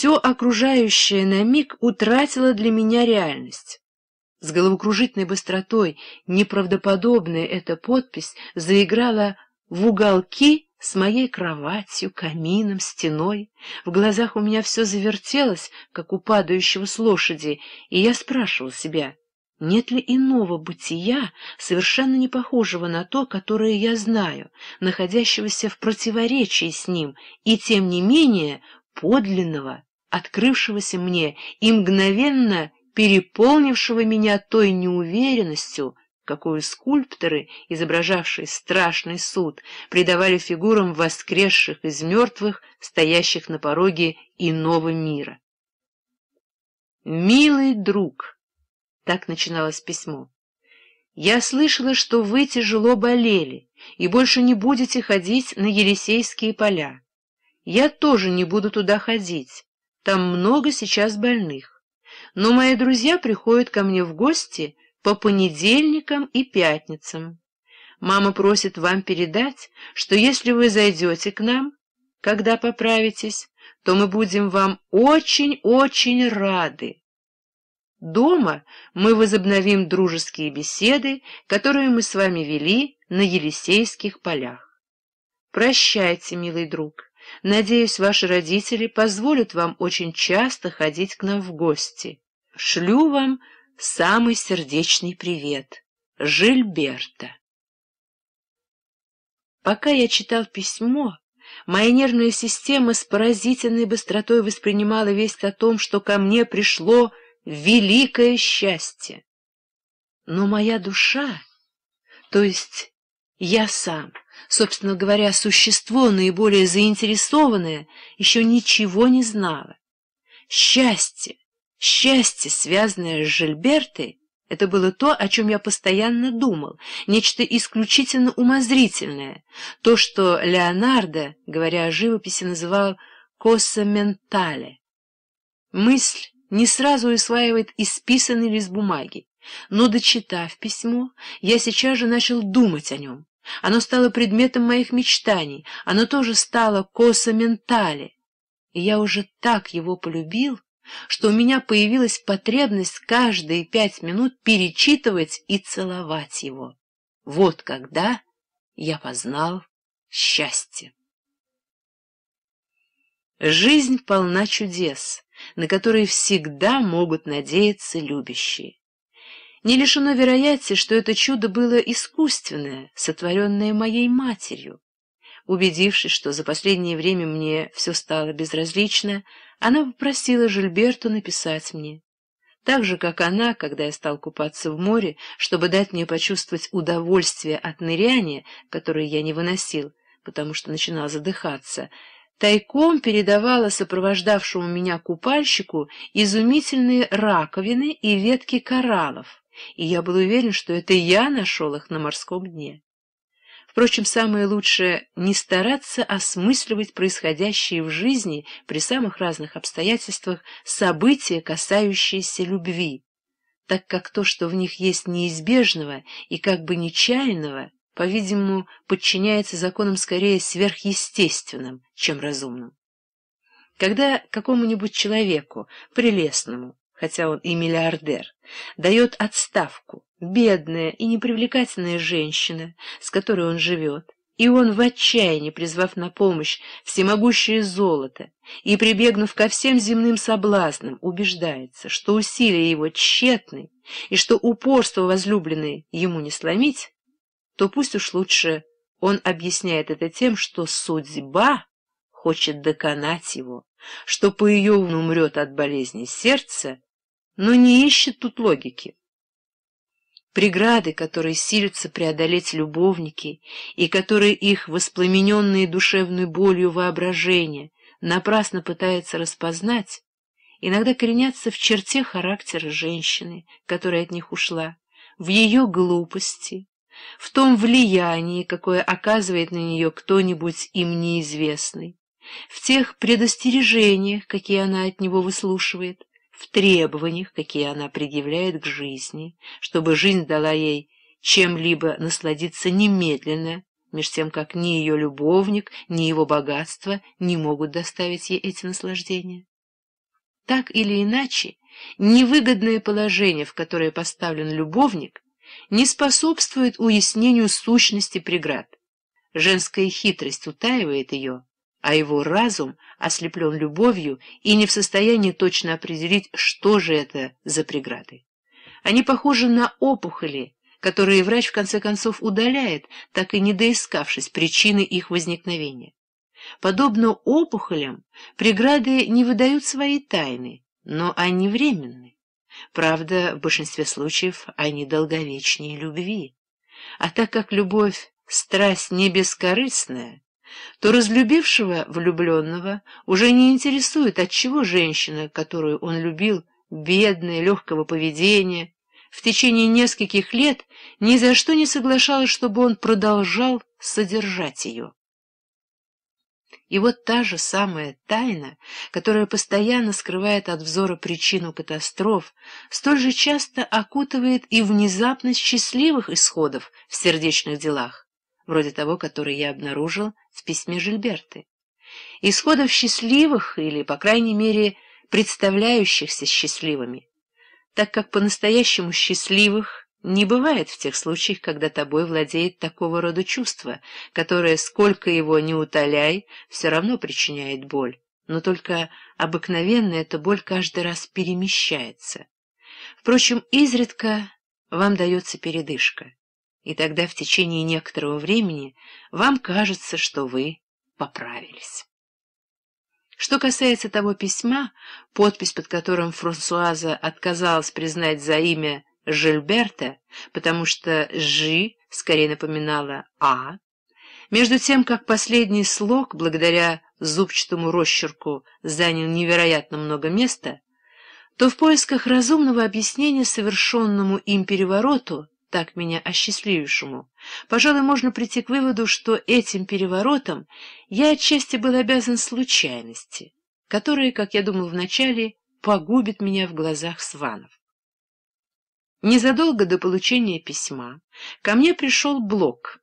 Все окружающее на миг утратило для меня реальность. С головокружительной быстротой неправдоподобная эта подпись заиграла в уголки с моей кроватью, камином, стеной. В глазах у меня все завертелось, как у падающего с лошади, и я спрашивал себя, нет ли иного бытия, совершенно не похожего на то, которое я знаю, находящегося в противоречии с ним, и тем не менее подлинного, открывшегося мне и мгновенно переполнившего меня той неуверенностью, какую скульпторы, изображавшие страшный суд, придавали фигурам воскресших из мертвых, стоящих на пороге иного мира. «Милый друг», — так начиналось письмо, — «я слышала, что вы тяжело болели и больше не будете ходить на Елисейские поля. Я тоже не буду туда ходить, там много сейчас больных. Но мои друзья приходят ко мне в гости по понедельникам и пятницам. Мама просит вам передать, что если вы зайдете к нам, когда поправитесь, то мы будем вам очень-очень рады. Дома мы возобновим дружеские беседы, которые мы с вами вели на Елисейских полях. Прощайте, милый друг. Надеюсь, ваши родители позволят вам очень часто ходить к нам в гости. Шлю вам самый сердечный привет. Жильберта. Пока я читал письмо, моя нервная система с поразительной быстротой воспринимала весть о том, что ко мне пришло великое счастье. Но моя душа, то есть я сам, Собственно говоря, существо, наиболее заинтересованное, еще ничего не знало. Счастье, счастье, связанное с Жильбертой, это было то, о чем я постоянно думал, нечто исключительно умозрительное, то, что Леонардо, говоря о живописи, называл «коса ментале». Мысль не сразу усваивает исписанный лист бумаги, но, дочитав письмо, я сейчас же начал думать о нем. Оно стало предметом моих мечтаний, оно тоже стало косо ментали. И я уже так его полюбил, что у меня появилась потребность каждые пять минут перечитывать и целовать его. Вот когда я познал счастье. Жизнь полна чудес, на которые всегда могут надеяться любящие. Не лишено вероятности, что это чудо было искусственное, сотворенное моей матерью. Убедившись, что за последнее время мне все стало безразлично, она попросила Жильберту написать мне. Так же, как она, когда я стал купаться в море, чтобы дать мне почувствовать удовольствие от ныряния, которое я не выносил, потому что начинал задыхаться, тайком передавала сопровождавшему меня купальщику изумительные раковины и ветки кораллов, и я был уверен, что это я нашел их на морском дне. Впрочем, самое лучшее — не стараться осмысливать происходящие в жизни при самых разных обстоятельствах события, касающиеся любви, так как то, что в них есть неизбежного и как бы нечаянного, по-видимому, подчиняется законам скорее сверхъестественным, чем разумным. Когда какому-нибудь человеку, прелестному, хотя он и миллиардер, дает отставку, бедная и непривлекательная женщина, с которой он живет, и он в отчаянии, призвав на помощь всемогущее золото и прибегнув ко всем земным соблазнам, убеждается, что усилия его тщетны и что упорство возлюбленной ему не сломить, то пусть уж лучше он объясняет это тем, что судьба хочет доконать его, что по ее он умрет от болезни сердца но не ищет тут логики. Преграды, которые силятся преодолеть любовники, и которые их воспламененные душевной болью воображения напрасно пытаются распознать, иногда коренятся в черте характера женщины, которая от них ушла, в ее глупости, в том влиянии, какое оказывает на нее кто-нибудь им неизвестный, в тех предостережениях, какие она от него выслушивает, в требованиях, какие она предъявляет к жизни, чтобы жизнь дала ей чем-либо насладиться немедленно, меж тем, как ни ее любовник, ни его богатство не могут доставить ей эти наслаждения. Так или иначе, невыгодное положение, в которое поставлен любовник, не способствует уяснению сущности преград. Женская хитрость утаивает ее, а его разум ослеплен любовью и не в состоянии точно определить, что же это за преграды. Они похожи на опухоли, которые врач в конце концов удаляет, так и не доискавшись причины их возникновения. Подобно опухолям, преграды не выдают свои тайны, но они временны. Правда, в большинстве случаев они долговечнее любви. А так как любовь — страсть не бескорыстная, то разлюбившего влюбленного уже не интересует, отчего женщина, которую он любил, бедная, легкого поведения, в течение нескольких лет ни за что не соглашалась, чтобы он продолжал содержать ее. И вот та же самая тайна, которая постоянно скрывает от взора причину катастроф, столь же часто окутывает и внезапность счастливых исходов в сердечных делах вроде того, который я обнаружил в письме Жильберты. Исходов счастливых или, по крайней мере, представляющихся счастливыми, так как по-настоящему счастливых не бывает в тех случаях, когда тобой владеет такого рода чувство, которое, сколько его не утоляй, все равно причиняет боль, но только обыкновенно эта боль каждый раз перемещается. Впрочем, изредка вам дается передышка и тогда в течение некоторого времени вам кажется, что вы поправились. Что касается того письма, подпись под которым Франсуаза отказалась признать за имя Жильберта, потому что «Жи» скорее напоминала «А», между тем, как последний слог, благодаря зубчатому росчерку, занял невероятно много места, то в поисках разумного объяснения совершенному им перевороту так меня осчастливившему, пожалуй, можно прийти к выводу, что этим переворотом я отчасти был обязан случайности, которая, как я думал вначале, погубит меня в глазах сванов. Незадолго до получения письма ко мне пришел блок,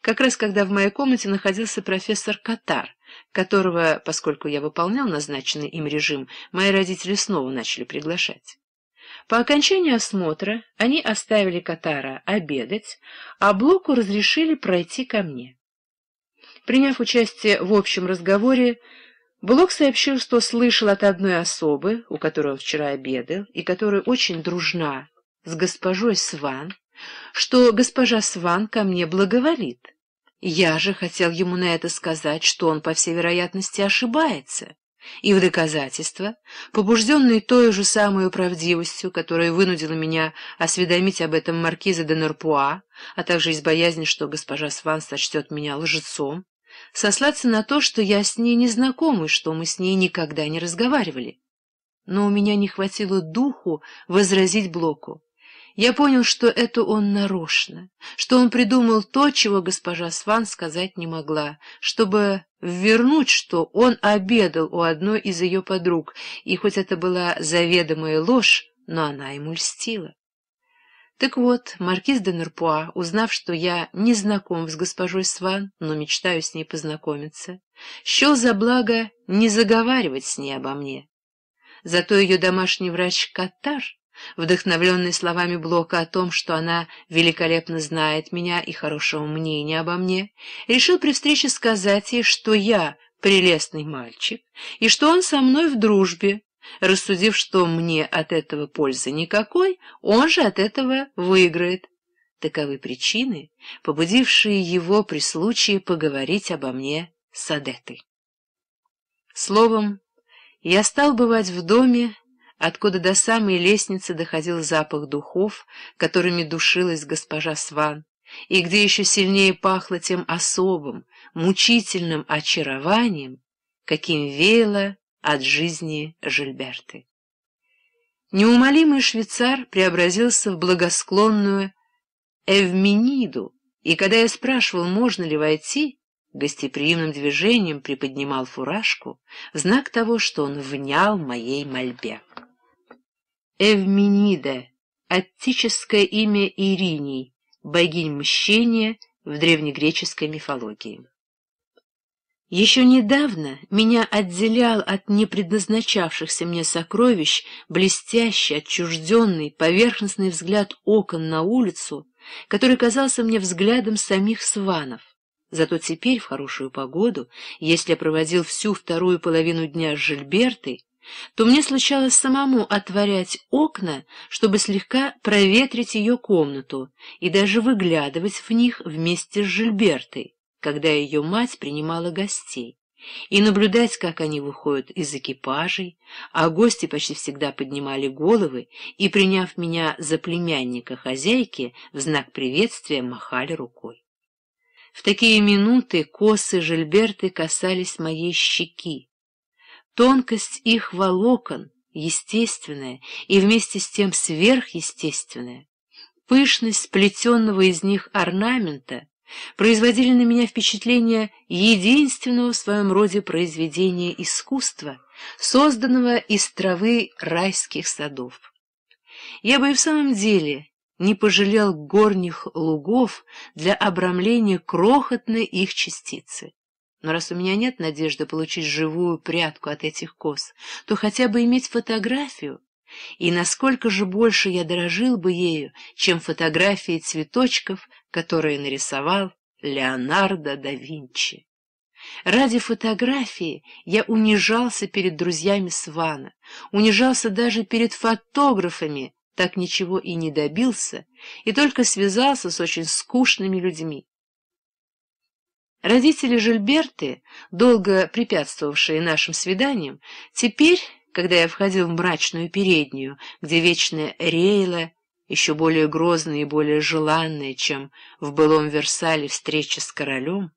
как раз когда в моей комнате находился профессор Катар, которого, поскольку я выполнял назначенный им режим, мои родители снова начали приглашать. По окончании осмотра они оставили Катара обедать, а Блоку разрешили пройти ко мне. Приняв участие в общем разговоре, Блок сообщил, что слышал от одной особы, у которой он вчера обедал, и которая очень дружна с госпожой Сван, что госпожа Сван ко мне благоволит. Я же хотел ему на это сказать, что он, по всей вероятности, ошибается. И в доказательство, побужденный той же самой правдивостью, которая вынудила меня осведомить об этом маркиза де Норпуа, а также из боязни, что госпожа Сван сочтет меня лжецом, сослаться на то, что я с ней не знаком и что мы с ней никогда не разговаривали. Но у меня не хватило духу возразить Блоку. Я понял, что это он нарочно, что он придумал то, чего госпожа Сван сказать не могла, чтобы Ввернуть, что он обедал у одной из ее подруг, и хоть это была заведомая ложь, но она ему льстила. Так вот, маркиз де Нерпуа, узнав, что я не знаком с госпожой Сван, но мечтаю с ней познакомиться, счел за благо не заговаривать с ней обо мне. Зато ее домашний врач Катар Вдохновленный словами Блока о том, что она великолепно знает меня и хорошего мнения обо мне, решил при встрече сказать ей, что я прелестный мальчик, и что он со мной в дружбе, рассудив, что мне от этого пользы никакой, он же от этого выиграет. Таковы причины, побудившие его при случае поговорить обо мне с Адетой. Словом, я стал бывать в доме, откуда до самой лестницы доходил запах духов, которыми душилась госпожа Сван, и где еще сильнее пахло тем особым, мучительным очарованием, каким веяло от жизни Жильберты. Неумолимый швейцар преобразился в благосклонную Эвмениду, и когда я спрашивал, можно ли войти, гостеприимным движением приподнимал фуражку в знак того, что он внял моей мольбе. Эвминида, аттическое имя Ириней, богинь мщения в древнегреческой мифологии. Еще недавно меня отделял от непредназначавшихся мне сокровищ блестящий, отчужденный, поверхностный взгляд окон на улицу, который казался мне взглядом самих сванов. Зато теперь, в хорошую погоду, если я проводил всю вторую половину дня с Жильбертой, то мне случалось самому отворять окна, чтобы слегка проветрить ее комнату и даже выглядывать в них вместе с Жильбертой, когда ее мать принимала гостей, и наблюдать, как они выходят из экипажей, а гости почти всегда поднимали головы и, приняв меня за племянника хозяйки, в знак приветствия махали рукой. В такие минуты косы Жильберты касались моей щеки, Тонкость их волокон, естественная и вместе с тем сверхъестественная, пышность сплетенного из них орнамента производили на меня впечатление единственного в своем роде произведения искусства, созданного из травы райских садов. Я бы и в самом деле не пожалел горних лугов для обрамления крохотной их частицы. Но раз у меня нет надежды получить живую прядку от этих коз, то хотя бы иметь фотографию, и насколько же больше я дорожил бы ею, чем фотографии цветочков, которые нарисовал Леонардо да Винчи. Ради фотографии я унижался перед друзьями Свана, унижался даже перед фотографами, так ничего и не добился, и только связался с очень скучными людьми. Родители Жильберты, долго препятствовавшие нашим свиданиям, теперь, когда я входил в мрачную переднюю, где вечная рейла еще более грозная и более желанная, чем в былом Версале встреча с королем,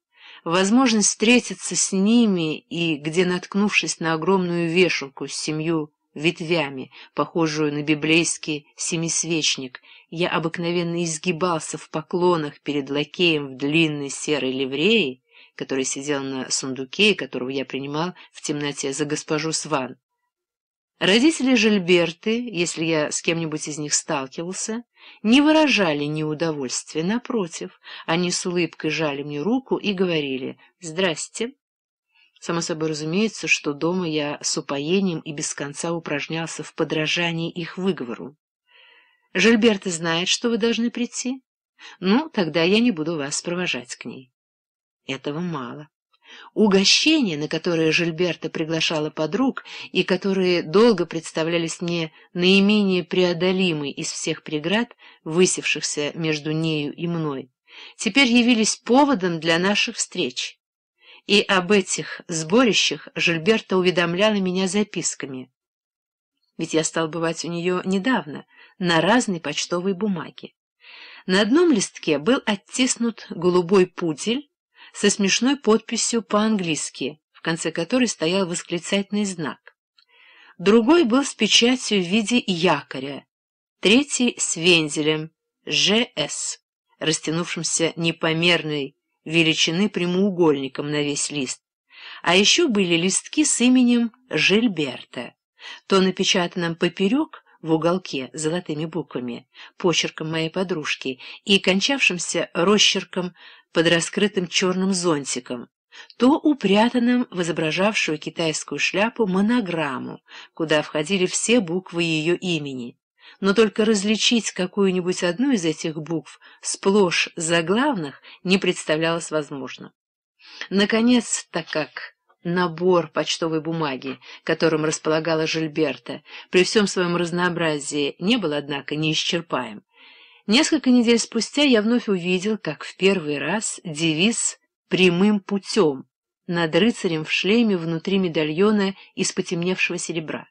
возможность встретиться с ними и, где, наткнувшись на огромную вешалку с семью ветвями, похожую на библейский семисвечник, я обыкновенно изгибался в поклонах перед лакеем в длинной серой ливреи, который сидел на сундуке которого я принимал в темноте за госпожу Сван. Родители Жильберты, если я с кем-нибудь из них сталкивался, не выражали неудовольствия, напротив, они с улыбкой жали мне руку и говорили «Здрасте». Само собой разумеется, что дома я с упоением и без конца упражнялся в подражании их выговору. «Жильберта знает, что вы должны прийти? Ну, тогда я не буду вас провожать к ней». Этого мало. Угощения, на которые Жильберта приглашала подруг и которые долго представлялись мне наименее преодолимой из всех преград, высевшихся между нею и мной, теперь явились поводом для наших встреч и об этих сборищах Жильберта уведомляла меня записками. Ведь я стал бывать у нее недавно, на разной почтовой бумаге. На одном листке был оттиснут голубой пудель со смешной подписью по-английски, в конце которой стоял восклицательный знак. Другой был с печатью в виде якоря, третий — с вензелем, ЖС, растянувшимся непомерной величины прямоугольником на весь лист. А еще были листки с именем Жильберта, то напечатанным поперек в уголке золотыми буквами, почерком моей подружки, и кончавшимся росчерком под раскрытым черным зонтиком, то упрятанным в изображавшую китайскую шляпу монограмму, куда входили все буквы ее имени но только различить какую-нибудь одну из этих букв сплошь заглавных не представлялось возможным. Наконец, так как набор почтовой бумаги, которым располагала Жильберта, при всем своем разнообразии не был, однако, неисчерпаем, несколько недель спустя я вновь увидел, как в первый раз девиз «прямым путем» над рыцарем в шлеме внутри медальона из потемневшего серебра.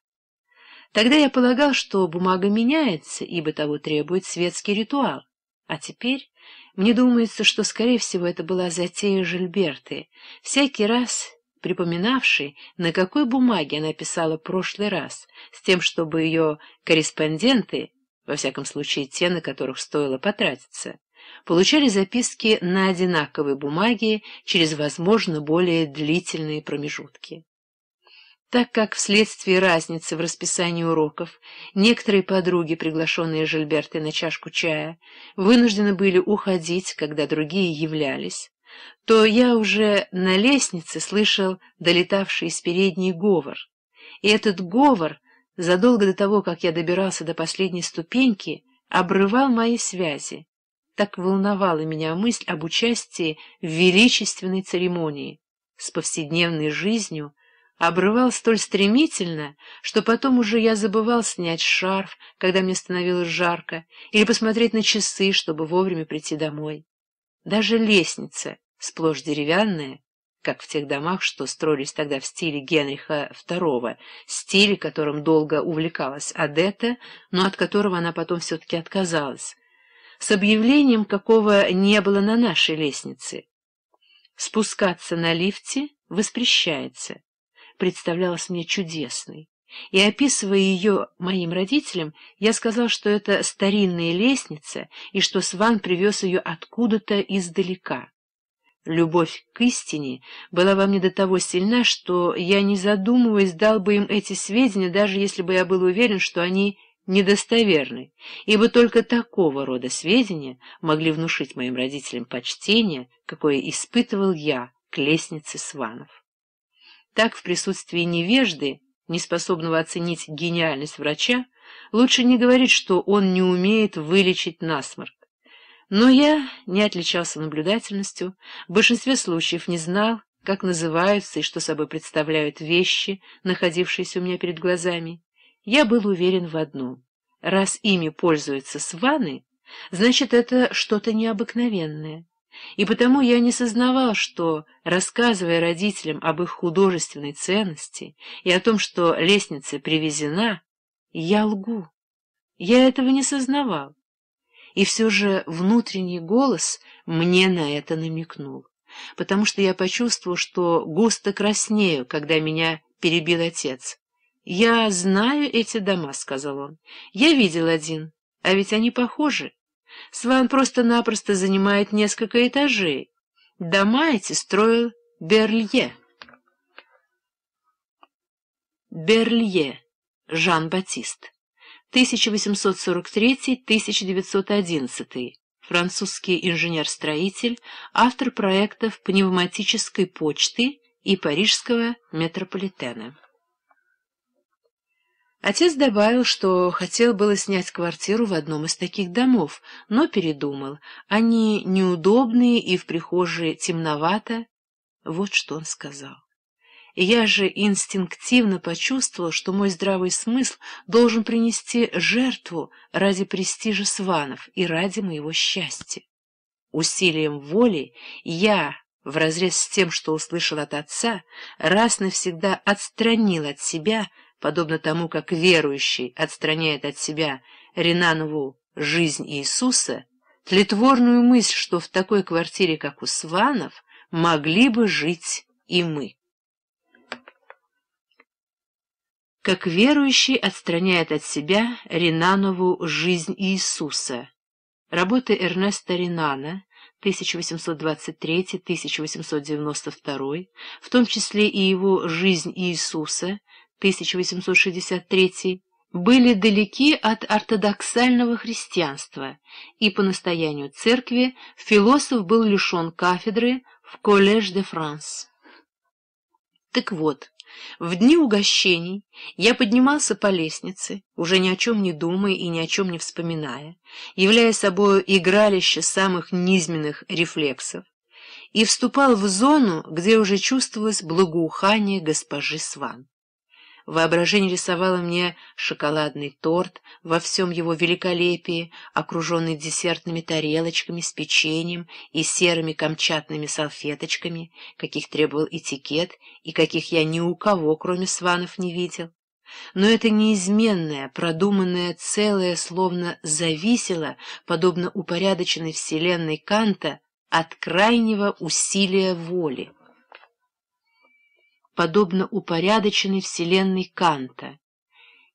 Тогда я полагал, что бумага меняется, ибо того требует светский ритуал. А теперь мне думается, что, скорее всего, это была затея Жильберты, всякий раз припоминавшей, на какой бумаге она писала прошлый раз, с тем, чтобы ее корреспонденты, во всяком случае те, на которых стоило потратиться, получали записки на одинаковой бумаге через, возможно, более длительные промежутки. Так как вследствие разницы в расписании уроков некоторые подруги, приглашенные Жильбертой на чашку чая, вынуждены были уходить, когда другие являлись, то я уже на лестнице слышал долетавший из передней говор. И этот говор, задолго до того, как я добирался до последней ступеньки, обрывал мои связи. Так волновала меня мысль об участии в величественной церемонии с повседневной жизнью, обрывал столь стремительно, что потом уже я забывал снять шарф, когда мне становилось жарко, или посмотреть на часы, чтобы вовремя прийти домой. Даже лестница, сплошь деревянная, как в тех домах, что строились тогда в стиле Генриха II, стиле, которым долго увлекалась Адетта, но от которого она потом все-таки отказалась, с объявлением, какого не было на нашей лестнице. Спускаться на лифте воспрещается представлялась мне чудесной. И, описывая ее моим родителям, я сказал, что это старинная лестница и что Сван привез ее откуда-то издалека. Любовь к истине была во мне до того сильна, что я, не задумываясь, дал бы им эти сведения, даже если бы я был уверен, что они недостоверны, ибо только такого рода сведения могли внушить моим родителям почтение, какое испытывал я к лестнице Сванов. Так в присутствии невежды, неспособного оценить гениальность врача, лучше не говорить, что он не умеет вылечить насморк. Но я не отличался наблюдательностью, в большинстве случаев не знал, как называются и что собой представляют вещи, находившиеся у меня перед глазами. Я был уверен в одном. Раз ими пользуются сваны, значит, это что-то необыкновенное. И потому я не сознавал, что, рассказывая родителям об их художественной ценности и о том, что лестница привезена, я лгу. Я этого не сознавал. И все же внутренний голос мне на это намекнул, потому что я почувствовал, что густо краснею, когда меня перебил отец. «Я знаю эти дома», — сказал он. «Я видел один, а ведь они похожи. Сван просто-напросто занимает несколько этажей. Дома эти строил Берлье. Берлье, Жан-Батист, 1843-1911, французский инженер-строитель, автор проектов пневматической почты и парижского метрополитена. Отец добавил, что хотел было снять квартиру в одном из таких домов, но передумал. Они неудобные и в прихожей темновато. Вот что он сказал. Я же инстинктивно почувствовал, что мой здравый смысл должен принести жертву ради престижа сванов и ради моего счастья. Усилием воли я, вразрез с тем, что услышал от отца, раз навсегда отстранил от себя подобно тому, как верующий отстраняет от себя Ринанову жизнь Иисуса, тлетворную мысль, что в такой квартире, как у Сванов, могли бы жить и мы. Как верующий отстраняет от себя Ринанову жизнь Иисуса. Работы Эрнеста Ринана, 1823-1892, в том числе и его «Жизнь Иисуса», 1863 были далеки от ортодоксального христианства, и по настоянию церкви философ был лишен кафедры в Коллеж де Франс. Так вот, в дни угощений я поднимался по лестнице, уже ни о чем не думая и ни о чем не вспоминая, являя собою игралище самых низменных рефлексов, и вступал в зону, где уже чувствовалось благоухание госпожи Сван. Воображение рисовало мне шоколадный торт во всем его великолепии, окруженный десертными тарелочками с печеньем и серыми камчатными салфеточками, каких требовал этикет и каких я ни у кого, кроме сванов, не видел. Но это неизменное, продуманное целое словно зависело, подобно упорядоченной вселенной Канта, от крайнего усилия воли подобно упорядоченной вселенной Канта.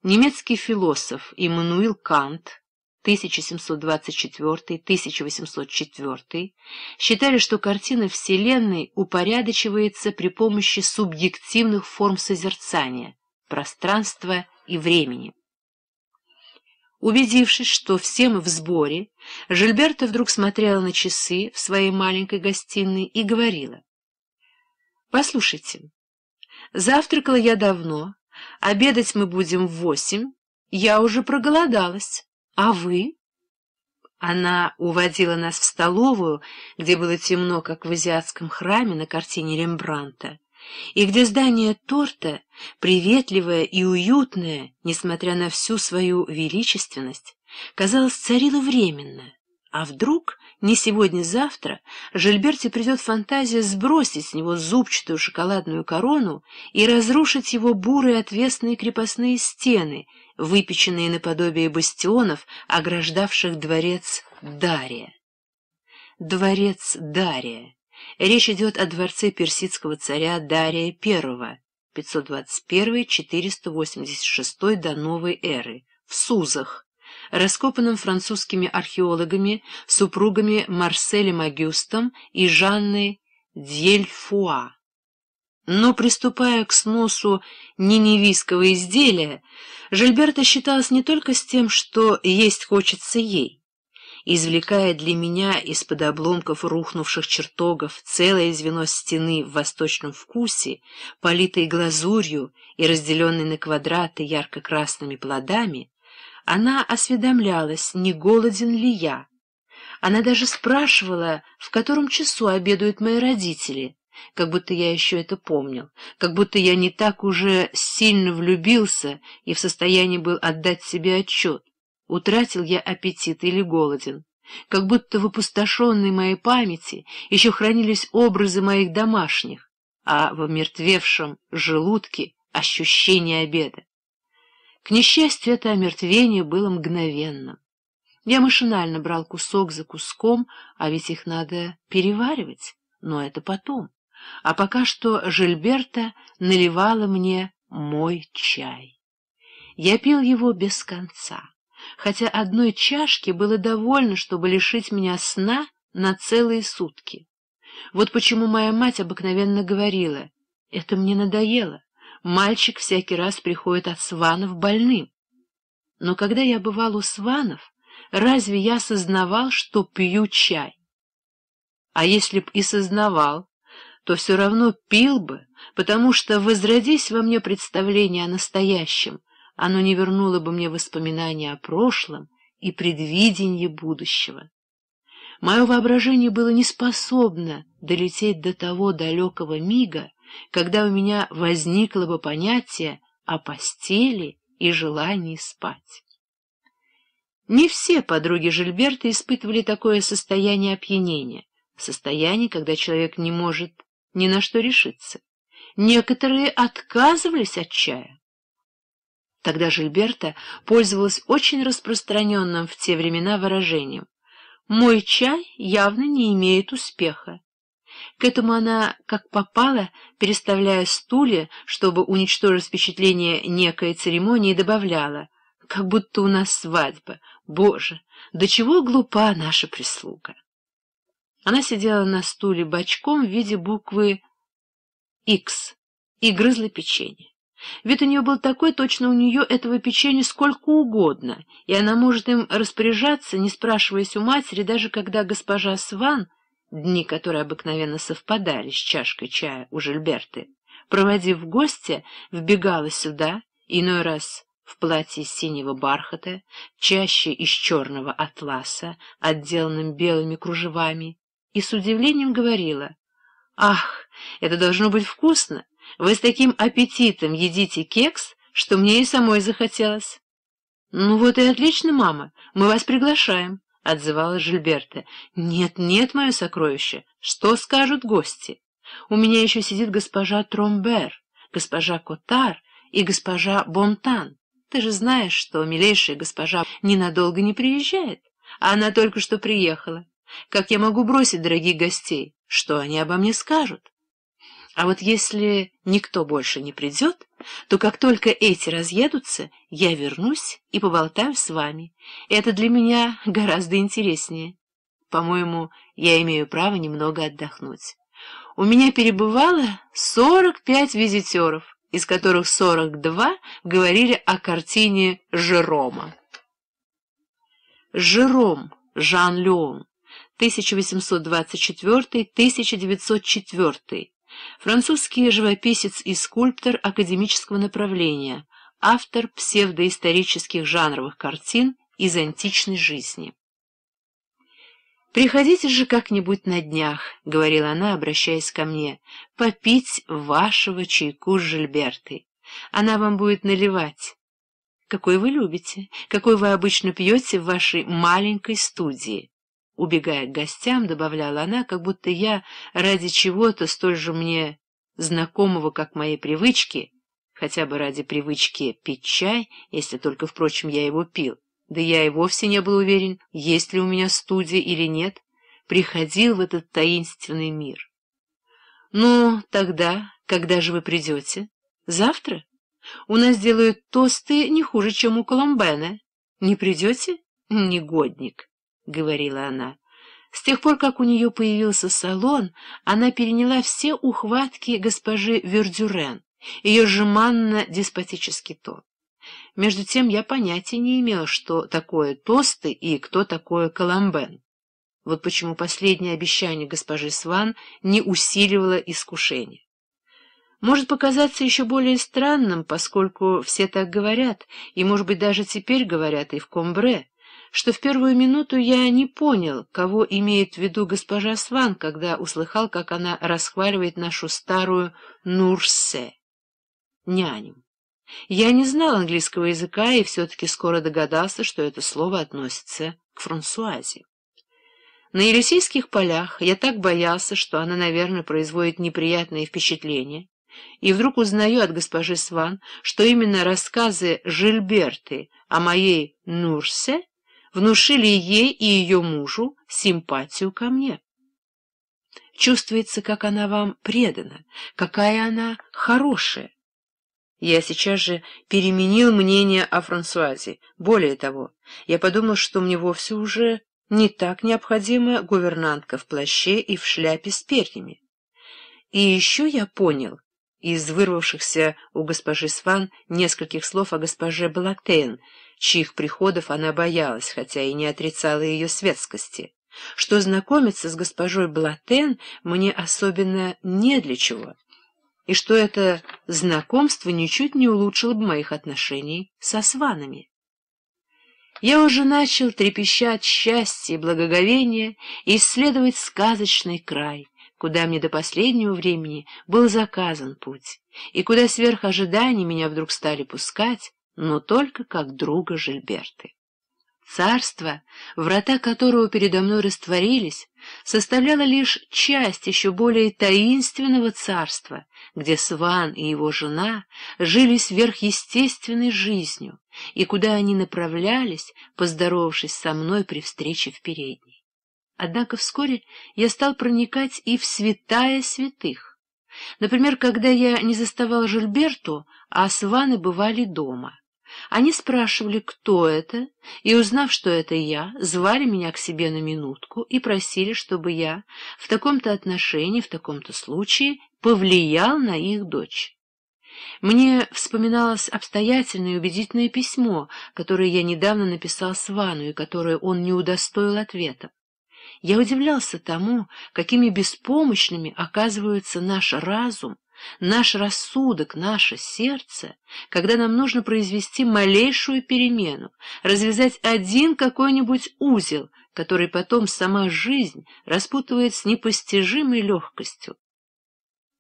Немецкий философ Иммануил Кант 1724-1804 считали, что картина Вселенной упорядочивается при помощи субъективных форм созерцания, пространства и времени. Убедившись, что все мы в сборе, Жильберта вдруг смотрела на часы в своей маленькой гостиной и говорила. «Послушайте, Завтракала я давно. Обедать мы будем в восемь. Я уже проголодалась. А вы? Она уводила нас в столовую, где было темно, как в азиатском храме на картине Рембранта, и где здание торта, приветливое и уютное, несмотря на всю свою величественность, казалось, царило временно. А вдруг не сегодня-завтра Жильберте придет фантазия сбросить с него зубчатую шоколадную корону и разрушить его бурые отвесные крепостные стены, выпеченные наподобие бастионов, ограждавших дворец Дария. Дворец Дария. Речь идет о дворце персидского царя Дария I, 521-486 до новой эры, в Сузах, раскопанном французскими археологами, супругами Марселем Агюстом и Жанны Дьельфуа. Но, приступая к сносу ниневийского изделия, Жильберта считалась не только с тем, что есть хочется ей. Извлекая для меня из-под обломков рухнувших чертогов целое звено стены в восточном вкусе, политой глазурью и разделенной на квадраты ярко-красными плодами, она осведомлялась, не голоден ли я. Она даже спрашивала, в котором часу обедают мои родители, как будто я еще это помнил, как будто я не так уже сильно влюбился и в состоянии был отдать себе отчет, утратил я аппетит или голоден, как будто в опустошенной моей памяти еще хранились образы моих домашних, а в омертвевшем желудке ощущение обеда. К несчастью, это омертвение было мгновенным. Я машинально брал кусок за куском, а ведь их надо переваривать, но это потом. А пока что Жильберта наливала мне мой чай. Я пил его без конца, хотя одной чашки было довольно, чтобы лишить меня сна на целые сутки. Вот почему моя мать обыкновенно говорила, это мне надоело, мальчик всякий раз приходит от Сванов больным. Но когда я бывал у Сванов, разве я сознавал, что пью чай? А если б и сознавал, то все равно пил бы, потому что, возродись во мне представление о настоящем, оно не вернуло бы мне воспоминания о прошлом и предвидение будущего. Мое воображение было неспособно долететь до того далекого мига, когда у меня возникло бы понятие о постели и желании спать. Не все подруги Жильберта испытывали такое состояние опьянения, состояние, когда человек не может ни на что решиться. Некоторые отказывались от чая. Тогда Жильберта пользовалась очень распространенным в те времена выражением «Мой чай явно не имеет успеха. К этому она, как попала, переставляя стулья, чтобы уничтожить впечатление некой церемонии, добавляла, как будто у нас свадьба. Боже, до чего глупа наша прислуга! Она сидела на стуле бочком в виде буквы X и грызла печенье. Вид у нее был такой, точно у нее этого печенья сколько угодно, и она может им распоряжаться, не спрашиваясь у матери, даже когда госпожа Сван — дни которые обыкновенно совпадали с чашкой чая у Жильберты, проводив в гости, вбегала сюда, иной раз в платье синего бархата, чаще из черного атласа, отделанным белыми кружевами, и с удивлением говорила, «Ах, это должно быть вкусно! Вы с таким аппетитом едите кекс, что мне и самой захотелось!» «Ну вот и отлично, мама, мы вас приглашаем!» — отзывалась Жильберта. «Нет, нет, мое сокровище! Что скажут гости? У меня еще сидит госпожа Тромбер, госпожа Котар и госпожа Бонтан. Ты же знаешь, что милейшая госпожа ненадолго не приезжает, а она только что приехала. Как я могу бросить дорогих гостей? Что они обо мне скажут? А вот если никто больше не придет, то как только эти разъедутся, я вернусь и поболтаю с вами. Это для меня гораздо интереснее. По-моему, я имею право немного отдохнуть. У меня перебывало 45 визитеров, из которых 42 говорили о картине Жерома. Жером Жан Леон, 1824-1904, Французский живописец и скульптор академического направления, автор псевдоисторических жанровых картин из античной жизни. «Приходите же как-нибудь на днях», — говорила она, обращаясь ко мне, — «попить вашего чайку с Жильбертой. Она вам будет наливать. Какой вы любите, какой вы обычно пьете в вашей маленькой студии». Убегая к гостям, добавляла она, как будто я ради чего-то столь же мне знакомого, как мои привычки, хотя бы ради привычки пить чай, если только, впрочем, я его пил, да я и вовсе не был уверен, есть ли у меня студия или нет, приходил в этот таинственный мир. «Ну, тогда, когда же вы придете? Завтра? У нас делают тосты не хуже, чем у Коломбена. Не придете? Негодник!» говорила она. С тех пор, как у нее появился салон, она переняла все ухватки госпожи Вердюрен, ее жеманно-деспотический тон. Между тем я понятия не имела, что такое тосты и кто такое Коломбен. Вот почему последнее обещание госпожи Сван не усиливало искушение. Может показаться еще более странным, поскольку все так говорят, и, может быть, даже теперь говорят и в Комбре, что в первую минуту я не понял, кого имеет в виду госпожа Сван, когда услыхал, как она расхваливает нашу старую Нурсе, няню. Я не знал английского языка и все-таки скоро догадался, что это слово относится к Франсуазе. На Елисейских полях я так боялся, что она, наверное, производит неприятное впечатление, и вдруг узнаю от госпожи Сван, что именно рассказы Жильберты о моей Нурсе — внушили ей и ее мужу симпатию ко мне. Чувствуется, как она вам предана, какая она хорошая. Я сейчас же переменил мнение о Франсуазе. Более того, я подумал, что мне вовсе уже не так необходима гувернантка в плаще и в шляпе с перьями. И еще я понял, из вырвавшихся у госпожи Сван нескольких слов о госпоже Балатейн, чьих приходов она боялась, хотя и не отрицала ее светскости, что знакомиться с госпожой Блатен мне особенно не для чего, и что это знакомство ничуть не улучшило бы моих отношений со сванами. Я уже начал, трепеща от счастья и благоговения, исследовать сказочный край, куда мне до последнего времени был заказан путь, и куда сверх ожиданий меня вдруг стали пускать, но только как друга Жильберты. Царство, врата которого передо мной растворились, составляло лишь часть еще более таинственного царства, где Сван и его жена жили сверхъестественной жизнью, и куда они направлялись, поздоровавшись со мной при встрече в передней. Однако вскоре я стал проникать и в святая святых. Например, когда я не заставал Жильберту, а Сваны бывали дома — они спрашивали, кто это, и, узнав, что это я, звали меня к себе на минутку и просили, чтобы я в таком-то отношении, в таком-то случае повлиял на их дочь. Мне вспоминалось обстоятельное и убедительное письмо, которое я недавно написал Свану и которое он не удостоил ответа. Я удивлялся тому, какими беспомощными оказываются наш разум, Наш рассудок, наше сердце, когда нам нужно произвести малейшую перемену, развязать один какой-нибудь узел, который потом сама жизнь распутывает с непостижимой легкостью.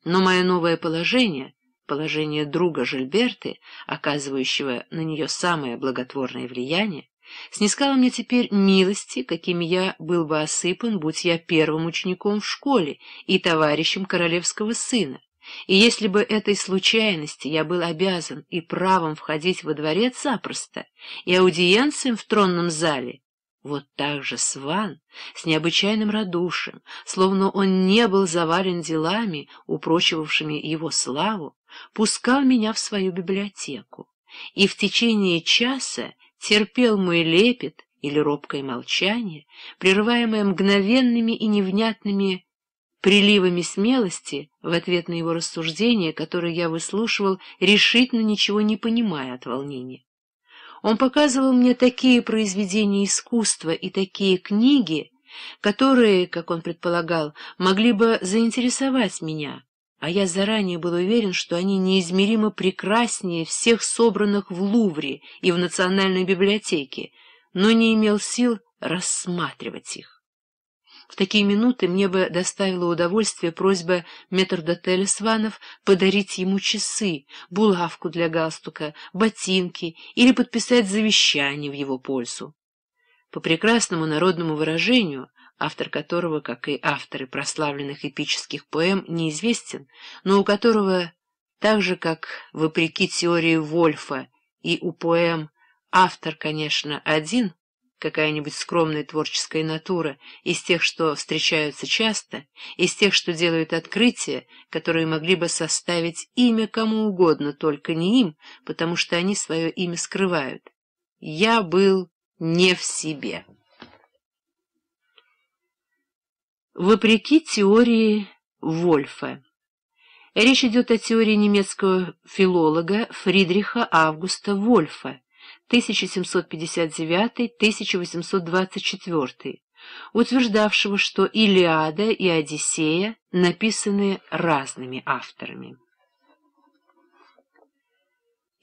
Но мое новое положение, положение друга Жильберты, оказывающего на нее самое благотворное влияние, снискала мне теперь милости, какими я был бы осыпан, будь я первым учеником в школе и товарищем королевского сына. И если бы этой случайности я был обязан и правом входить во дворец запросто, и аудиенциям в тронном зале, вот так же Сван, с необычайным радушием, словно он не был завален делами, упрочивавшими его славу, пускал меня в свою библиотеку и в течение часа терпел мой лепет или робкое молчание, прерываемое мгновенными и невнятными приливами смелости в ответ на его рассуждения, которые я выслушивал, решительно ничего не понимая от волнения. Он показывал мне такие произведения искусства и такие книги, которые, как он предполагал, могли бы заинтересовать меня, а я заранее был уверен, что они неизмеримо прекраснее всех собранных в Лувре и в Национальной библиотеке, но не имел сил рассматривать их. В такие минуты мне бы доставило удовольствие просьба метрдотеля Сванов подарить ему часы, булавку для галстука, ботинки или подписать завещание в его пользу. По прекрасному народному выражению, автор которого, как и авторы прославленных эпических поэм, неизвестен, но у которого, так же как вопреки теории Вольфа и у поэм «автор, конечно, один», какая-нибудь скромная творческая натура, из тех, что встречаются часто, из тех, что делают открытия, которые могли бы составить имя кому угодно, только не им, потому что они свое имя скрывают. Я был не в себе. Вопреки теории Вольфа. Речь идет о теории немецкого филолога Фридриха Августа Вольфа, 1759-1824, утверждавшего, что «Илиада» и «Одиссея» написаны разными авторами.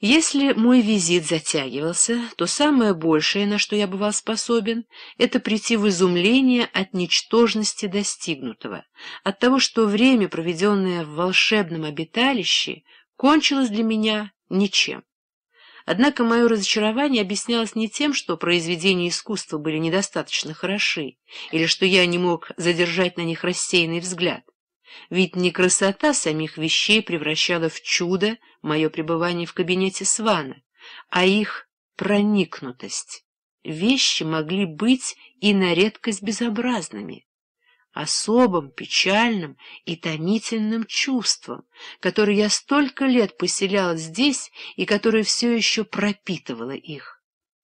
Если мой визит затягивался, то самое большее, на что я бывал способен, это прийти в изумление от ничтожности достигнутого, от того, что время, проведенное в волшебном обиталище, кончилось для меня ничем. Однако мое разочарование объяснялось не тем, что произведения искусства были недостаточно хороши, или что я не мог задержать на них рассеянный взгляд. Ведь не красота самих вещей превращала в чудо мое пребывание в кабинете Свана, а их проникнутость. Вещи могли быть и на редкость безобразными особым, печальным и томительным чувством, которое я столько лет поселяла здесь и которое все еще пропитывало их.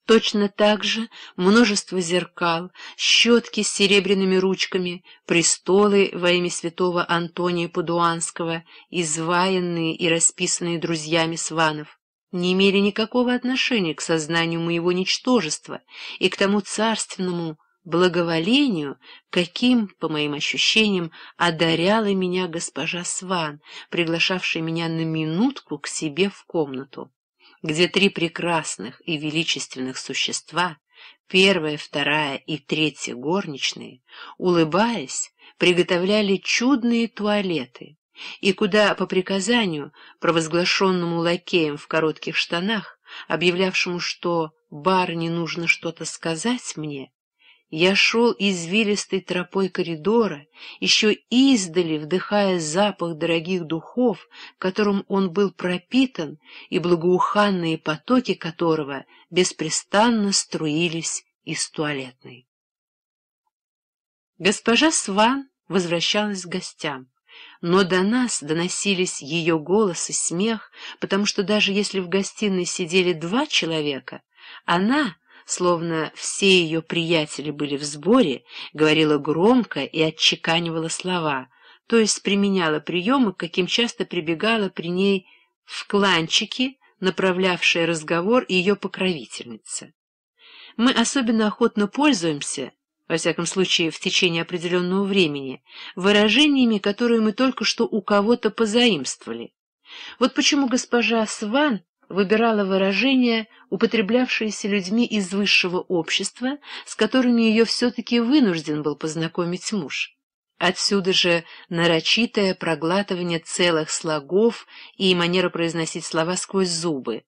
Точно так же множество зеркал, щетки с серебряными ручками, престолы во имя святого Антония Падуанского, изваянные и расписанные друзьями сванов, не имели никакого отношения к сознанию моего ничтожества и к тому царственному, благоволению, каким, по моим ощущениям, одаряла меня госпожа Сван, приглашавшая меня на минутку к себе в комнату, где три прекрасных и величественных существа, первая, вторая и третья горничные, улыбаясь, приготовляли чудные туалеты, и куда, по приказанию, провозглашенному лакеем в коротких штанах, объявлявшему, что барыне нужно что-то сказать мне, я шел извилистой тропой коридора, еще издали вдыхая запах дорогих духов, которым он был пропитан, и благоуханные потоки которого беспрестанно струились из туалетной. Госпожа Сван возвращалась к гостям, но до нас доносились ее голос и смех, потому что даже если в гостиной сидели два человека, она словно все ее приятели были в сборе, говорила громко и отчеканивала слова, то есть применяла приемы, к каким часто прибегала при ней в кланчики, направлявшая разговор ее покровительница. Мы особенно охотно пользуемся, во всяком случае в течение определенного времени, выражениями, которые мы только что у кого-то позаимствовали. Вот почему госпожа Сван выбирала выражения, употреблявшиеся людьми из высшего общества, с которыми ее все-таки вынужден был познакомить муж. Отсюда же нарочитое проглатывание целых слогов и манера произносить слова сквозь зубы.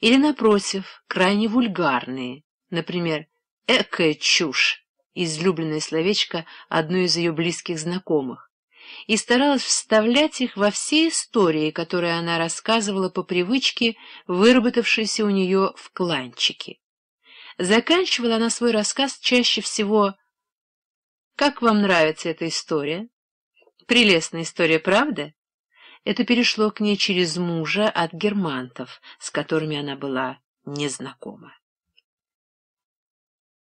Или, напротив, крайне вульгарные, например, «экая чушь» — излюбленное словечко одной из ее близких знакомых и старалась вставлять их во все истории, которые она рассказывала по привычке, выработавшейся у нее в кланчике. Заканчивала она свой рассказ чаще всего «Как вам нравится эта история? Прелестная история, правда?» Это перешло к ней через мужа от германтов, с которыми она была незнакома.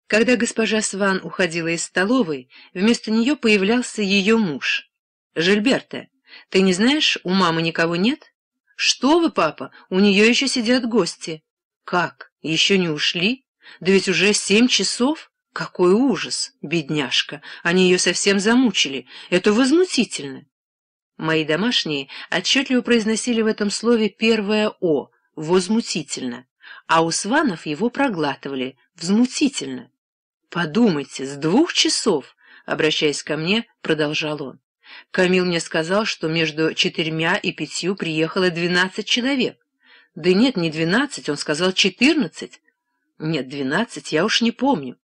Когда госпожа Сван уходила из столовой, вместо нее появлялся ее муж — «Жильберта, ты не знаешь, у мамы никого нет?» «Что вы, папа, у нее еще сидят гости». «Как? Еще не ушли? Да ведь уже семь часов!» «Какой ужас, бедняжка! Они ее совсем замучили. Это возмутительно!» Мои домашние отчетливо произносили в этом слове первое «о» — «возмутительно», а у сванов его проглатывали — «взмутительно». «Подумайте, с двух часов!» — обращаясь ко мне, продолжал он. Камил мне сказал, что между четырьмя и пятью приехало двенадцать человек. Да нет, не двенадцать, он сказал четырнадцать. Нет, двенадцать, я уж не помню.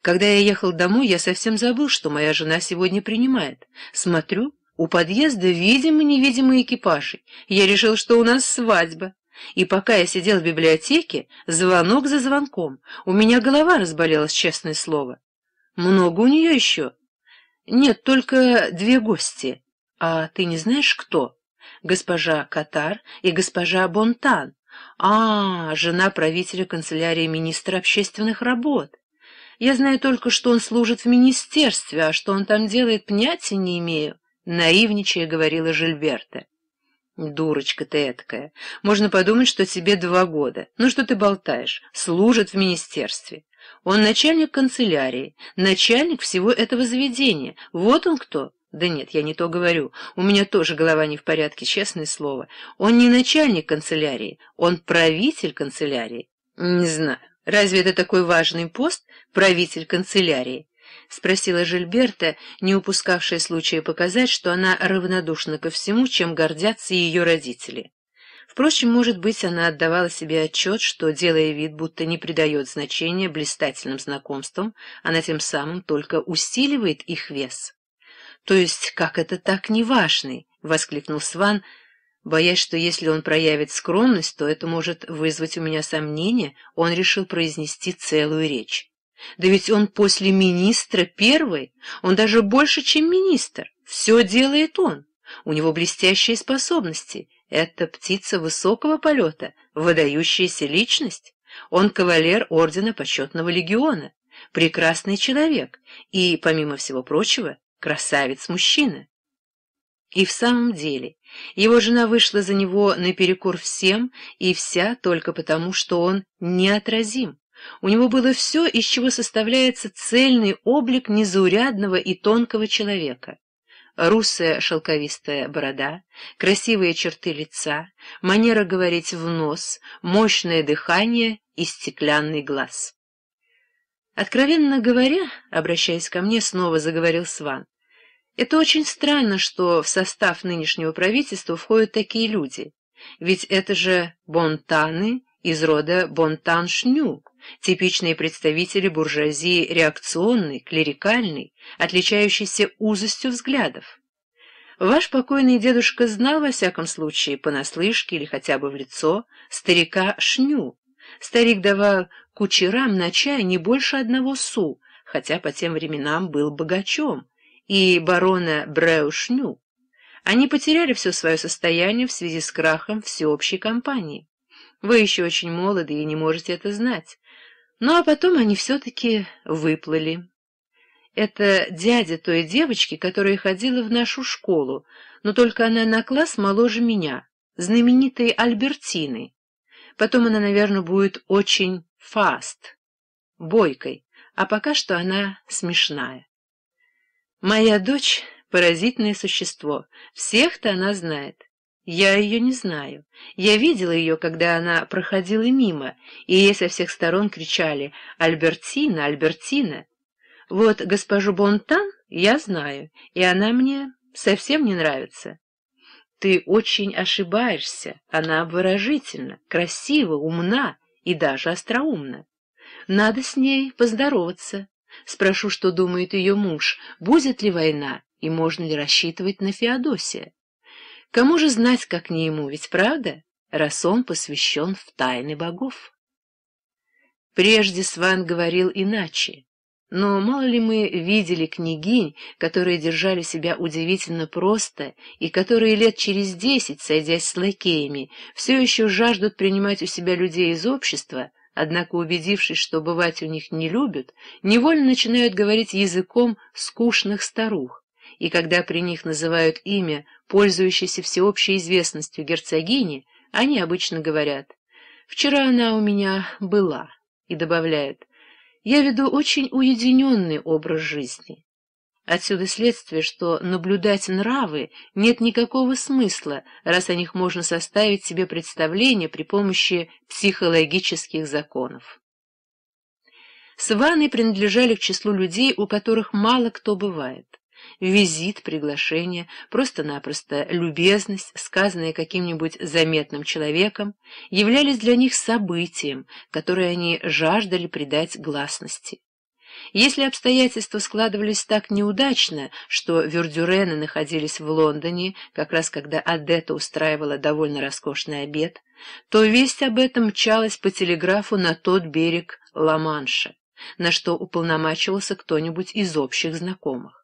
Когда я ехал домой, я совсем забыл, что моя жена сегодня принимает. Смотрю, у подъезда видимо невидимый экипажи. Я решил, что у нас свадьба. И пока я сидел в библиотеке, звонок за звонком. У меня голова разболелась, честное слово. Много у нее еще? Нет, только две гости. А ты не знаешь, кто? Госпожа Катар и госпожа Бонтан. А, жена правителя канцелярии министра общественных работ. Я знаю только, что он служит в министерстве, а что он там делает, понятия не имею, — наивничая говорила Жильберта. «Дурочка ты эткая. Можно подумать, что тебе два года. Ну что ты болтаешь? Служит в министерстве. Он начальник канцелярии, начальник всего этого заведения. Вот он кто. Да нет, я не то говорю. У меня тоже голова не в порядке, честное слово. Он не начальник канцелярии, он правитель канцелярии. Не знаю, разве это такой важный пост, правитель канцелярии? — спросила Жильберта, не упускавшая случая показать, что она равнодушна ко всему, чем гордятся ее родители. Впрочем, может быть, она отдавала себе отчет, что, делая вид, будто не придает значения блистательным знакомствам, она тем самым только усиливает их вес. «То есть как это так неважный?» — воскликнул Сван, боясь, что если он проявит скромность, то это может вызвать у меня сомнения, он решил произнести целую речь. «Да ведь он после министра первый, он даже больше, чем министр, все делает он, у него блестящие способности». Это птица высокого полета, выдающаяся личность. Он кавалер Ордена Почетного Легиона, прекрасный человек и, помимо всего прочего, красавец-мужчина. И в самом деле, его жена вышла за него наперекор всем и вся только потому, что он неотразим. У него было все, из чего составляется цельный облик незаурядного и тонкого человека русая шелковистая борода, красивые черты лица, манера говорить в нос, мощное дыхание и стеклянный глаз. «Откровенно говоря, — обращаясь ко мне, снова заговорил Сван, — это очень странно, что в состав нынешнего правительства входят такие люди, ведь это же бонтаны из рода бонтан-шню». Типичные представители буржуазии реакционной, клерикальной, отличающейся узостью взглядов. Ваш покойный дедушка знал, во всяком случае, понаслышке или хотя бы в лицо, старика Шню. Старик давал кучерам на чай не больше одного су, хотя по тем временам был богачом, и барона Шню. Они потеряли все свое состояние в связи с крахом всеобщей компании. Вы еще очень молоды и не можете это знать. Ну а потом они все-таки выплыли. Это дядя той девочки, которая ходила в нашу школу, но только она на класс моложе меня, знаменитой Альбертины. Потом она, наверное, будет очень фаст, бойкой, а пока что она смешная. Моя дочь — поразительное существо, всех-то она знает. Я ее не знаю. Я видела ее, когда она проходила мимо, и ей со всех сторон кричали «Альбертина! Альбертина!». Вот госпожу Бонтан я знаю, и она мне совсем не нравится. Ты очень ошибаешься, она обворожительна, красива, умна и даже остроумна. Надо с ней поздороваться. Спрошу, что думает ее муж, будет ли война и можно ли рассчитывать на Феодосия. Кому же знать, как не ему, ведь правда, раз он посвящен в тайны богов? Прежде Сван говорил иначе, но мало ли мы видели княгинь, которые держали себя удивительно просто и которые лет через десять, сойдясь с лакеями, все еще жаждут принимать у себя людей из общества, однако, убедившись, что бывать у них не любят, невольно начинают говорить языком скучных старух, и когда при них называют имя, пользующееся всеобщей известностью герцогини, они обычно говорят «Вчера она у меня была» и добавляют «Я веду очень уединенный образ жизни». Отсюда следствие, что наблюдать нравы нет никакого смысла, раз о них можно составить себе представление при помощи психологических законов. Сваны принадлежали к числу людей, у которых мало кто бывает визит, приглашение, просто-напросто любезность, сказанная каким-нибудь заметным человеком, являлись для них событием, которое они жаждали придать гласности. Если обстоятельства складывались так неудачно, что Вердюрены находились в Лондоне, как раз когда Адетта устраивала довольно роскошный обед, то весть об этом мчалась по телеграфу на тот берег Ла-Манша, на что уполномачивался кто-нибудь из общих знакомых.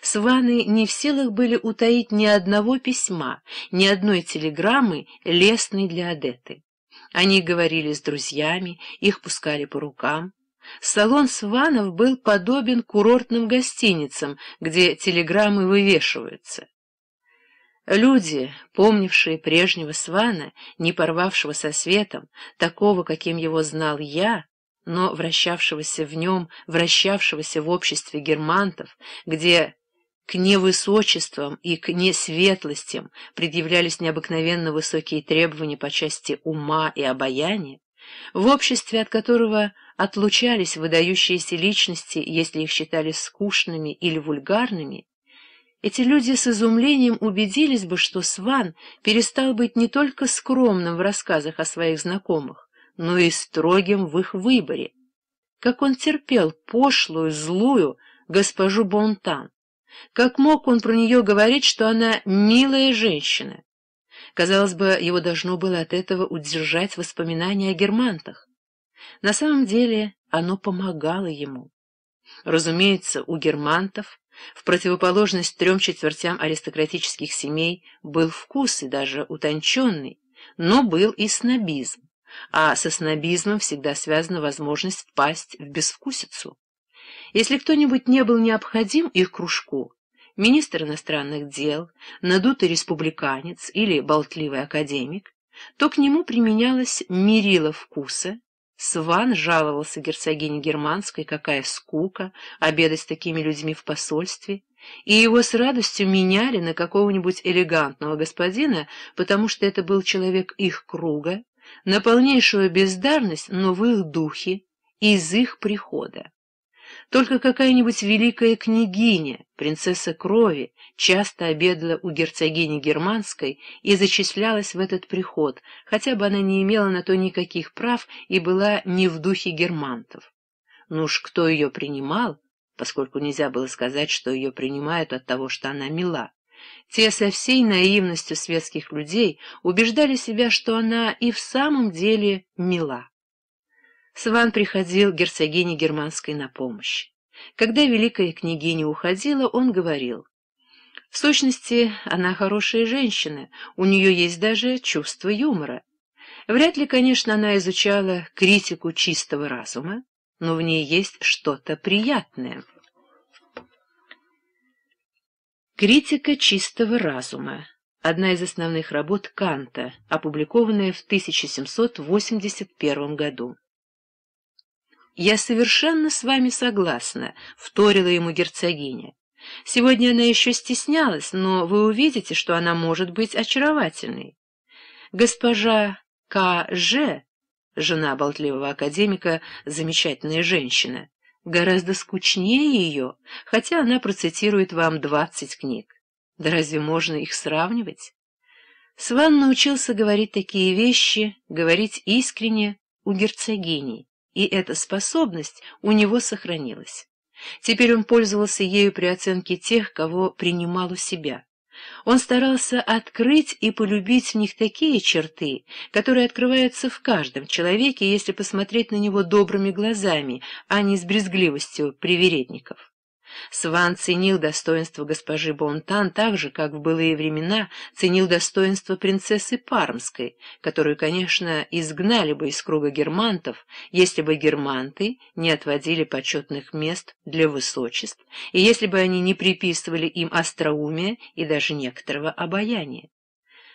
Сваны не в силах были утаить ни одного письма, ни одной телеграммы, лестной для Адеты. Они говорили с друзьями, их пускали по рукам. Салон Сванов был подобен курортным гостиницам, где телеграммы вывешиваются. Люди, помнившие прежнего Свана, не порвавшего со светом, такого, каким его знал я, но вращавшегося в нем, вращавшегося в обществе германтов, где к невысочествам и к несветлостям предъявлялись необыкновенно высокие требования по части ума и обаяния, в обществе, от которого отлучались выдающиеся личности, если их считали скучными или вульгарными, эти люди с изумлением убедились бы, что Сван перестал быть не только скромным в рассказах о своих знакомых, но и строгим в их выборе. Как он терпел пошлую, злую госпожу Бонтан. Как мог он про нее говорить, что она милая женщина? Казалось бы, его должно было от этого удержать воспоминания о германтах. На самом деле оно помогало ему. Разумеется, у германтов, в противоположность трем четвертям аристократических семей, был вкус и даже утонченный, но был и снобизм а со снобизмом всегда связана возможность впасть в безвкусицу. Если кто-нибудь не был необходим их кружку, министр иностранных дел, надутый республиканец или болтливый академик, то к нему применялось мерило вкуса, Сван жаловался герцогине Германской, какая скука обедать с такими людьми в посольстве, и его с радостью меняли на какого-нибудь элегантного господина, потому что это был человек их круга, на полнейшую бездарность, но в их духе, из их прихода. Только какая-нибудь великая княгиня, принцесса крови, часто обедала у герцогини Германской и зачислялась в этот приход, хотя бы она не имела на то никаких прав и была не в духе германтов. Ну уж кто ее принимал, поскольку нельзя было сказать, что ее принимают от того, что она мила, те со всей наивностью светских людей убеждали себя, что она и в самом деле мила. Сван приходил герцогине Германской на помощь. Когда великая княгиня уходила, он говорил, «В сущности, она хорошая женщина, у нее есть даже чувство юмора. Вряд ли, конечно, она изучала критику чистого разума, но в ней есть что-то приятное». Критика чистого разума. Одна из основных работ Канта, опубликованная в 1781 году. «Я совершенно с вами согласна», — вторила ему герцогиня. «Сегодня она еще стеснялась, но вы увидите, что она может быть очаровательной. Госпожа К.Ж., жена болтливого академика, замечательная женщина, гораздо скучнее ее, хотя она процитирует вам двадцать книг. Да разве можно их сравнивать? Сван научился говорить такие вещи, говорить искренне у герцогини, и эта способность у него сохранилась. Теперь он пользовался ею при оценке тех, кого принимал у себя. Он старался открыть и полюбить в них такие черты, которые открываются в каждом человеке, если посмотреть на него добрыми глазами, а не с брезгливостью привередников. Сван ценил достоинство госпожи Бонтан так же, как в былые времена ценил достоинство принцессы Пармской, которую, конечно, изгнали бы из круга германтов, если бы германты не отводили почетных мест для высочеств, и если бы они не приписывали им остроумия и даже некоторого обаяния.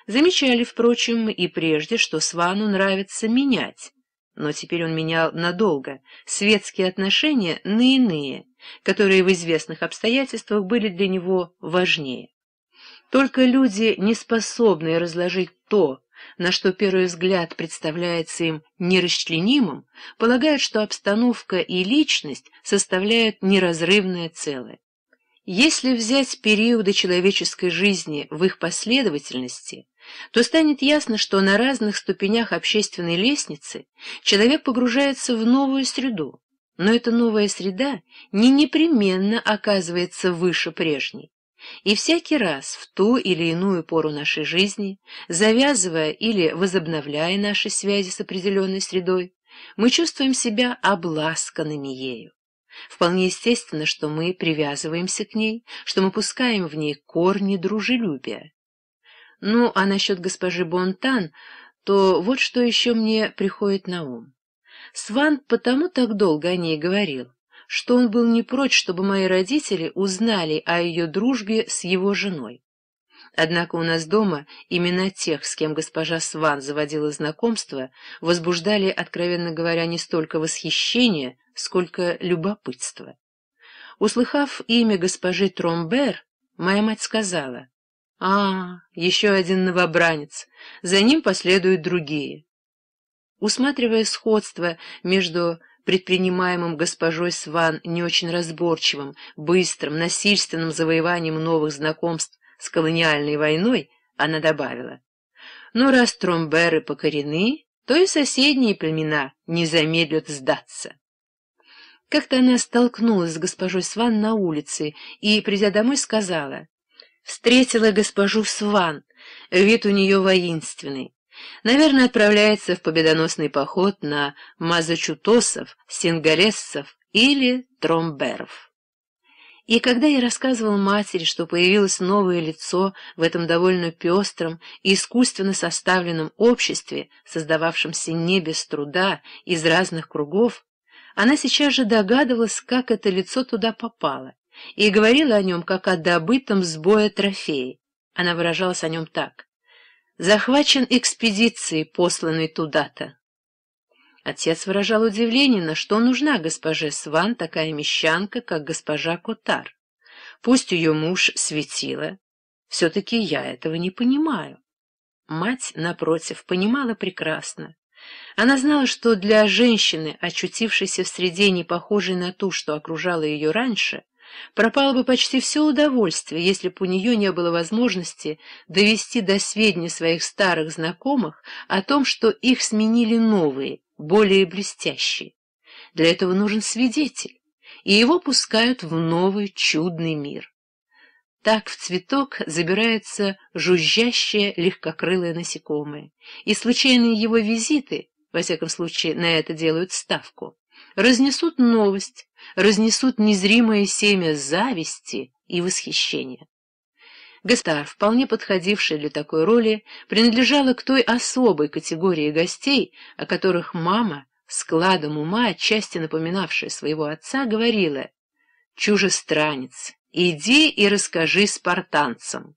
Замечали, впрочем, и прежде, что Свану нравится менять, но теперь он менял надолго светские отношения на иные, которые в известных обстоятельствах были для него важнее. Только люди, не способные разложить то, на что первый взгляд представляется им нерасчленимым, полагают, что обстановка и личность составляют неразрывное целое. Если взять периоды человеческой жизни в их последовательности – то станет ясно, что на разных ступенях общественной лестницы человек погружается в новую среду, но эта новая среда не непременно оказывается выше прежней. И всякий раз в ту или иную пору нашей жизни, завязывая или возобновляя наши связи с определенной средой, мы чувствуем себя обласканными ею. Вполне естественно, что мы привязываемся к ней, что мы пускаем в ней корни дружелюбия. Ну, а насчет госпожи Бонтан, то вот что еще мне приходит на ум. Сван потому так долго о ней говорил, что он был не прочь, чтобы мои родители узнали о ее дружбе с его женой. Однако у нас дома именно тех, с кем госпожа Сван заводила знакомство, возбуждали, откровенно говоря, не столько восхищение, сколько любопытство. Услыхав имя госпожи Тромбер, моя мать сказала, а, еще один новобранец. За ним последуют другие. Усматривая сходство между предпринимаемым госпожой Сван не очень разборчивым, быстрым, насильственным завоеванием новых знакомств с колониальной войной, она добавила. "Ну, раз тромберы покорены, то и соседние племена не замедлят сдаться. Как-то она столкнулась с госпожой Сван на улице и, придя домой, сказала — встретила госпожу Сван, вид у нее воинственный. Наверное, отправляется в победоносный поход на мазачутосов, сингалессов или тромберов. И когда я рассказывал матери, что появилось новое лицо в этом довольно пестром и искусственно составленном обществе, создававшемся не без труда из разных кругов, она сейчас же догадывалась, как это лицо туда попало, и говорила о нем как о добытом с боя трофее. Она выражалась о нем так. «Захвачен экспедицией, посланной туда-то». Отец выражал удивление, на что нужна госпоже Сван такая мещанка, как госпожа Котар. Пусть ее муж светила, все-таки я этого не понимаю. Мать, напротив, понимала прекрасно. Она знала, что для женщины, очутившейся в среде, не похожей на ту, что окружала ее раньше, Пропало бы почти все удовольствие, если бы у нее не было возможности довести до сведения своих старых знакомых о том, что их сменили новые, более блестящие. Для этого нужен свидетель, и его пускают в новый чудный мир. Так в цветок забирается жужжащее легкокрылое насекомое, и случайные его визиты, во всяком случае на это делают ставку, разнесут новость, разнесут незримое семя зависти и восхищения. Гестар, вполне подходившая для такой роли, принадлежала к той особой категории гостей, о которых мама, складом ума, отчасти напоминавшая своего отца, говорила «Чужестранец, иди и расскажи спартанцам».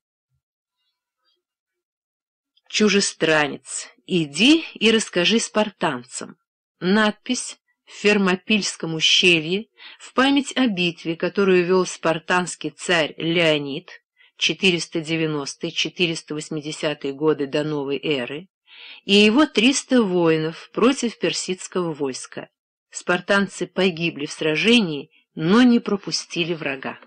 «Чужестранец, иди и расскажи спартанцам». Надпись в Фермопильском ущелье в память о битве, которую вел спартанский царь Леонид 490-480 годы до новой эры и его 300 воинов против персидского войска. Спартанцы погибли в сражении, но не пропустили врага.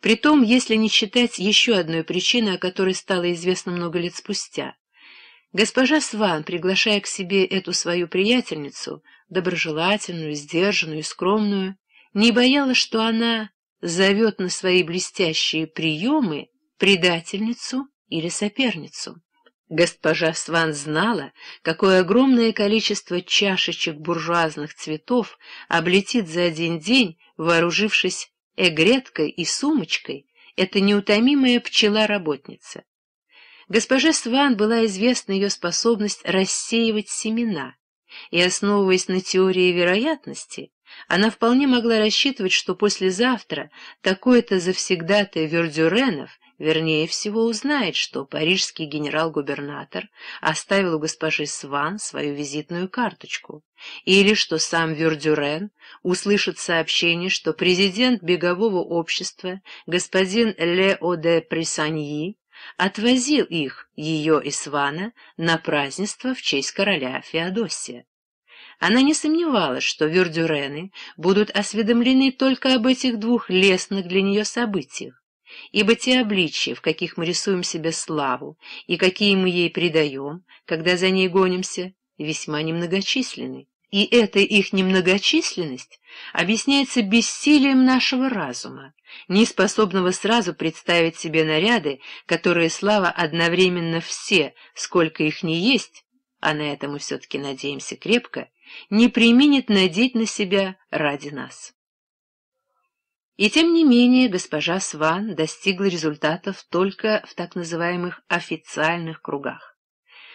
Притом, если не считать еще одной причины, о которой стало известно много лет спустя – Госпожа Сван, приглашая к себе эту свою приятельницу, доброжелательную, сдержанную, и скромную, не боялась, что она зовет на свои блестящие приемы предательницу или соперницу. Госпожа Сван знала, какое огромное количество чашечек буржуазных цветов облетит за один день, вооружившись эгреткой и сумочкой, эта неутомимая пчела-работница. Госпоже Сван была известна ее способность рассеивать семена, и, основываясь на теории вероятности, она вполне могла рассчитывать, что послезавтра такой-то завсегдатый Вердюренов, вернее всего, узнает, что парижский генерал-губернатор оставил у госпожи Сван свою визитную карточку, или что сам Вердюрен услышит сообщение, что президент бегового общества господин Лео де Присаньи отвозил их, ее и Свана, на празднество в честь короля Феодосия. Она не сомневалась, что вердюрены будут осведомлены только об этих двух лестных для нее событиях, ибо те обличия, в каких мы рисуем себе славу и какие мы ей придаем, когда за ней гонимся, весьма немногочисленны. И эта их немногочисленность объясняется бессилием нашего разума, неспособного сразу представить себе наряды, которые слава одновременно все, сколько их не есть, а на это мы все-таки надеемся крепко, не применит надеть на себя ради нас. И тем не менее госпожа Сван достигла результатов только в так называемых официальных кругах.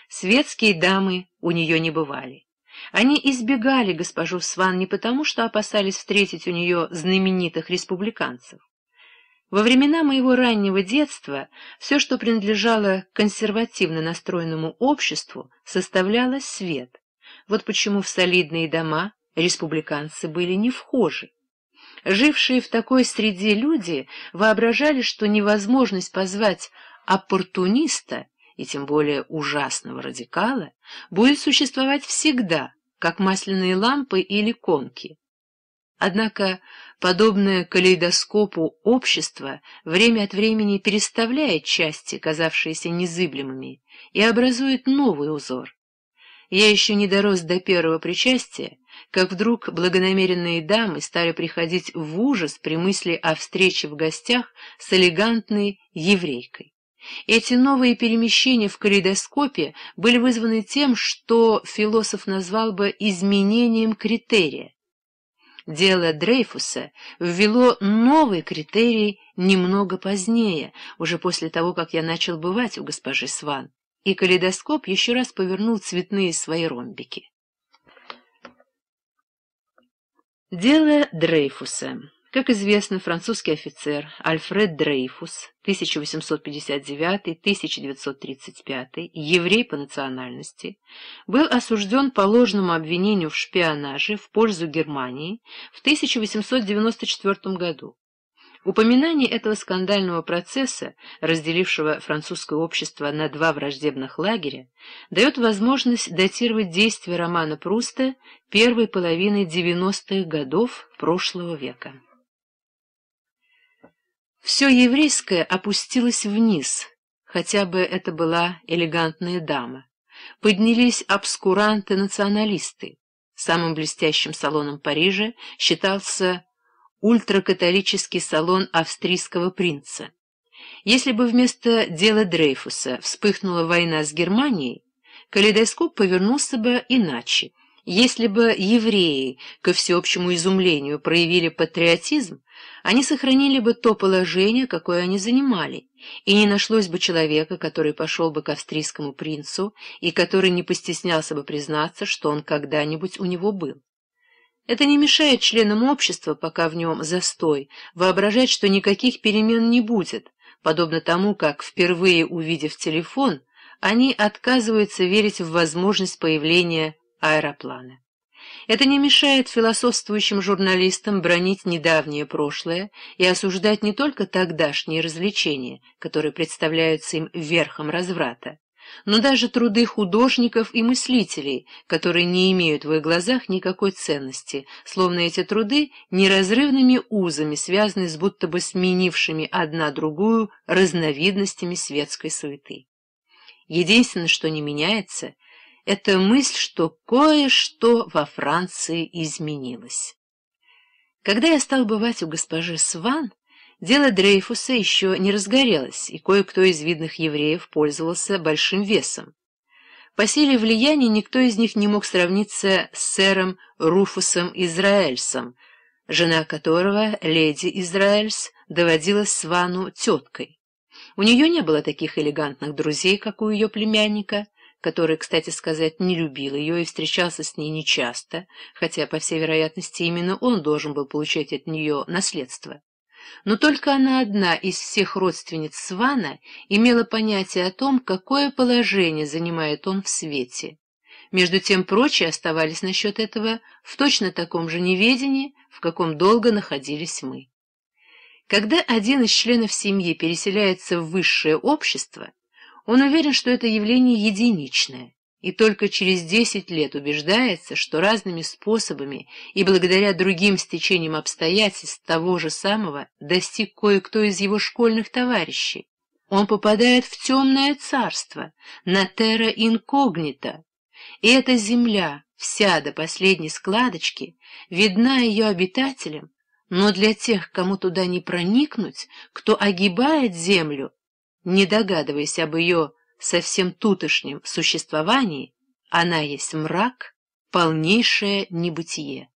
Светские дамы у нее не бывали они избегали госпожу Сван не потому, что опасались встретить у нее знаменитых республиканцев. Во времена моего раннего детства все, что принадлежало консервативно настроенному обществу, составляло свет. Вот почему в солидные дома республиканцы были не вхожи. Жившие в такой среде люди воображали, что невозможность позвать оппортуниста и тем более ужасного радикала, будет существовать всегда, как масляные лампы или конки. Однако подобное калейдоскопу общество время от времени переставляет части, казавшиеся незыблемыми, и образует новый узор. Я еще не дорос до первого причастия, как вдруг благонамеренные дамы стали приходить в ужас при мысли о встрече в гостях с элегантной еврейкой. Эти новые перемещения в калейдоскопе были вызваны тем, что философ назвал бы изменением критерия. Дело Дрейфуса ввело новый критерий немного позднее, уже после того, как я начал бывать у госпожи Сван, и калейдоскоп еще раз повернул цветные свои ромбики. Дело Дрейфуса как известно, французский офицер Альфред Дрейфус, 1859-1935, еврей по национальности, был осужден по ложному обвинению в шпионаже в пользу Германии в 1894 году. Упоминание этого скандального процесса, разделившего французское общество на два враждебных лагеря, дает возможность датировать действия романа Пруста первой половины 90-х годов прошлого века. Все еврейское опустилось вниз, хотя бы это была элегантная дама. Поднялись обскуранты-националисты. Самым блестящим салоном Парижа считался ультракатолический салон австрийского принца. Если бы вместо дела Дрейфуса вспыхнула война с Германией, калейдоскоп повернулся бы иначе — если бы евреи, ко всеобщему изумлению, проявили патриотизм, они сохранили бы то положение, какое они занимали, и не нашлось бы человека, который пошел бы к австрийскому принцу и который не постеснялся бы признаться, что он когда-нибудь у него был. Это не мешает членам общества, пока в нем застой, воображать, что никаких перемен не будет, подобно тому, как, впервые увидев телефон, они отказываются верить в возможность появления аэроплана. Это не мешает философствующим журналистам бронить недавнее прошлое и осуждать не только тогдашние развлечения, которые представляются им верхом разврата, но даже труды художников и мыслителей, которые не имеют в их глазах никакой ценности, словно эти труды неразрывными узами связаны с будто бы сменившими одна другую разновидностями светской суеты. Единственное, что не меняется — это мысль, что кое-что во Франции изменилось. Когда я стал бывать у госпожи Сван, дело Дрейфуса еще не разгорелось, и кое-кто из видных евреев пользовался большим весом. По силе влияния никто из них не мог сравниться с сэром Руфусом Израэльсом, жена которого, леди Израэльс, доводилась Свану теткой. У нее не было таких элегантных друзей, как у ее племянника, который, кстати сказать, не любил ее и встречался с ней нечасто, хотя, по всей вероятности, именно он должен был получать от нее наследство. Но только она одна из всех родственниц Свана имела понятие о том, какое положение занимает он в свете. Между тем прочие оставались насчет этого в точно таком же неведении, в каком долго находились мы. Когда один из членов семьи переселяется в высшее общество, он уверен, что это явление единичное, и только через десять лет убеждается, что разными способами и благодаря другим стечениям обстоятельств того же самого достиг кое-кто из его школьных товарищей. Он попадает в темное царство, на терра инкогнито, и эта земля, вся до последней складочки, видна ее обитателям, но для тех, кому туда не проникнуть, кто огибает землю, не догадываясь об ее совсем тутошнем существовании, она есть мрак, полнейшее небытие.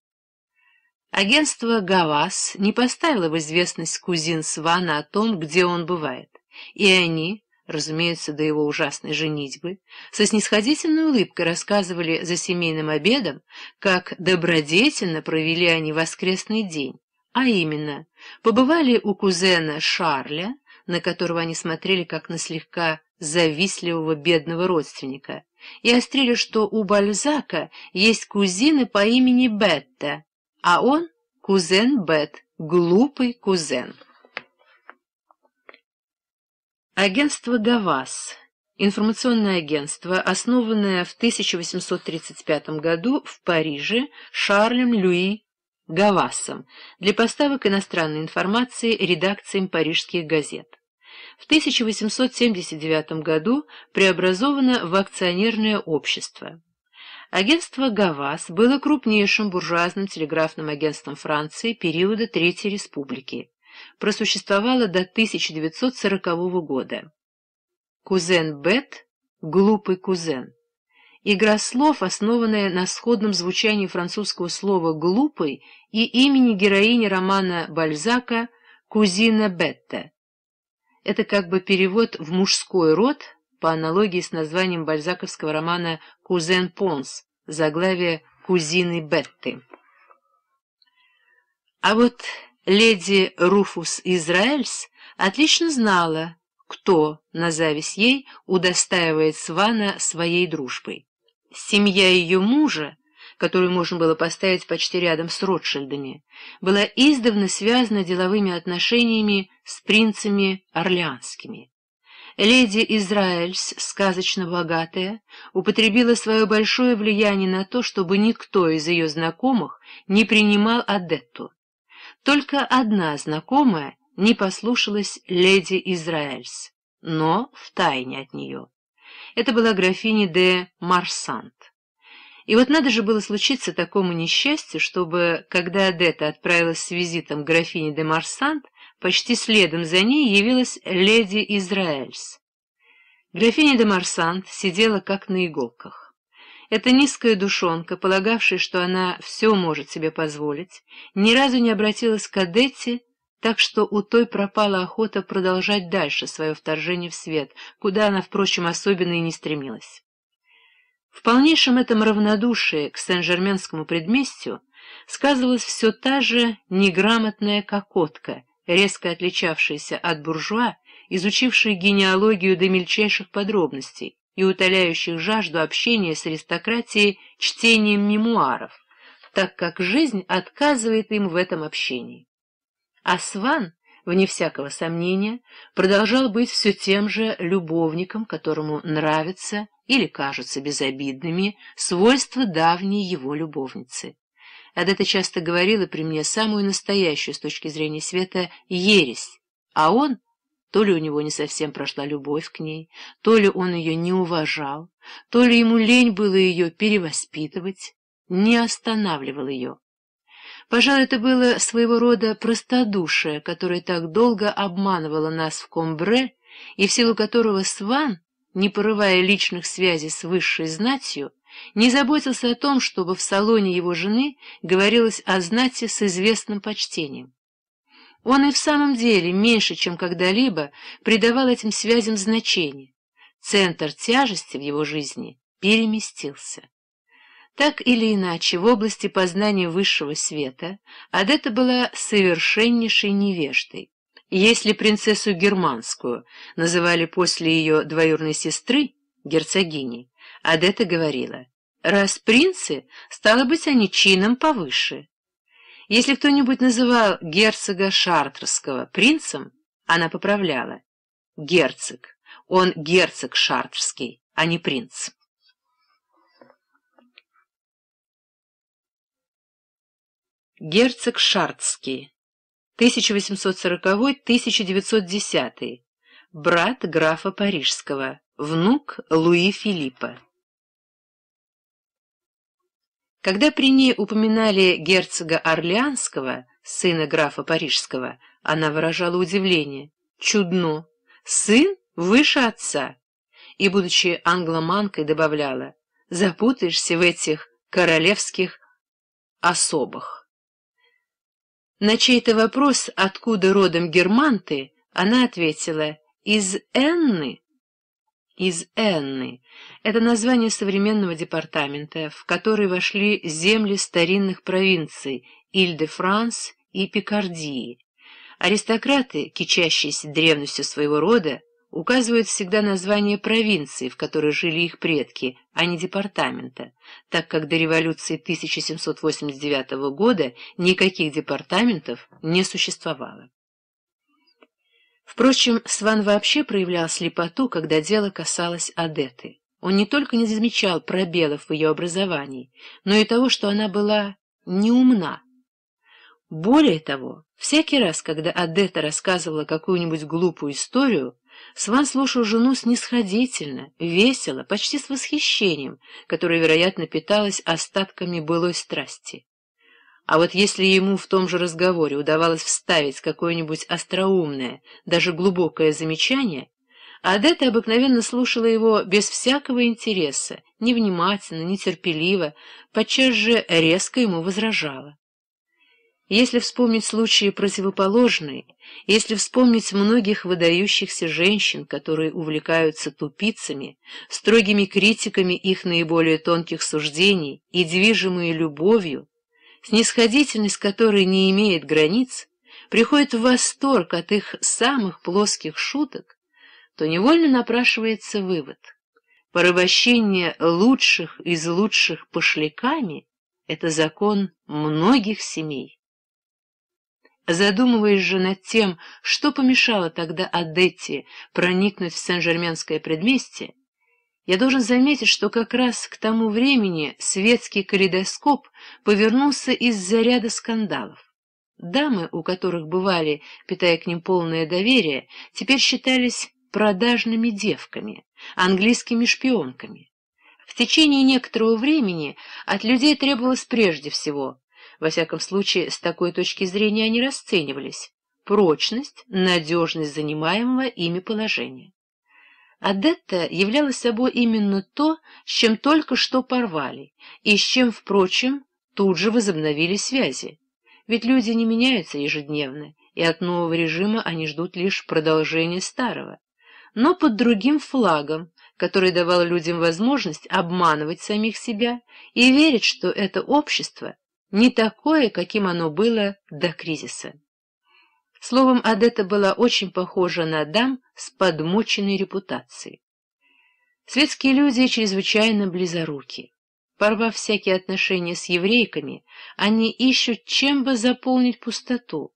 Агентство «Гавас» не поставило в известность кузин Свана о том, где он бывает, и они, разумеется, до его ужасной женитьбы, со снисходительной улыбкой рассказывали за семейным обедом, как добродетельно провели они воскресный день, а именно, побывали у кузена Шарля, на которого они смотрели как на слегка завистливого бедного родственника, и острили, что у Бальзака есть кузины по имени Бетта, а он — кузен Бет, глупый кузен. Агентство «Гавас» — информационное агентство, основанное в 1835 году в Париже Шарлем Луи. Гавасом для поставок иностранной информации редакциям парижских газет. В 1879 году преобразовано в акционерное общество. Агентство «Гавас» было крупнейшим буржуазным телеграфным агентством Франции периода Третьей Республики. Просуществовало до 1940 года. Кузен Бет – глупый кузен. Игра слов, основанная на сходном звучании французского слова «глупый» и имени героини романа Бальзака «Кузина Бетта». Это как бы перевод в мужской род по аналогии с названием бальзаковского романа «Кузен Понс», заглавие «Кузины Бетты». А вот леди Руфус Израэльс отлично знала, кто, на зависть ей, удостаивает Свана своей дружбой. Семья ее мужа, которую можно было поставить почти рядом с Ротшильдами, была издавна связана деловыми отношениями с принцами орлеанскими. Леди Израэльс, сказочно богатая, употребила свое большое влияние на то, чтобы никто из ее знакомых не принимал Адетту. Только одна знакомая не послушалась леди Израэльс, но втайне от нее. Это была графиня де Марсант. И вот надо же было случиться такому несчастью, чтобы, когда Адетта отправилась с визитом к графине де Марсант, почти следом за ней явилась леди Израэльс. Графиня де Марсант сидела как на иголках. Эта низкая душонка, полагавшая, что она все может себе позволить, ни разу не обратилась к Адетте так что у той пропала охота продолжать дальше свое вторжение в свет, куда она, впрочем, особенно и не стремилась. В полнейшем этом равнодушии к Сен-Жерменскому предместью сказывалась все та же неграмотная кокотка, резко отличавшаяся от буржуа, изучившей генеалогию до мельчайших подробностей и утоляющих жажду общения с аристократией чтением мемуаров, так как жизнь отказывает им в этом общении. А Сван, вне всякого сомнения, продолжал быть все тем же любовником, которому нравятся или кажутся безобидными свойства давней его любовницы. Адетта часто говорила при мне самую настоящую с точки зрения света ересь, а он, то ли у него не совсем прошла любовь к ней, то ли он ее не уважал, то ли ему лень было ее перевоспитывать, не останавливал ее. Пожалуй, это было своего рода простодушие, которое так долго обманывало нас в Комбре, и в силу которого Сван, не порывая личных связей с высшей знатью, не заботился о том, чтобы в салоне его жены говорилось о знати с известным почтением. Он и в самом деле меньше, чем когда-либо, придавал этим связям значение. Центр тяжести в его жизни переместился. Так или иначе, в области познания высшего света Адетта была совершеннейшей невеждой. Если принцессу Германскую называли после ее двоюрной сестры, герцогини, Адетта говорила, «Раз принцы, стало быть, они чином повыше». Если кто-нибудь называл герцога Шартерского принцем, она поправляла, «Герцог, он герцог Шартерский, а не принц». Герцог Шартский, 1840-1910, брат графа Парижского, внук Луи Филиппа. Когда при ней упоминали герцога Орлеанского, сына графа Парижского, она выражала удивление. «Чудно! Сын выше отца!» И, будучи англоманкой, добавляла «Запутаешься в этих королевских особах». На чей-то вопрос, откуда родом германты, она ответила «Из Энны?» «Из Энны» — это название современного департамента, в который вошли земли старинных провинций Иль-де-Франс и Пикардии. Аристократы, кичащиеся древностью своего рода, указывают всегда название провинции, в которой жили их предки, а не департамента, так как до революции 1789 года никаких департаментов не существовало. Впрочем, Сван вообще проявлял слепоту, когда дело касалось Адеты. Он не только не замечал пробелов в ее образовании, но и того, что она была неумна. Более того, всякий раз, когда Адета рассказывала какую-нибудь глупую историю, Сван слушал жену снисходительно, весело, почти с восхищением, которое, вероятно, питалось остатками былой страсти. А вот если ему в том же разговоре удавалось вставить какое-нибудь остроумное, даже глубокое замечание, Адетта обыкновенно слушала его без всякого интереса, невнимательно, нетерпеливо, подчас же резко ему возражала. Если вспомнить случаи противоположные, если вспомнить многих выдающихся женщин, которые увлекаются тупицами, строгими критиками их наиболее тонких суждений и движимые любовью, снисходительность которой не имеет границ, приходит в восторг от их самых плоских шуток, то невольно напрашивается вывод. Порабощение лучших из лучших пошляками — это закон многих семей. Задумываясь же над тем, что помешало тогда Адетти проникнуть в Сен-Жерменское предместье, я должен заметить, что как раз к тому времени светский калейдоскоп повернулся из-за ряда скандалов. Дамы, у которых бывали, питая к ним полное доверие, теперь считались продажными девками, английскими шпионками. В течение некоторого времени от людей требовалось прежде всего во всяком случае, с такой точки зрения они расценивались. Прочность, надежность занимаемого ими положения. Адетта являла собой именно то, с чем только что порвали, и с чем, впрочем, тут же возобновили связи. Ведь люди не меняются ежедневно, и от нового режима они ждут лишь продолжения старого. Но под другим флагом, который давал людям возможность обманывать самих себя и верить, что это общество не такое, каким оно было до кризиса. Словом, Адетта была очень похожа на дам с подмоченной репутацией. Светские люди чрезвычайно близоруки. Порвав всякие отношения с еврейками, они ищут, чем бы заполнить пустоту,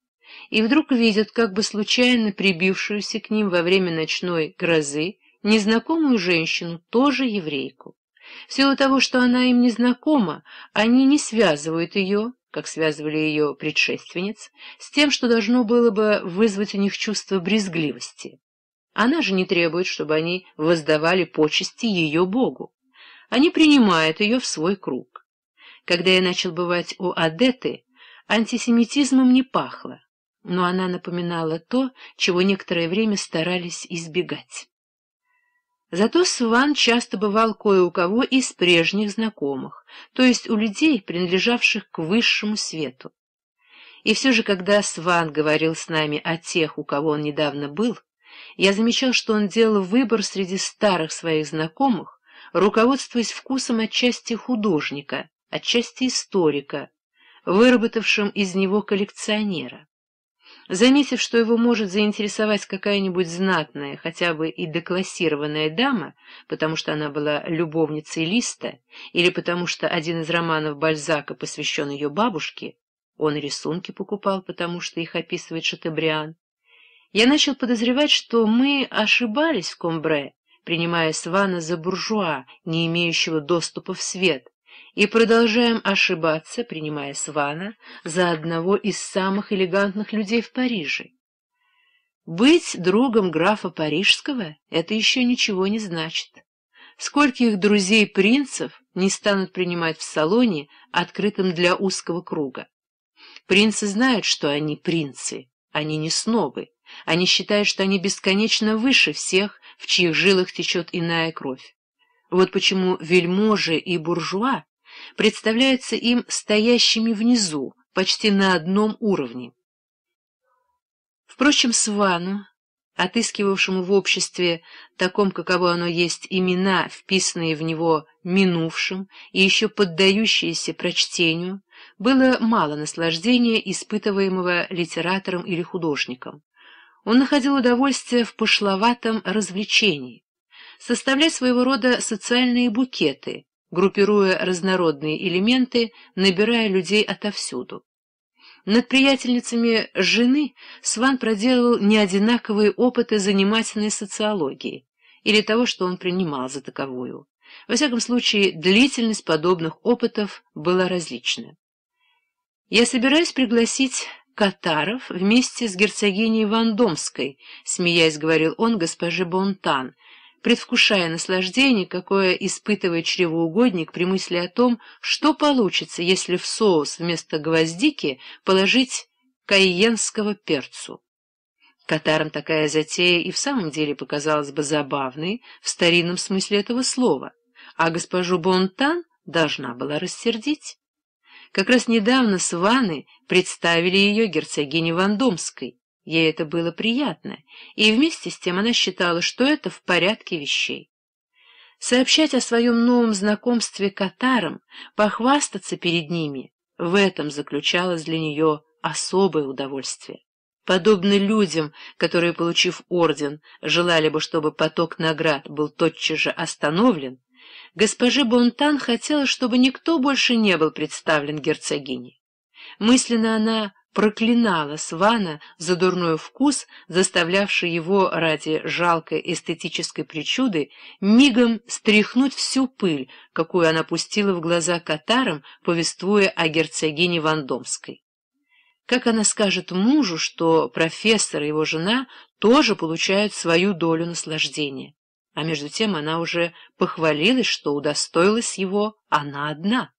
и вдруг видят, как бы случайно прибившуюся к ним во время ночной грозы, незнакомую женщину, тоже еврейку. В силу того, что она им не знакома, они не связывают ее, как связывали ее предшественниц, с тем, что должно было бы вызвать у них чувство брезгливости. Она же не требует, чтобы они воздавали почести ее Богу. Они принимают ее в свой круг. Когда я начал бывать у Адеты, антисемитизмом не пахло, но она напоминала то, чего некоторое время старались избегать. Зато Сван часто бывал кое у кого из прежних знакомых, то есть у людей, принадлежавших к высшему свету. И все же, когда Сван говорил с нами о тех, у кого он недавно был, я замечал, что он делал выбор среди старых своих знакомых, руководствуясь вкусом отчасти художника, отчасти историка, выработавшим из него коллекционера. Заметив, что его может заинтересовать какая-нибудь знатная, хотя бы и деклассированная дама, потому что она была любовницей Листа, или потому что один из романов Бальзака посвящен ее бабушке, он рисунки покупал, потому что их описывает Шатебриан, я начал подозревать, что мы ошибались в Комбре, принимая Свана за буржуа, не имеющего доступа в свет, и продолжаем ошибаться, принимая Свана за одного из самых элегантных людей в Париже. Быть другом графа Парижского — это еще ничего не значит. Сколько их друзей-принцев не станут принимать в салоне, открытом для узкого круга. Принцы знают, что они принцы, они а не снобы. Они считают, что они бесконечно выше всех, в чьих жилах течет иная кровь. Вот почему вельможи и буржуа представляются им стоящими внизу, почти на одном уровне. Впрочем, Свану, отыскивавшему в обществе, таком, каково оно есть, имена, вписанные в него минувшим и еще поддающиеся прочтению, было мало наслаждения, испытываемого литератором или художником. Он находил удовольствие в пошловатом развлечении, составлять своего рода социальные букеты, группируя разнородные элементы, набирая людей отовсюду. Над приятельницами жены Сван проделал неодинаковые опыты занимательной социологии или того, что он принимал за таковую. Во всяком случае, длительность подобных опытов была различна. «Я собираюсь пригласить Катаров вместе с герцогиней Вандомской», — смеясь говорил он госпоже Бонтан — предвкушая наслаждение, какое испытывает чревоугодник при мысли о том, что получится, если в соус вместо гвоздики положить кайенского перцу. Катарам такая затея и в самом деле показалась бы забавной в старинном смысле этого слова, а госпожу Бонтан должна была рассердить. Как раз недавно сваны представили ее герцогине Вандомской, Ей это было приятно, и вместе с тем она считала, что это в порядке вещей. Сообщать о своем новом знакомстве катарам, похвастаться перед ними — в этом заключалось для нее особое удовольствие. Подобно людям, которые, получив орден, желали бы, чтобы поток наград был тотчас же остановлен, госпожа Бонтан хотела, чтобы никто больше не был представлен герцогине. Мысленно она проклинала Свана за дурной вкус, заставлявший его ради жалкой эстетической причуды мигом стряхнуть всю пыль, какую она пустила в глаза катарам, повествуя о герцогине Вандомской. Как она скажет мужу, что профессор и его жена тоже получают свою долю наслаждения? А между тем она уже похвалилась, что удостоилась его она одна.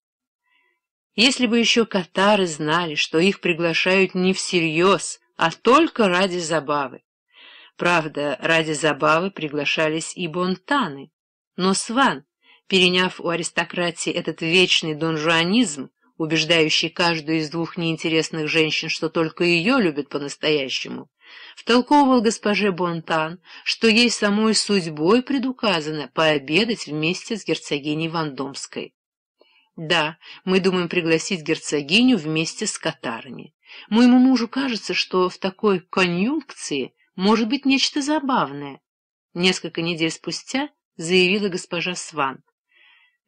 Если бы еще катары знали, что их приглашают не всерьез, а только ради забавы. Правда, ради забавы приглашались и бонтаны. Но Сван, переняв у аристократии этот вечный донжуанизм, убеждающий каждую из двух неинтересных женщин, что только ее любят по-настоящему, втолковывал госпоже Бонтан, что ей самой судьбой предуказано пообедать вместе с герцогиней Вандомской. Да, мы думаем пригласить герцогиню вместе с катарами. Моему мужу кажется, что в такой конъюнкции может быть нечто забавное. Несколько недель спустя заявила госпожа Сван.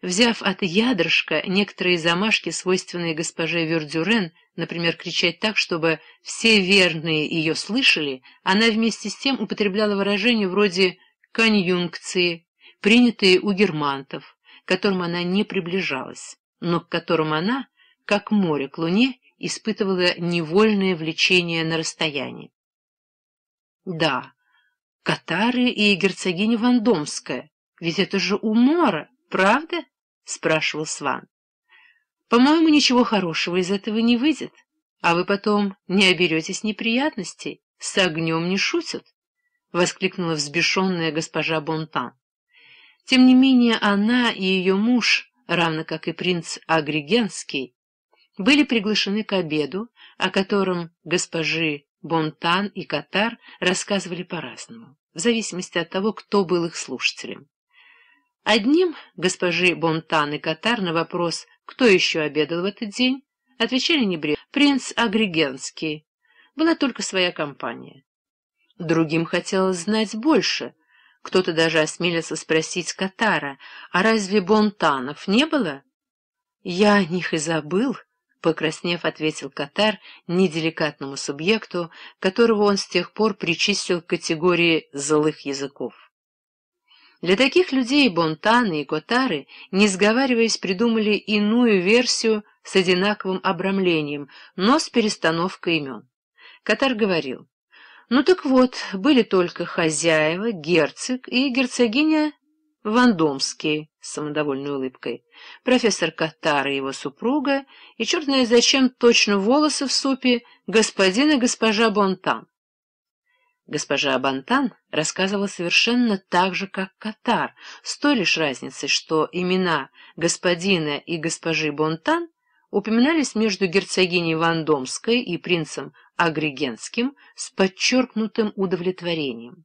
Взяв от ядрышка некоторые замашки, свойственные госпоже Вердюрен, например, кричать так, чтобы все верные ее слышали, она вместе с тем употребляла выражение вроде «конъюнкции», принятые у германтов, к которым она не приближалась но к которому она, как море к луне, испытывала невольное влечение на расстоянии. Да, Катары и герцогиня Вандомская, ведь это же умора, правда? — спрашивал Сван. — По-моему, ничего хорошего из этого не выйдет, а вы потом не оберетесь неприятностей, с огнем не шутят, — воскликнула взбешенная госпожа Бонтан. Тем не менее, она и ее муж — равно как и принц Агригенский, были приглашены к обеду, о котором госпожи Бонтан и Катар рассказывали по-разному, в зависимости от того, кто был их слушателем. Одним госпожи Бонтан и Катар на вопрос, кто еще обедал в этот день, отвечали небрежно «Принц Агригенский». Была только своя компания. Другим хотелось знать больше, кто-то даже осмелился спросить Катара, а разве бонтанов не было? «Я о них и забыл», — покраснев, ответил Катар неделикатному субъекту, которого он с тех пор причислил к категории «злых языков». Для таких людей Бонтаны и Котары, не сговариваясь, придумали иную версию с одинаковым обрамлением, но с перестановкой имен. Катар говорил, ну так вот, были только хозяева, герцог и герцогиня Вандомский с самодовольной улыбкой, профессор Катар и его супруга, и черт знает зачем точно волосы в супе господин и госпожа Бонтан. Госпожа Бонтан рассказывала совершенно так же, как Катар, с той лишь разницей, что имена господина и госпожи Бонтан упоминались между герцогиней Вандомской и принцем Агрегенским с подчеркнутым удовлетворением.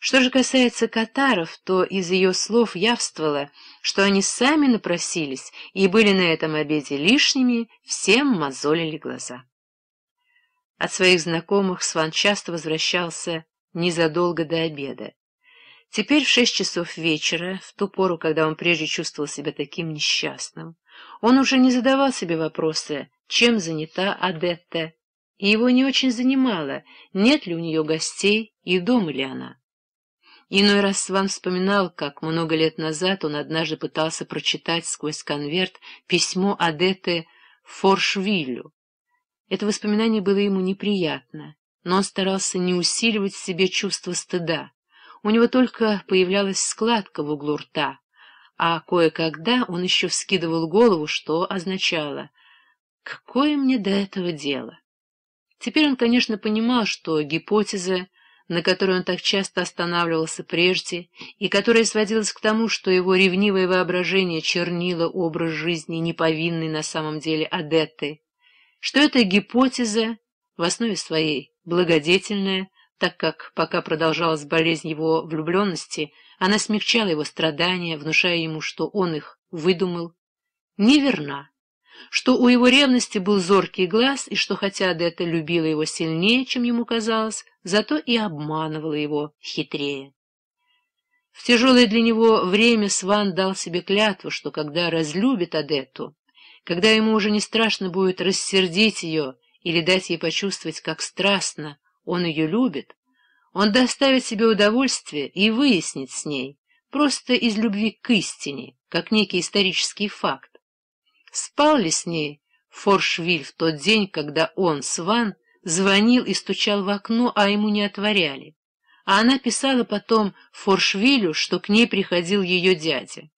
Что же касается катаров, то из ее слов явствовало, что они сами напросились и были на этом обеде лишними, всем мозолили глаза. От своих знакомых Сван часто возвращался незадолго до обеда. Теперь в шесть часов вечера, в ту пору, когда он прежде чувствовал себя таким несчастным, он уже не задавал себе вопроса, чем занята Адетта, и его не очень занимало, нет ли у нее гостей и дома ли она. Иной раз Сван вспоминал, как много лет назад он однажды пытался прочитать сквозь конверт письмо Адеты Форшвилю. Это воспоминание было ему неприятно, но он старался не усиливать в себе чувство стыда. У него только появлялась складка в углу рта, а кое-когда он еще вскидывал голову, что означало «Какое мне до этого дело?» Теперь он, конечно, понимал, что гипотеза, на которой он так часто останавливался прежде, и которая сводилась к тому, что его ревнивое воображение чернило образ жизни неповинной на самом деле Адетты, что эта гипотеза в основе своей благодетельная, так как, пока продолжалась болезнь его влюбленности, она смягчала его страдания, внушая ему, что он их выдумал, неверна что у его ревности был зоркий глаз, и что хотя Адетта любила его сильнее, чем ему казалось, зато и обманывала его хитрее. В тяжелое для него время Сван дал себе клятву, что когда разлюбит Адетту, когда ему уже не страшно будет рассердить ее или дать ей почувствовать, как страстно он ее любит, он доставит себе удовольствие и выяснит с ней, просто из любви к истине, как некий исторический факт, Спал ли с ней Форшвиль в тот день, когда он, Сван, звонил и стучал в окно, а ему не отворяли? А она писала потом Форшвилю, что к ней приходил ее дядя.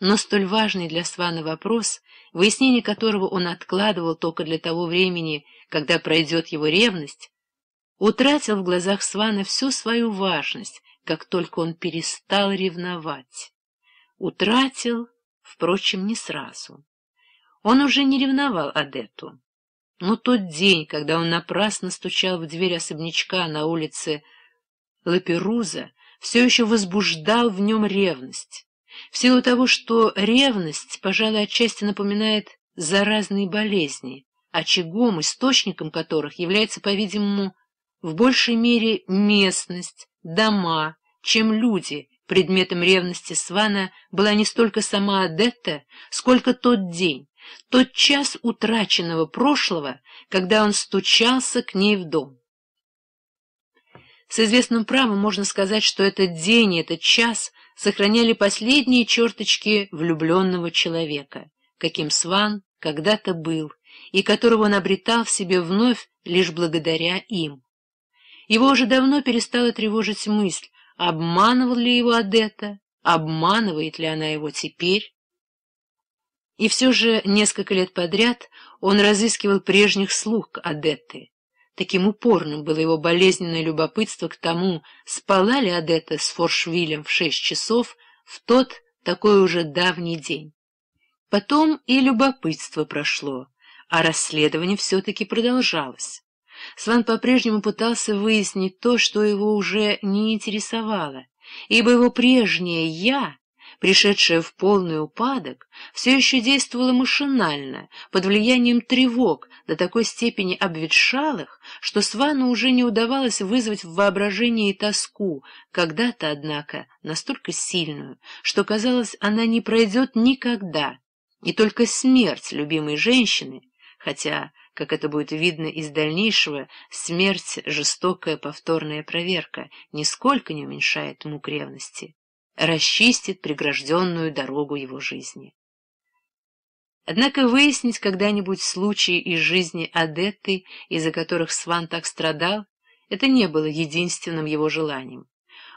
Но столь важный для Свана вопрос, выяснение которого он откладывал только для того времени, когда пройдет его ревность, утратил в глазах Свана всю свою важность, как только он перестал ревновать. Утратил Впрочем, не сразу. Он уже не ревновал Адету. Но тот день, когда он напрасно стучал в дверь особнячка на улице Лаперуза, все еще возбуждал в нем ревность. В силу того, что ревность, пожалуй, отчасти напоминает заразные болезни, очагом, источником которых является, по-видимому, в большей мере местность, дома, чем люди, Предметом ревности Свана была не столько сама Адетта, сколько тот день, тот час утраченного прошлого, когда он стучался к ней в дом. С известным правом можно сказать, что этот день и этот час сохраняли последние черточки влюбленного человека, каким Сван когда-то был, и которого он обретал в себе вновь лишь благодаря им. Его уже давно перестала тревожить мысль, Обманывал ли его Адетта? Обманывает ли она его теперь? И все же несколько лет подряд он разыскивал прежних слуг Адетты. Таким упорным было его болезненное любопытство к тому, спала ли Адетта с Форшвилем в шесть часов в тот такой уже давний день. Потом и любопытство прошло, а расследование все-таки продолжалось. Сван по-прежнему пытался выяснить то, что его уже не интересовало, ибо его прежнее «я», пришедшее в полный упадок, все еще действовало машинально, под влиянием тревог, до такой степени обветшалых, что Свану уже не удавалось вызвать в воображении тоску, когда-то, однако, настолько сильную, что, казалось, она не пройдет никогда, и только смерть любимой женщины, хотя как это будет видно из дальнейшего, смерть — жестокая повторная проверка, нисколько не уменьшает мук ревности, расчистит прегражденную дорогу его жизни. Однако выяснить когда-нибудь случаи из жизни Адетты, из-за которых Сван так страдал, это не было единственным его желанием.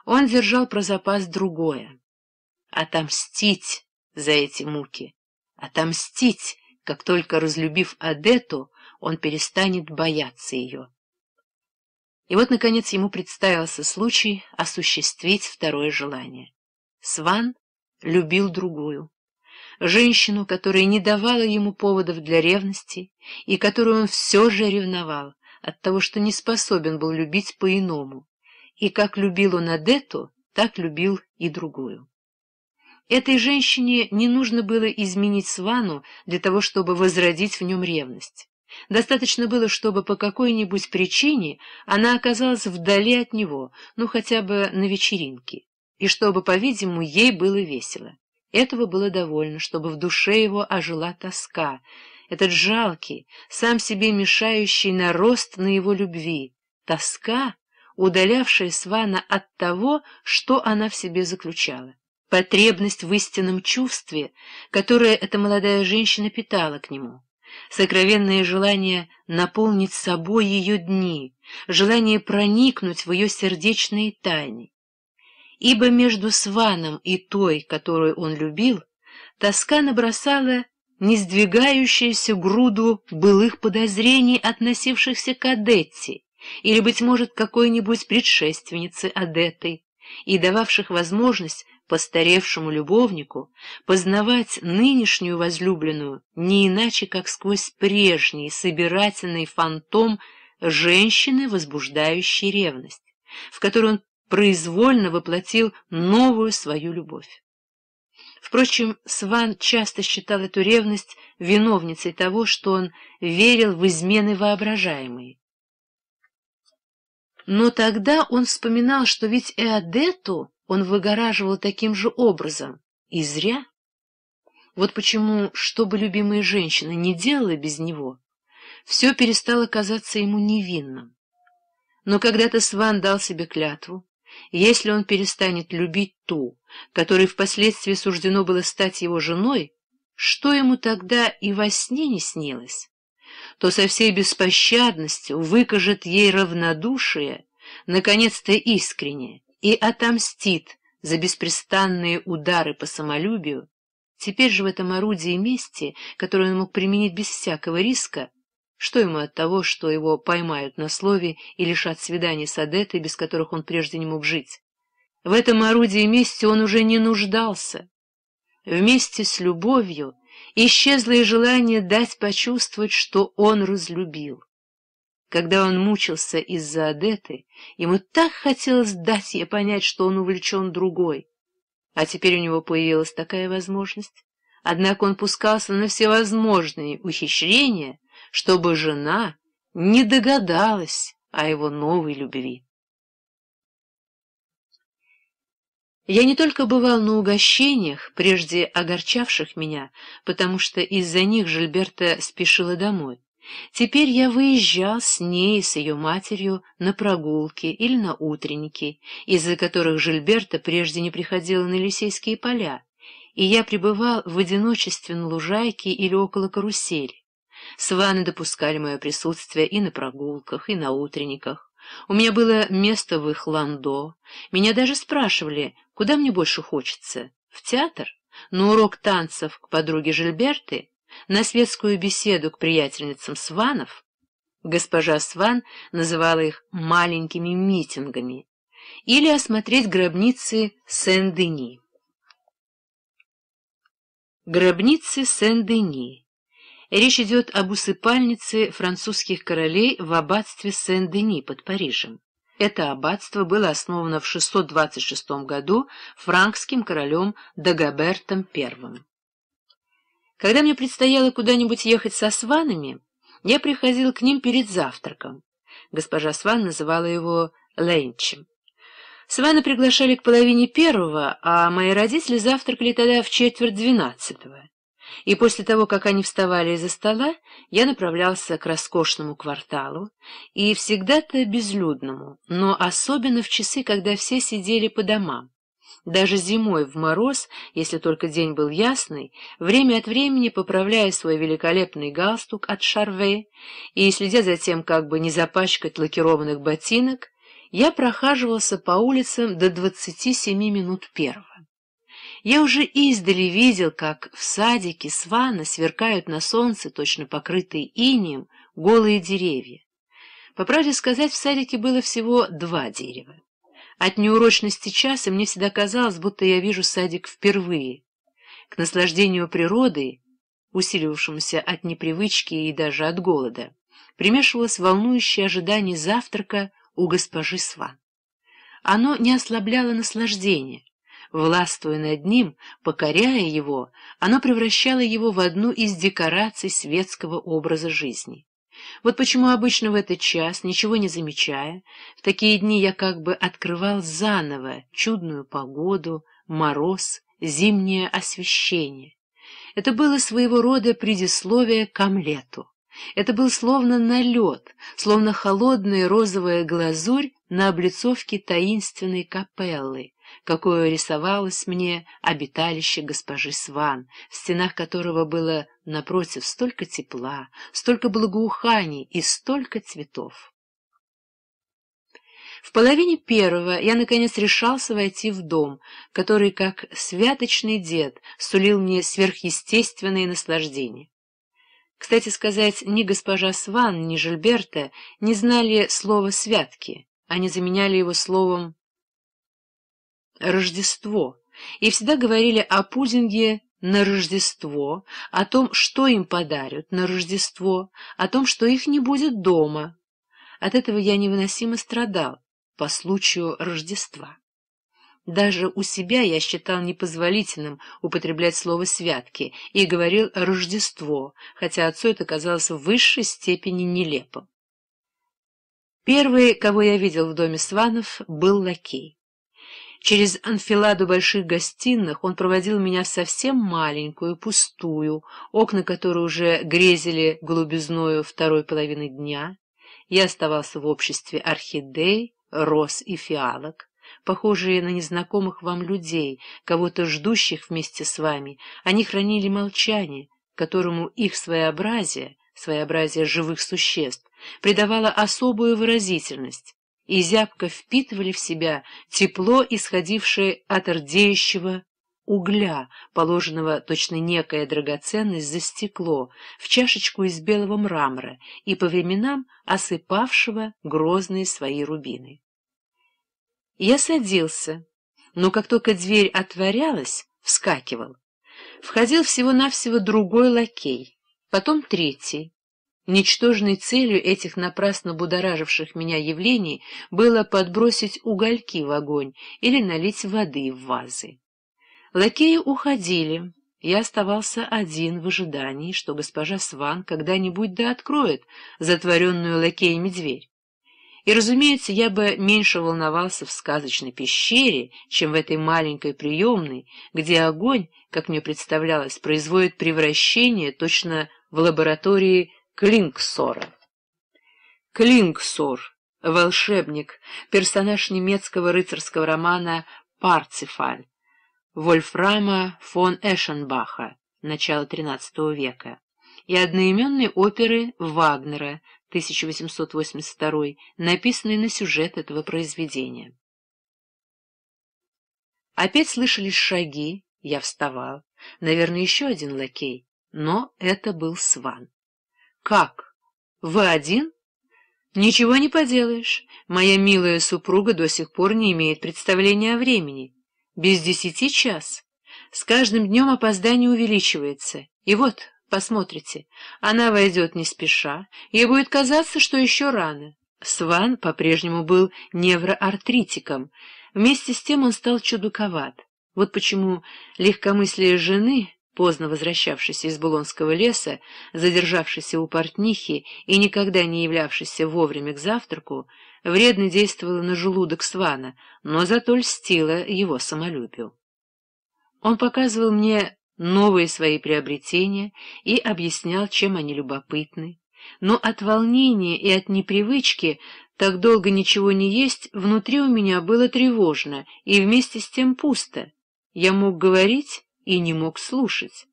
Он держал про запас другое — отомстить за эти муки, отомстить, как только разлюбив Адету, он перестанет бояться ее. И вот, наконец, ему представился случай осуществить второе желание. Сван любил другую, женщину, которая не давала ему поводов для ревности и которую он все же ревновал от того, что не способен был любить по-иному. И как любил он Адету, так любил и другую. Этой женщине не нужно было изменить Свану для того, чтобы возродить в нем ревность. Достаточно было, чтобы по какой-нибудь причине она оказалась вдали от него, ну хотя бы на вечеринке, и чтобы, по-видимому, ей было весело. Этого было довольно, чтобы в душе его ожила тоска, этот жалкий, сам себе мешающий нарост на его любви, тоска, удалявшая Свана от того, что она в себе заключала. Потребность в истинном чувстве, которое эта молодая женщина питала к нему сокровенное желание наполнить собой ее дни, желание проникнуть в ее сердечные тайны. Ибо между Сваном и той, которую он любил, тоска набросала не сдвигающуюся груду былых подозрений, относившихся к Адетте, или, быть может, какой-нибудь предшественнице Адетты, и дававших возможность постаревшему любовнику познавать нынешнюю возлюбленную не иначе, как сквозь прежний собирательный фантом женщины, возбуждающей ревность, в которой он произвольно воплотил новую свою любовь. Впрочем, Сван часто считал эту ревность виновницей того, что он верил в измены воображаемые. Но тогда он вспоминал, что ведь Эодету он выгораживал таким же образом. И зря. Вот почему, что бы любимая женщина не делала без него, все перестало казаться ему невинным. Но когда-то Сван дал себе клятву, если он перестанет любить ту, которой впоследствии суждено было стать его женой, что ему тогда и во сне не снилось, то со всей беспощадностью выкажет ей равнодушие, наконец-то искреннее, и отомстит за беспрестанные удары по самолюбию, теперь же в этом орудии мести, которое он мог применить без всякого риска, что ему от того, что его поймают на слове и лишат свиданий с адетой, без которых он прежде не мог жить? В этом орудии мести он уже не нуждался. Вместе с любовью исчезло и желание дать почувствовать, что он разлюбил. Когда он мучился из-за Адеты, ему так хотелось дать ей понять, что он увлечен другой. А теперь у него появилась такая возможность. Однако он пускался на всевозможные ухищрения, чтобы жена не догадалась о его новой любви. Я не только бывал на угощениях, прежде огорчавших меня, потому что из-за них Жильберта спешила домой, Теперь я выезжал с ней, и с ее матерью, на прогулки или на утренники, из-за которых Жильберта прежде не приходила на Елисейские поля, и я пребывал в одиночестве на лужайке или около карусели. Сваны допускали мое присутствие и на прогулках, и на утренниках. У меня было место в их ландо. Меня даже спрашивали, куда мне больше хочется, в театр, на урок танцев к подруге Жильберты на светскую беседу к приятельницам Сванов госпожа Сван называла их «маленькими митингами» или осмотреть гробницы Сен-Дени. Гробницы Сен-Дени. Речь идет об усыпальнице французских королей в аббатстве Сен-Дени под Парижем. Это аббатство было основано в 626 году франкским королем Дагобертом I. Когда мне предстояло куда-нибудь ехать со сванами, я приходил к ним перед завтраком. Госпожа Сван называла его Ленчем. Свана приглашали к половине первого, а мои родители завтракали тогда в четверть двенадцатого. И после того, как они вставали из-за стола, я направлялся к роскошному кварталу, и всегда-то безлюдному, но особенно в часы, когда все сидели по домам. Даже зимой в мороз, если только день был ясный, время от времени, поправляя свой великолепный галстук от шарве и следя за тем, как бы не запачкать лакированных ботинок, я прохаживался по улицам до двадцати семи минут первого. Я уже издали видел, как в садике свана сверкают на солнце, точно покрытые инием, голые деревья. По правде сказать, в садике было всего два дерева. От неурочности часа мне всегда казалось, будто я вижу садик впервые. К наслаждению природы, усиливавшемуся от непривычки и даже от голода, примешивалось волнующее ожидание завтрака у госпожи Сва. Оно не ослабляло наслаждение. Властвуя над ним, покоряя его, оно превращало его в одну из декораций светского образа жизни. Вот почему обычно в этот час, ничего не замечая, в такие дни я как бы открывал заново чудную погоду, мороз, зимнее освещение. Это было своего рода предисловие к омлету. Это был словно налет, словно холодная розовая глазурь на облицовке таинственной капеллы, какое рисовалось мне обиталище госпожи Сван, в стенах которого было напротив столько тепла, столько благоуханий и столько цветов. В половине первого я, наконец, решался войти в дом, который, как святочный дед, сулил мне сверхъестественные наслаждения. Кстати сказать, ни госпожа Сван, ни Жильберта не знали слова «святки». Они а заменяли его словом Рождество, и всегда говорили о пудинге на Рождество, о том, что им подарят на Рождество, о том, что их не будет дома. От этого я невыносимо страдал по случаю Рождества. Даже у себя я считал непозволительным употреблять слово «святки» и говорил «Рождество», хотя отцу это казалось в высшей степени нелепым. Первый, кого я видел в доме Сванов, был лакей. Через анфиладу больших гостиных он проводил меня в совсем маленькую, пустую, окна которой уже грезили голубизною второй половины дня. Я оставался в обществе орхидей, роз и фиалок, похожие на незнакомых вам людей, кого-то ждущих вместе с вами. Они хранили молчание, которому их своеобразие, своеобразие живых существ, придавало особую выразительность и зябко впитывали в себя тепло, исходившее от рдеющего угля, положенного точно некая драгоценность за стекло, в чашечку из белого мрамора и по временам осыпавшего грозные свои рубины. Я садился, но как только дверь отворялась, вскакивал. Входил всего-навсего другой лакей, потом третий, Ничтожной целью этих напрасно будораживших меня явлений было подбросить угольки в огонь или налить воды в вазы. Лакеи уходили, я оставался один в ожидании, что госпожа Сван когда-нибудь да откроет затворенную лакеями дверь. И, разумеется, я бы меньше волновался в сказочной пещере, чем в этой маленькой приемной, где огонь, как мне представлялось, производит превращение точно в лаборатории Клинксора. Клинксор — волшебник, персонаж немецкого рыцарского романа «Парцифаль» Вольфрама фон Эшенбаха, начала XIII века, и одноименной оперы Вагнера, 1882, написанной на сюжет этого произведения. Опять слышались шаги, я вставал. Наверное, еще один лакей, но это был Сван. «Как? Вы один?» «Ничего не поделаешь. Моя милая супруга до сих пор не имеет представления о времени. Без десяти час. С каждым днем опоздание увеличивается. И вот, посмотрите, она войдет не спеша, ей будет казаться, что еще рано». Сван по-прежнему был невроартритиком. Вместе с тем он стал чудаковат. Вот почему легкомыслие жены поздно возвращавшийся из Булонского леса, задержавшийся у портнихи и никогда не являвшийся вовремя к завтраку, вредно действовала на желудок Свана, но зато льстила его самолюбию. Он показывал мне новые свои приобретения и объяснял, чем они любопытны, но от волнения и от непривычки так долго ничего не есть, внутри у меня было тревожно и вместе с тем пусто. Я мог говорить и не мог слушать.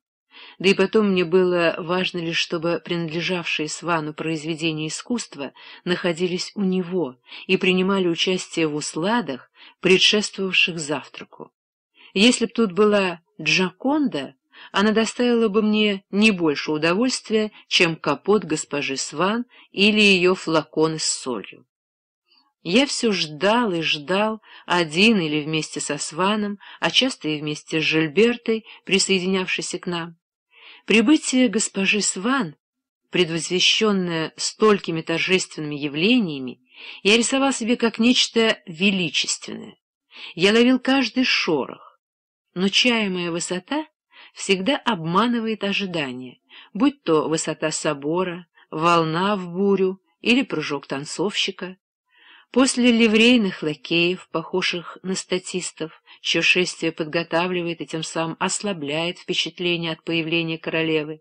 Да и потом мне было важно лишь, чтобы принадлежавшие Свану произведения искусства находились у него и принимали участие в усладах, предшествовавших завтраку. Если б тут была Джаконда, она доставила бы мне не больше удовольствия, чем капот госпожи Сван или ее флаконы с солью. Я все ждал и ждал, один или вместе со Сваном, а часто и вместе с Жильбертой, присоединявшейся к нам. Прибытие госпожи Сван, предвозвещенное столькими торжественными явлениями, я рисовал себе как нечто величественное. Я ловил каждый шорох, но чаемая высота всегда обманывает ожидания, будь то высота собора, волна в бурю или прыжок танцовщика. После ливрейных лакеев, похожих на статистов, чье шествие подготавливает и тем самым ослабляет впечатление от появления королевы,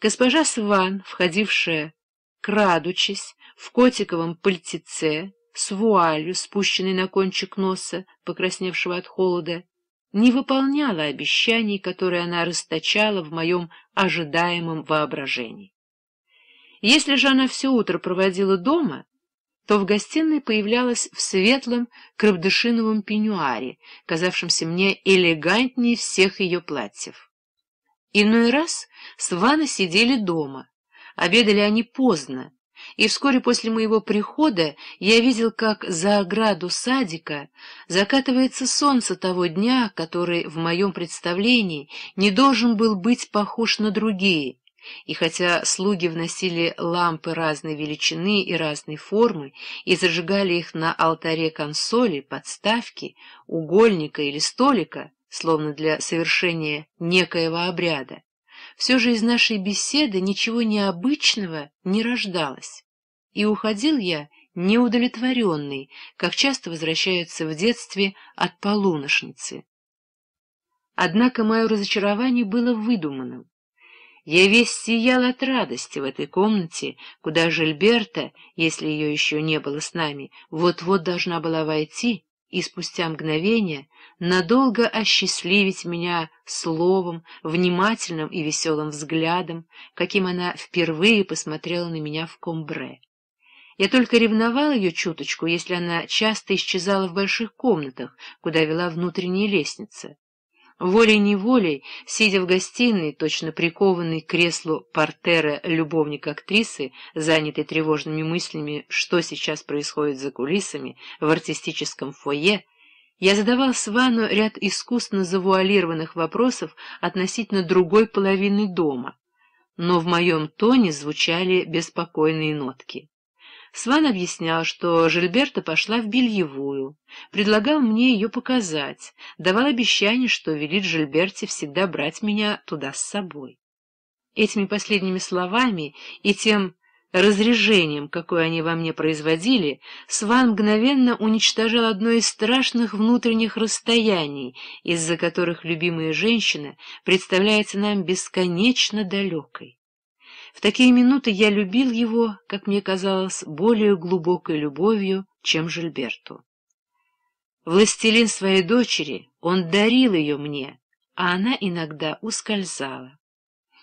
госпожа Сван, входившая, крадучись, в котиковом пальтеце, с вуалью, спущенной на кончик носа, покрасневшего от холода, не выполняла обещаний, которые она расточала в моем ожидаемом воображении. Если же она все утро проводила дома, то в гостиной появлялась в светлом крабдышиновом пеньюаре, казавшемся мне элегантнее всех ее платьев. Иной раз Свана сидели дома. Обедали они поздно, и вскоре после моего прихода я видел, как за ограду садика закатывается солнце того дня, который в моем представлении не должен был быть похож на другие — и хотя слуги вносили лампы разной величины и разной формы и зажигали их на алтаре консоли, подставки, угольника или столика, словно для совершения некоего обряда, все же из нашей беседы ничего необычного не рождалось. И уходил я неудовлетворенный, как часто возвращаются в детстве от полуношницы. Однако мое разочарование было выдуманным. Я весь сиял от радости в этой комнате, куда Жильберта, если ее еще не было с нами, вот-вот должна была войти и спустя мгновение надолго осчастливить меня словом, внимательным и веселым взглядом, каким она впервые посмотрела на меня в Комбре. Я только ревновал ее чуточку, если она часто исчезала в больших комнатах, куда вела внутренняя лестница. Волей-неволей, сидя в гостиной, точно прикованный к креслу портера любовник актрисы, занятый тревожными мыслями, что сейчас происходит за кулисами, в артистическом фойе, я задавал Свану ряд искусно завуалированных вопросов относительно другой половины дома, но в моем тоне звучали беспокойные нотки. Сван объяснял, что Жильберта пошла в бельевую, предлагал мне ее показать, давал обещание, что велит Жильберте всегда брать меня туда с собой. Этими последними словами и тем разрежением, какое они во мне производили, Сван мгновенно уничтожал одно из страшных внутренних расстояний, из-за которых любимая женщина представляется нам бесконечно далекой. В такие минуты я любил его, как мне казалось, более глубокой любовью, чем Жильберту. Властелин своей дочери, он дарил ее мне, а она иногда ускользала.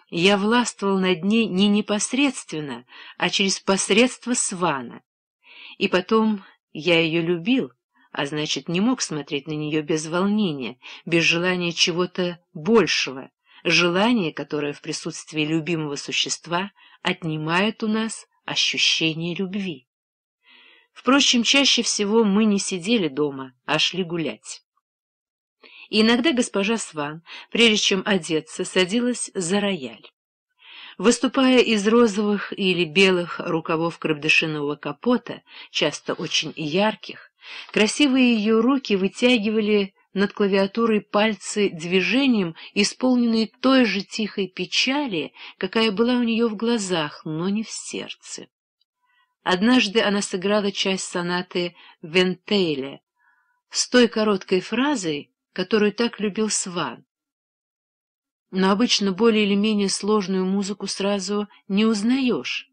Я властвовал над ней не непосредственно, а через посредство Свана. И потом я ее любил, а значит, не мог смотреть на нее без волнения, без желания чего-то большего, желание, которое в присутствии любимого существа отнимает у нас ощущение любви. Впрочем, чаще всего мы не сидели дома, а шли гулять. И иногда госпожа Сван, прежде чем одеться, садилась за рояль. Выступая из розовых или белых рукавов крабдышиного капота, часто очень ярких, красивые ее руки вытягивали над клавиатурой пальцы движением, исполненные той же тихой печали, какая была у нее в глазах, но не в сердце. Однажды она сыграла часть сонаты «Вентейле» с той короткой фразой, которую так любил Сван. Но обычно более или менее сложную музыку сразу не узнаешь.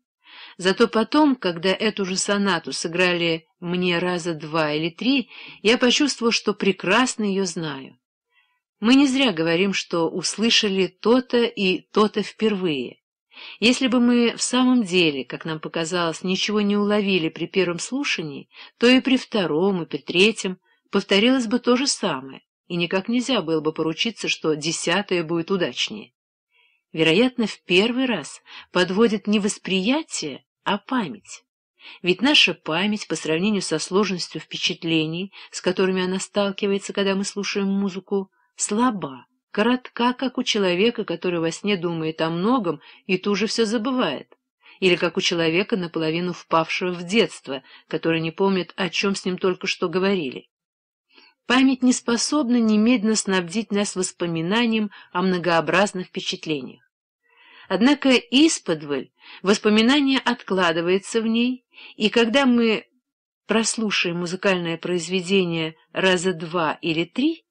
Зато потом, когда эту же сонату сыграли мне раза два или три, я почувствовал, что прекрасно ее знаю. Мы не зря говорим, что услышали то-то и то-то впервые. Если бы мы в самом деле, как нам показалось, ничего не уловили при первом слушании, то и при втором, и при третьем повторилось бы то же самое, и никак нельзя было бы поручиться, что десятое будет удачнее вероятно, в первый раз подводит не восприятие, а память. Ведь наша память по сравнению со сложностью впечатлений, с которыми она сталкивается, когда мы слушаем музыку, слаба, коротка, как у человека, который во сне думает о многом и тут же все забывает, или как у человека, наполовину впавшего в детство, который не помнит, о чем с ним только что говорили. Память не способна немедленно снабдить нас воспоминанием о многообразных впечатлениях. Однако исподволь воспоминание откладывается в ней, и когда мы прослушаем музыкальное произведение раза два или три,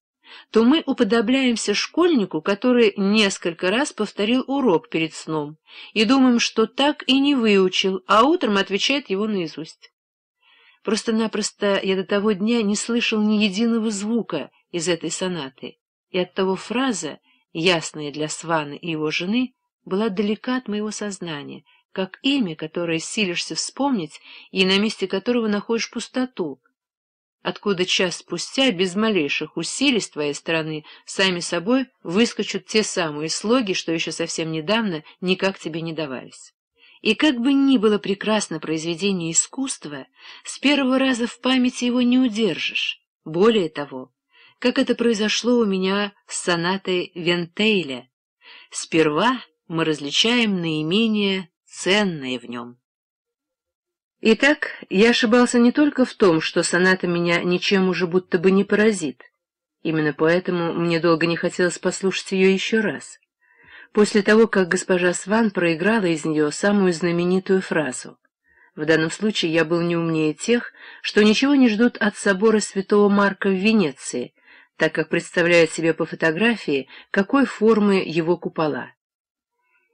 то мы уподобляемся школьнику, который несколько раз повторил урок перед сном, и думаем, что так и не выучил, а утром отвечает его наизусть. Просто-напросто я до того дня не слышал ни единого звука из этой сонаты, и оттого фраза, ясная для Свана и его жены, была далека от моего сознания, как имя, которое силишься вспомнить и на месте которого находишь пустоту, откуда час спустя, без малейших усилий с твоей стороны, сами собой выскочут те самые слоги, что еще совсем недавно никак тебе не давались. И как бы ни было прекрасно произведение искусства, с первого раза в памяти его не удержишь. Более того, как это произошло у меня с сонатой Вентейля. Сперва мы различаем наименее ценное в нем. Итак, я ошибался не только в том, что соната меня ничем уже будто бы не поразит. Именно поэтому мне долго не хотелось послушать ее еще раз. После того, как госпожа Сван проиграла из нее самую знаменитую фразу. В данном случае я был не умнее тех, что ничего не ждут от собора святого Марка в Венеции, так как представляют себе по фотографии, какой формы его купола.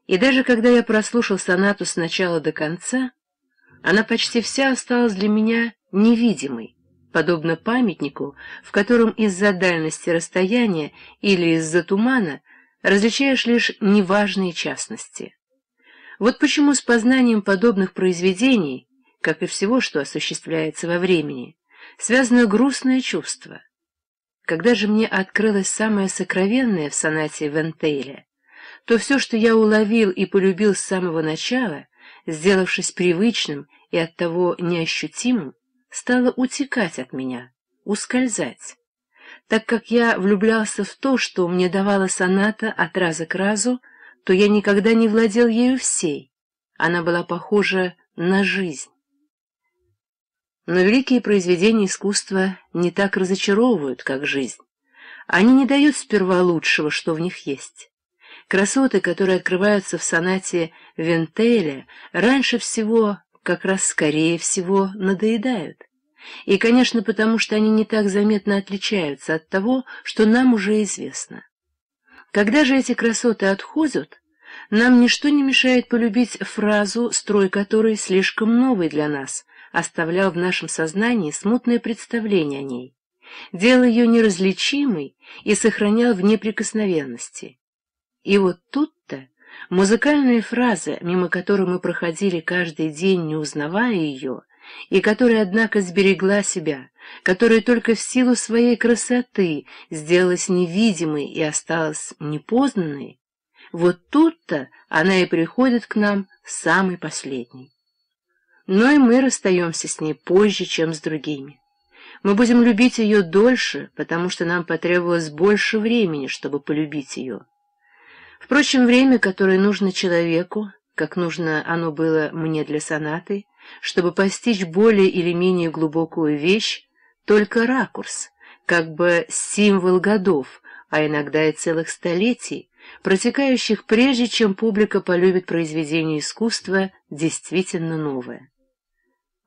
И даже когда я прослушал сонату с начала до конца, она почти вся осталась для меня невидимой, подобно памятнику, в котором из-за дальности расстояния или из-за тумана различаешь лишь неважные частности. Вот почему с познанием подобных произведений, как и всего, что осуществляется во времени, связано грустное чувство. Когда же мне открылось самое сокровенное в сонате Вентейля, то все, что я уловил и полюбил с самого начала, сделавшись привычным и оттого неощутимым, стало утекать от меня, ускользать, так как я влюблялся в то, что мне давала соната от раза к разу, то я никогда не владел ею всей. Она была похожа на жизнь. Но великие произведения искусства не так разочаровывают, как жизнь. Они не дают сперва лучшего, что в них есть. Красоты, которые открываются в сонате Вентеля, раньше всего, как раз скорее всего, надоедают. И, конечно, потому что они не так заметно отличаются от того, что нам уже известно. Когда же эти красоты отходят, нам ничто не мешает полюбить фразу, строй которой слишком новый для нас, оставлял в нашем сознании смутное представление о ней, делал ее неразличимой и сохранял в неприкосновенности. И вот тут-то музыкальная фраза, мимо которой мы проходили каждый день, не узнавая ее, и которая, однако, сберегла себя, которая только в силу своей красоты сделалась невидимой и осталась непознанной, вот тут-то она и приходит к нам самый последний. Но и мы расстаемся с ней позже, чем с другими. Мы будем любить ее дольше, потому что нам потребовалось больше времени, чтобы полюбить ее. Впрочем, время, которое нужно человеку, как нужно оно было мне для сонаты, чтобы постичь более или менее глубокую вещь, только ракурс, как бы символ годов, а иногда и целых столетий, протекающих прежде, чем публика полюбит произведение искусства, действительно новое.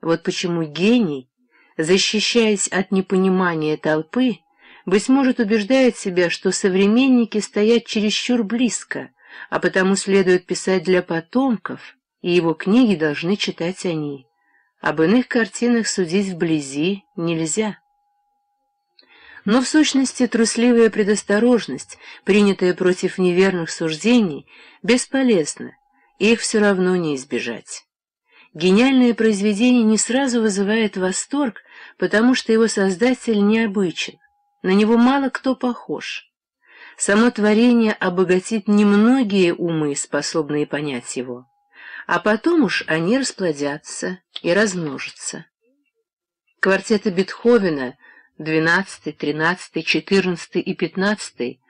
Вот почему гений, защищаясь от непонимания толпы, быть может, убеждает себя, что современники стоят чересчур близко, а потому следует писать для потомков, и его книги должны читать они. Об иных картинах судить вблизи нельзя. Но в сущности трусливая предосторожность, принятая против неверных суждений, бесполезна, их все равно не избежать. Гениальное произведение не сразу вызывает восторг, потому что его создатель необычен. На него мало кто похож. Само творение обогатит немногие умы, способные понять его. А потом уж они расплодятся и размножатся. Квартеты Бетховена 12, 13, 14 и 15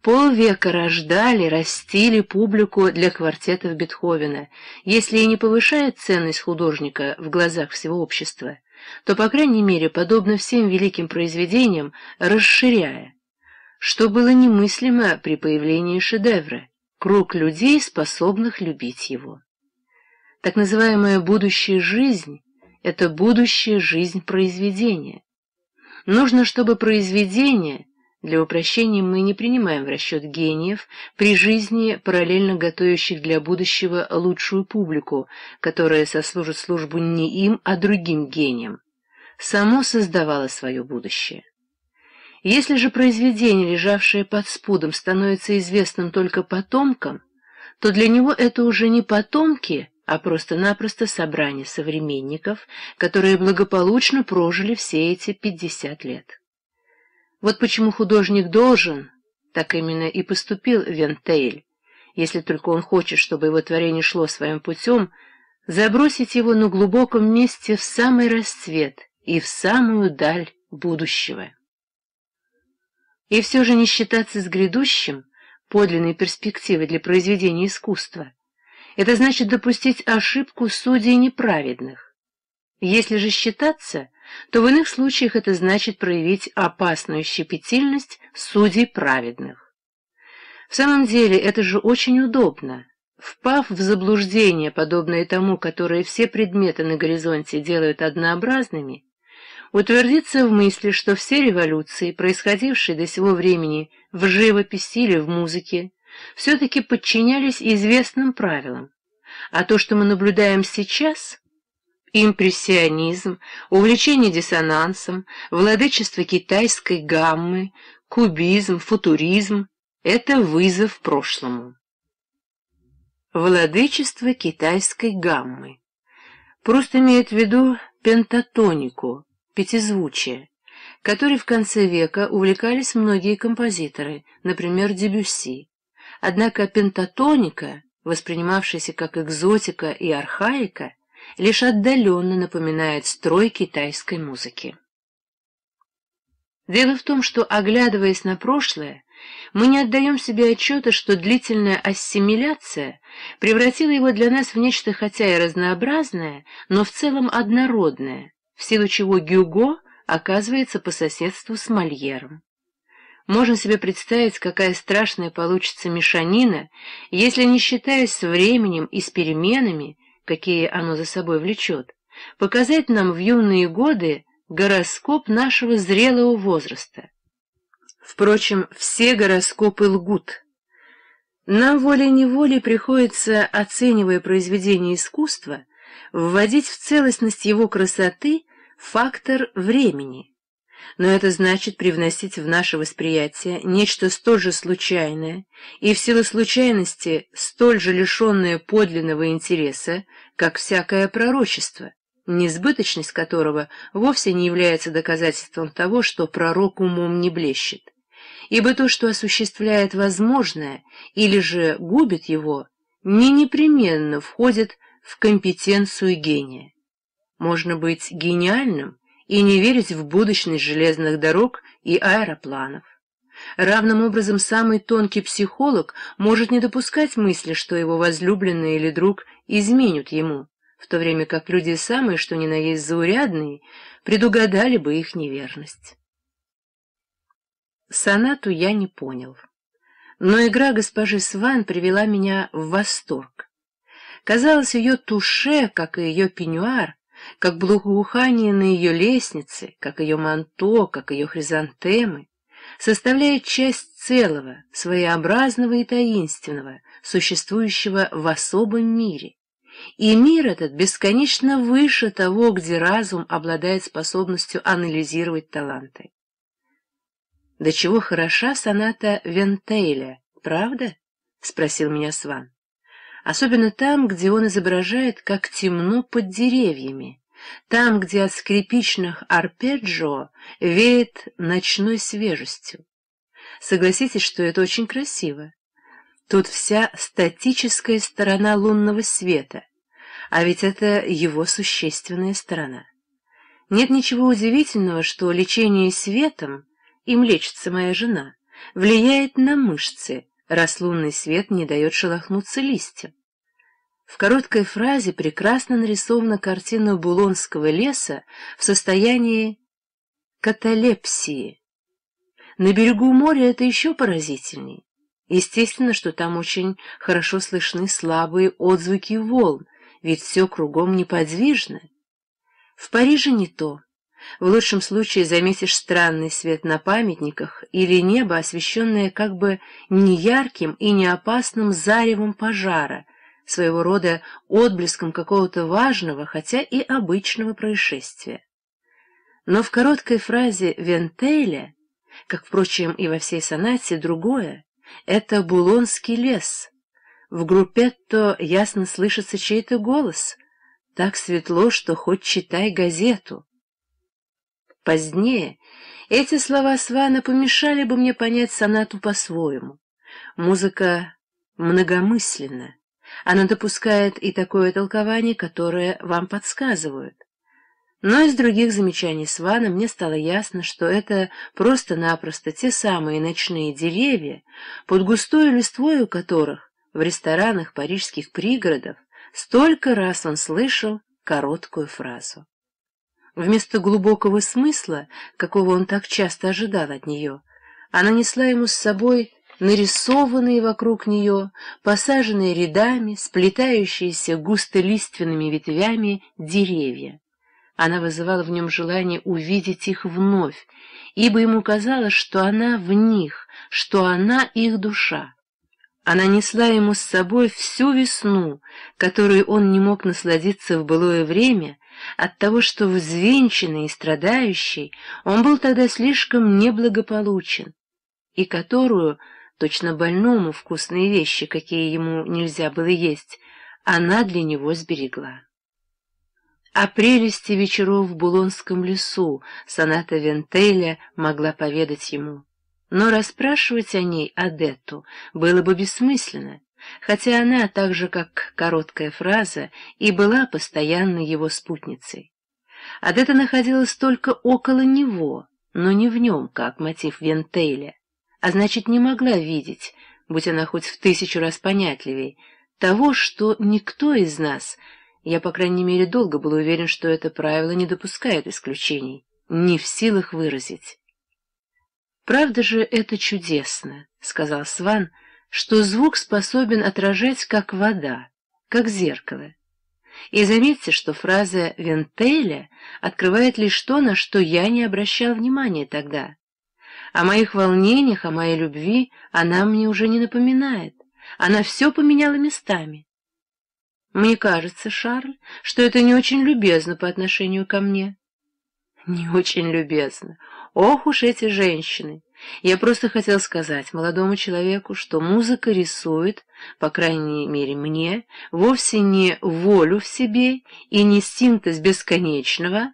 полвека рождали, растили публику для квартетов Бетховена, если и не повышает ценность художника в глазах всего общества, то, по крайней мере, подобно всем великим произведениям, расширяя, что было немыслимо при появлении шедевра, круг людей, способных любить его. Так называемая будущая жизнь — это будущая жизнь произведения. Нужно, чтобы произведение — для упрощения мы не принимаем в расчет гениев, при жизни параллельно готовящих для будущего лучшую публику, которая сослужит службу не им, а другим гениям. Само создавало свое будущее. Если же произведение, лежавшее под спудом, становится известным только потомкам, то для него это уже не потомки, а просто-напросто собрание современников, которые благополучно прожили все эти 50 лет. Вот почему художник должен, так именно и поступил Вентейль, если только он хочет, чтобы его творение шло своим путем, забросить его на глубоком месте в самый расцвет и в самую даль будущего. И все же не считаться с грядущим подлинной перспективой для произведения искусства — это значит допустить ошибку судей неправедных. Если же считаться — то в иных случаях это значит проявить опасную щепетильность судей праведных. В самом деле это же очень удобно. Впав в заблуждение, подобное тому, которое все предметы на горизонте делают однообразными, утвердиться в мысли, что все революции, происходившие до сего времени в живописи или в музыке, все-таки подчинялись известным правилам, а то, что мы наблюдаем сейчас, импрессионизм, увлечение диссонансом, владычество китайской гаммы, кубизм, футуризм — это вызов прошлому. Владычество китайской гаммы. Просто имеет в виду пентатонику, пятизвучие, которой в конце века увлекались многие композиторы, например, Дебюсси. Однако пентатоника, воспринимавшаяся как экзотика и архаика, лишь отдаленно напоминает строй китайской музыки. Дело в том, что, оглядываясь на прошлое, мы не отдаем себе отчета, что длительная ассимиляция превратила его для нас в нечто хотя и разнообразное, но в целом однородное, в силу чего Гюго оказывается по соседству с Мольером. Можно себе представить, какая страшная получится мешанина, если, не считаясь с временем и с переменами, какие оно за собой влечет, показать нам в юные годы гороскоп нашего зрелого возраста. Впрочем, все гороскопы лгут. Нам волей-неволей приходится, оценивая произведение искусства, вводить в целостность его красоты фактор времени — но это значит привносить в наше восприятие нечто столь же случайное и в силу случайности столь же лишенное подлинного интереса, как всякое пророчество, несбыточность которого вовсе не является доказательством того, что пророк умом не блещет. Ибо то, что осуществляет возможное или же губит его, не непременно входит в компетенцию гения. Можно быть гениальным, и не верить в будущность железных дорог и аэропланов. Равным образом самый тонкий психолог может не допускать мысли, что его возлюбленный или друг изменят ему, в то время как люди самые, что ни на есть заурядные, предугадали бы их неверность. Сонату я не понял. Но игра госпожи Сван привела меня в восторг. Казалось, ее туше, как и ее пеньюар, как благоухание на ее лестнице, как ее манто, как ее хризантемы, составляет часть целого, своеобразного и таинственного, существующего в особом мире. И мир этот бесконечно выше того, где разум обладает способностью анализировать таланты. «До чего хороша соната Вентейля, правда?» — спросил меня Сван особенно там, где он изображает, как темно под деревьями, там, где от скрипичных арпеджио веет ночной свежестью. Согласитесь, что это очень красиво. Тут вся статическая сторона лунного света, а ведь это его существенная сторона. Нет ничего удивительного, что лечение светом, им лечится моя жена, влияет на мышцы, раз лунный свет не дает шелохнуться листьям. В короткой фразе прекрасно нарисована картина Булонского леса в состоянии каталепсии. На берегу моря это еще поразительнее. Естественно, что там очень хорошо слышны слабые отзвуки волн, ведь все кругом неподвижно. В Париже не то. В лучшем случае заметишь странный свет на памятниках или небо, освещенное как бы неярким и неопасным заревом пожара, своего рода отблеском какого-то важного, хотя и обычного происшествия. Но в короткой фразе Вентейля, как, впрочем, и во всей сонате, другое — это Булонский лес. В группетто ясно слышится чей-то голос, так светло, что хоть читай газету. Позднее эти слова Свана помешали бы мне понять сонату по-своему. Музыка многомысленна. Она допускает и такое толкование, которое вам подсказывают. Но из других замечаний Свана мне стало ясно, что это просто-напросто те самые ночные деревья, под густой листвой у которых в ресторанах парижских пригородов столько раз он слышал короткую фразу. Вместо глубокого смысла, какого он так часто ожидал от нее, она несла ему с собой нарисованные вокруг нее, посаженные рядами, сплетающиеся густо ветвями деревья. Она вызывала в нем желание увидеть их вновь, ибо ему казалось, что она в них, что она их душа. Она несла ему с собой всю весну, которую он не мог насладиться в былое время, от того, что взвинченный и страдающий он был тогда слишком неблагополучен, и которую, точно больному вкусные вещи, какие ему нельзя было есть, она для него сберегла. О прелести вечеров в Булонском лесу соната Вентеля могла поведать ему. Но расспрашивать о ней Адетту было бы бессмысленно, хотя она, так же как короткая фраза, и была постоянно его спутницей. Адетта находилась только около него, но не в нем, как мотив Вентейля, а значит, не могла видеть, будь она хоть в тысячу раз понятливей, того, что никто из нас, я, по крайней мере, долго был уверен, что это правило не допускает исключений, не в силах выразить. «Правда же это чудесно», — сказал Сван, — «что звук способен отражать как вода, как зеркало». И заметьте, что фраза Вентеля открывает лишь то, на что я не обращал внимания тогда. О моих волнениях, о моей любви она мне уже не напоминает. Она все поменяла местами. Мне кажется, Шарль, что это не очень любезно по отношению ко мне. Не очень любезно, Ох уж эти женщины! Я просто хотел сказать молодому человеку, что музыка рисует, по крайней мере мне, вовсе не волю в себе и не синтез бесконечного,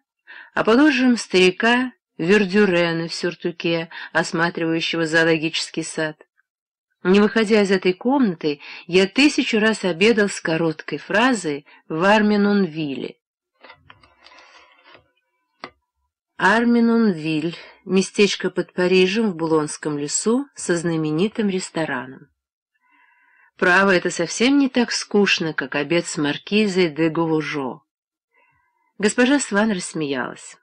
а, положим, старика Вердюрена в сюртуке, осматривающего зоологический сад. Не выходя из этой комнаты, я тысячу раз обедал с короткой фразой «в Арминонвилле», Арминунвиль, местечко под Парижем в Булонском лесу со знаменитым рестораном. Право, это совсем не так скучно, как обед с маркизой де Гоужо. Госпожа Сван рассмеялась.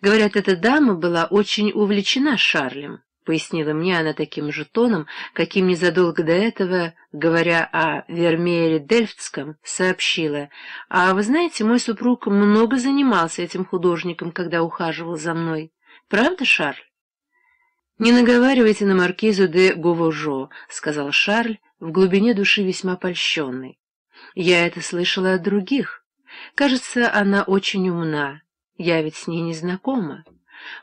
Говорят, эта дама была очень увлечена Шарлем. — пояснила мне она таким же тоном, каким незадолго до этого, говоря о Вермеере Дельфтском, сообщила. «А вы знаете, мой супруг много занимался этим художником, когда ухаживал за мной. Правда, Шарль?» «Не наговаривайте на маркизу де Говожо», — сказал Шарль, в глубине души весьма польщенный. «Я это слышала от других. Кажется, она очень умна. Я ведь с ней не знакома».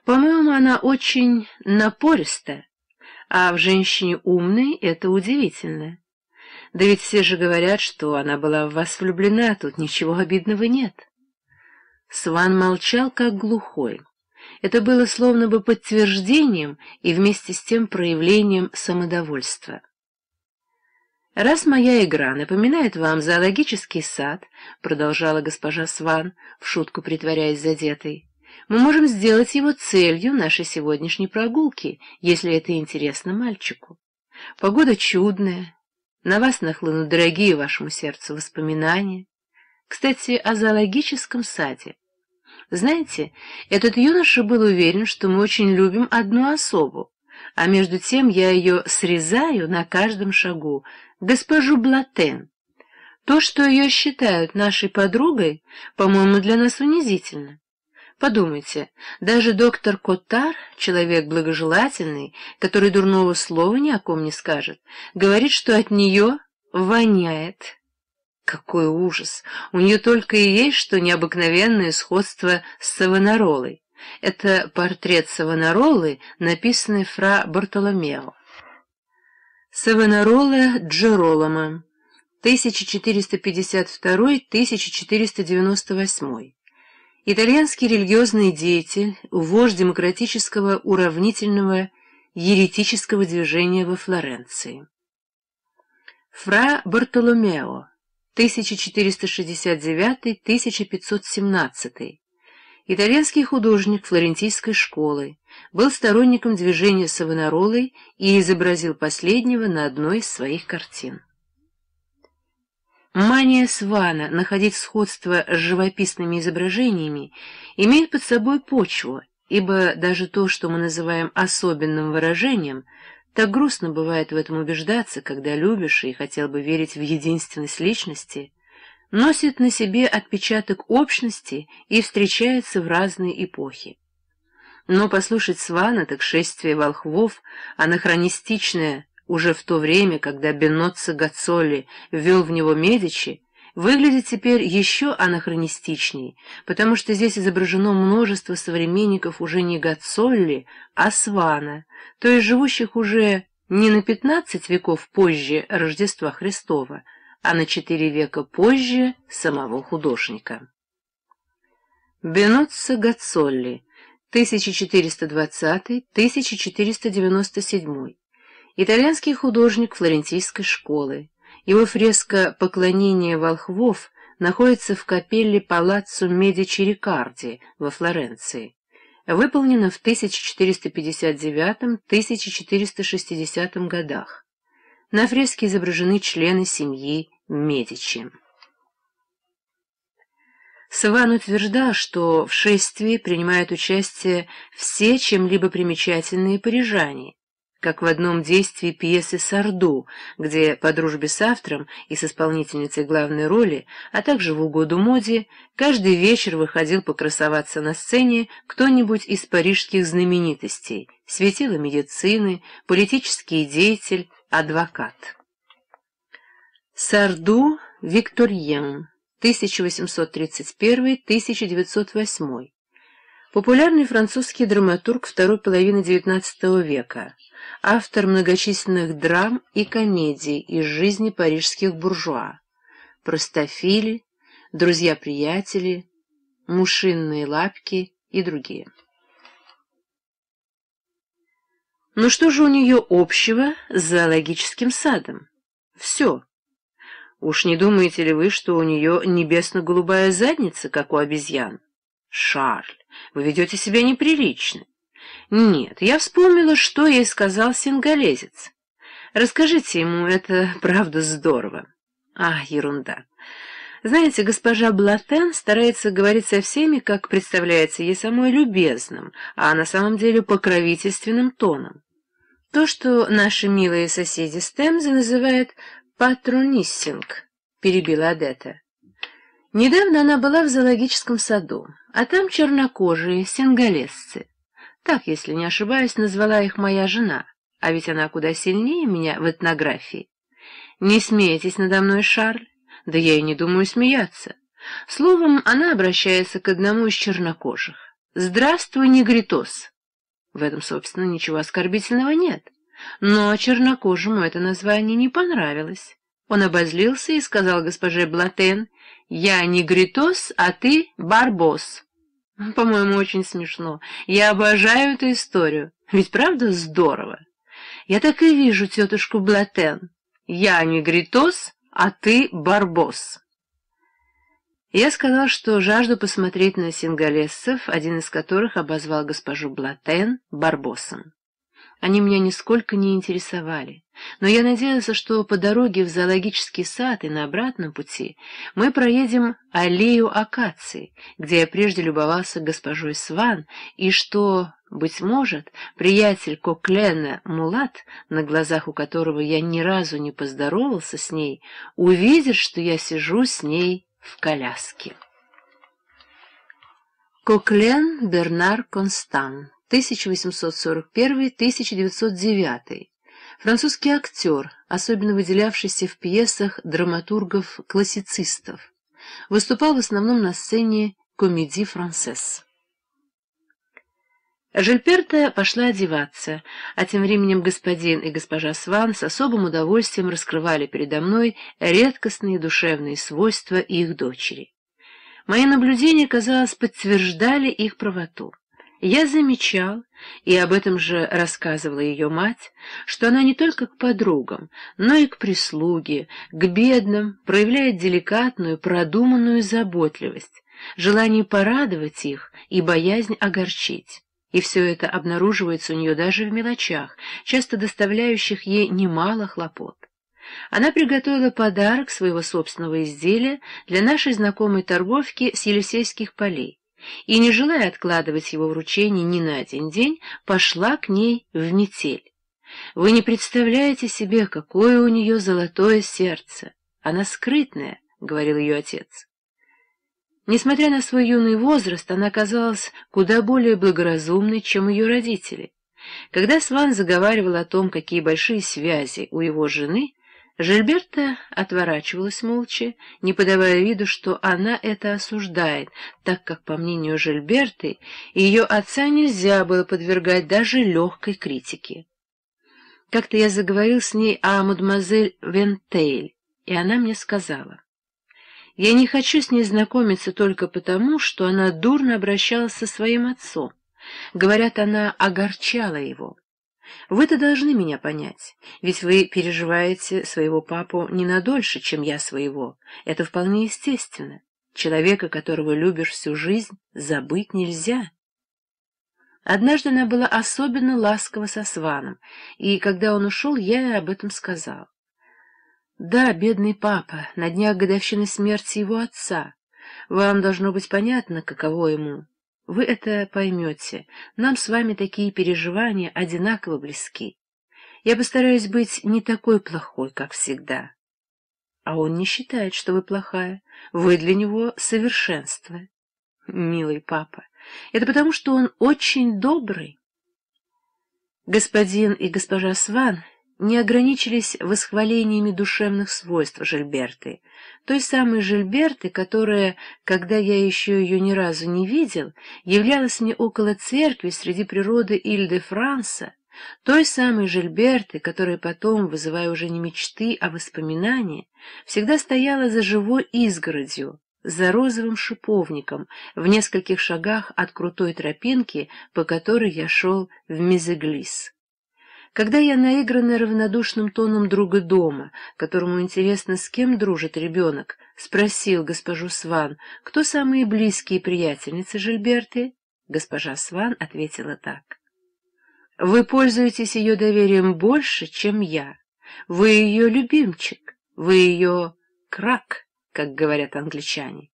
По-моему, она очень напористая, а в женщине умной это удивительно. Да ведь все же говорят, что она была в вас влюблена, а тут ничего обидного нет. Сван молчал, как глухой. Это было словно бы подтверждением и вместе с тем проявлением самодовольства. «Раз моя игра напоминает вам зоологический сад», — продолжала госпожа Сван, в шутку притворяясь задетой, мы можем сделать его целью нашей сегодняшней прогулки, если это интересно мальчику. Погода чудная, на вас нахлынут дорогие вашему сердцу воспоминания. Кстати, о зоологическом саде. Знаете, этот юноша был уверен, что мы очень любим одну особу, а между тем я ее срезаю на каждом шагу, госпожу Блатен. То, что ее считают нашей подругой, по-моему, для нас унизительно. Подумайте, даже доктор Котар, человек благожелательный, который дурного слова ни о ком не скажет, говорит, что от нее воняет. Какой ужас! У нее только и есть что необыкновенное сходство с Савонаролой. Это портрет Савонаролы, написанный фра Бартоломео. Савонарола Джеролома, 1452-1498 Итальянский религиозный деятель, вождь демократического уравнительного еретического движения во Флоренции. Фра Бартоломео, 1469-1517, итальянский художник флорентийской школы, был сторонником движения Савонаролы и изобразил последнего на одной из своих картин. Мания Свана находить сходство с живописными изображениями имеет под собой почву, ибо даже то, что мы называем особенным выражением, так грустно бывает в этом убеждаться, когда любишь и хотел бы верить в единственность личности, носит на себе отпечаток общности и встречается в разные эпохи. Но послушать Свана, так шествие волхвов, анахронистичное, уже в то время, когда Беноццо Гацоли ввел в него Медичи, выглядит теперь еще анахронистичней, потому что здесь изображено множество современников уже не Гацолли, а Свана, то есть живущих уже не на пятнадцать веков позже Рождества Христова, а на четыре века позже самого художника. Беноццо Гацолли, 1420-1497 итальянский художник флорентийской школы. Его фреска «Поклонение волхвов» находится в капелле Палаццо Медичи Рикарди во Флоренции. Выполнена в 1459-1460 годах. На фреске изображены члены семьи Медичи. Саван утверждал, что в шествии принимают участие все чем-либо примечательные парижане, как в одном действии пьесы «Сарду», где по дружбе с автором и с исполнительницей главной роли, а также в угоду моде, каждый вечер выходил покрасоваться на сцене кто-нибудь из парижских знаменитостей, светила медицины, политический деятель, адвокат. Сарду Викториен, 1831-1908 популярный французский драматург второй половины XIX века, автор многочисленных драм и комедий из жизни парижских буржуа, простофили, друзья-приятели, мушинные лапки и другие. Но ну что же у нее общего с зоологическим садом? Все. Уж не думаете ли вы, что у нее небесно-голубая задница, как у обезьян? «Шарль, вы ведете себя неприлично». «Нет, я вспомнила, что ей сказал сингалезец. Расскажите ему, это правда здорово». «А, ерунда. Знаете, госпожа Блатен старается говорить со всеми, как представляется ей самой любезным, а на самом деле покровительственным тоном. То, что наши милые соседи Стэмзы называют «патрониссинг», — перебила Адетта. Недавно она была в зоологическом саду, а там чернокожие, сенгалесцы. Так, если не ошибаюсь, назвала их моя жена, а ведь она куда сильнее меня в этнографии. Не смейтесь надо мной, Шарль, да я и не думаю смеяться. Словом, она обращается к одному из чернокожих. «Здравствуй, негритос!» В этом, собственно, ничего оскорбительного нет. Но чернокожему это название не понравилось. Он обозлился и сказал госпоже Блатен — «Я негритос, а ты барбос». По-моему, очень смешно. Я обожаю эту историю. Ведь правда здорово? Я так и вижу тетушку Блатен. Я негритос, а ты барбос. Я сказал, что жажду посмотреть на сингалесцев, один из которых обозвал госпожу Блатен барбосом. Они меня нисколько не интересовали, но я надеялся, что по дороге в зоологический сад и на обратном пути мы проедем аллею акации, где я прежде любовался госпожой Сван, и что, быть может, приятель Коклена Мулат, на глазах у которого я ни разу не поздоровался с ней, увидит, что я сижу с ней в коляске. Коклен Бернар Констан 1841-1909. Французский актер, особенно выделявшийся в пьесах драматургов-классицистов. Выступал в основном на сцене комедии францесс. Жильперта пошла одеваться, а тем временем господин и госпожа Сван с особым удовольствием раскрывали передо мной редкостные душевные свойства их дочери. Мои наблюдения, казалось, подтверждали их правоту. Я замечал, и об этом же рассказывала ее мать, что она не только к подругам, но и к прислуге, к бедным проявляет деликатную, продуманную заботливость, желание порадовать их и боязнь огорчить. И все это обнаруживается у нее даже в мелочах, часто доставляющих ей немало хлопот. Она приготовила подарок своего собственного изделия для нашей знакомой торговки с Елисейских полей и, не желая откладывать его вручение ни на один день, пошла к ней в метель. Вы не представляете себе, какое у нее золотое сердце. Она скрытная, — говорил ее отец. Несмотря на свой юный возраст, она казалась куда более благоразумной, чем ее родители. Когда Сван заговаривал о том, какие большие связи у его жены, Жильберта отворачивалась молча, не подавая виду, что она это осуждает, так как, по мнению Жильберты, ее отца нельзя было подвергать даже легкой критике. Как-то я заговорил с ней о мадемуазель Вентейль, и она мне сказала, «Я не хочу с ней знакомиться только потому, что она дурно обращалась со своим отцом. Говорят, она огорчала его». Вы-то должны меня понять, ведь вы переживаете своего папу не надольше, чем я своего. Это вполне естественно. Человека, которого любишь всю жизнь, забыть нельзя. Однажды она была особенно ласкова со Сваном, и когда он ушел, я ей об этом сказал. Да, бедный папа, на днях годовщины смерти его отца. Вам должно быть понятно, каково ему. Вы это поймете. Нам с вами такие переживания одинаково близки. Я постараюсь быть не такой плохой, как всегда. А он не считает, что вы плохая. Вы для него совершенство. Милый папа, это потому, что он очень добрый. Господин и госпожа Сван не ограничились восхвалениями душевных свойств Жильберты, той самой Жильберты, которая, когда я еще ее ни разу не видел, являлась мне около церкви среди природы Иль-де-Франса, той самой Жильберты, которая потом, вызывая уже не мечты, а воспоминания, всегда стояла за живой изгородью, за розовым шиповником, в нескольких шагах от крутой тропинки, по которой я шел в Мезеглис. Когда я наигранно равнодушным тоном друга дома, которому интересно, с кем дружит ребенок, спросил госпожу Сван, кто самые близкие приятельницы Жильберты, госпожа Сван ответила так. «Вы пользуетесь ее доверием больше, чем я. Вы ее любимчик, вы ее крак, как говорят англичане.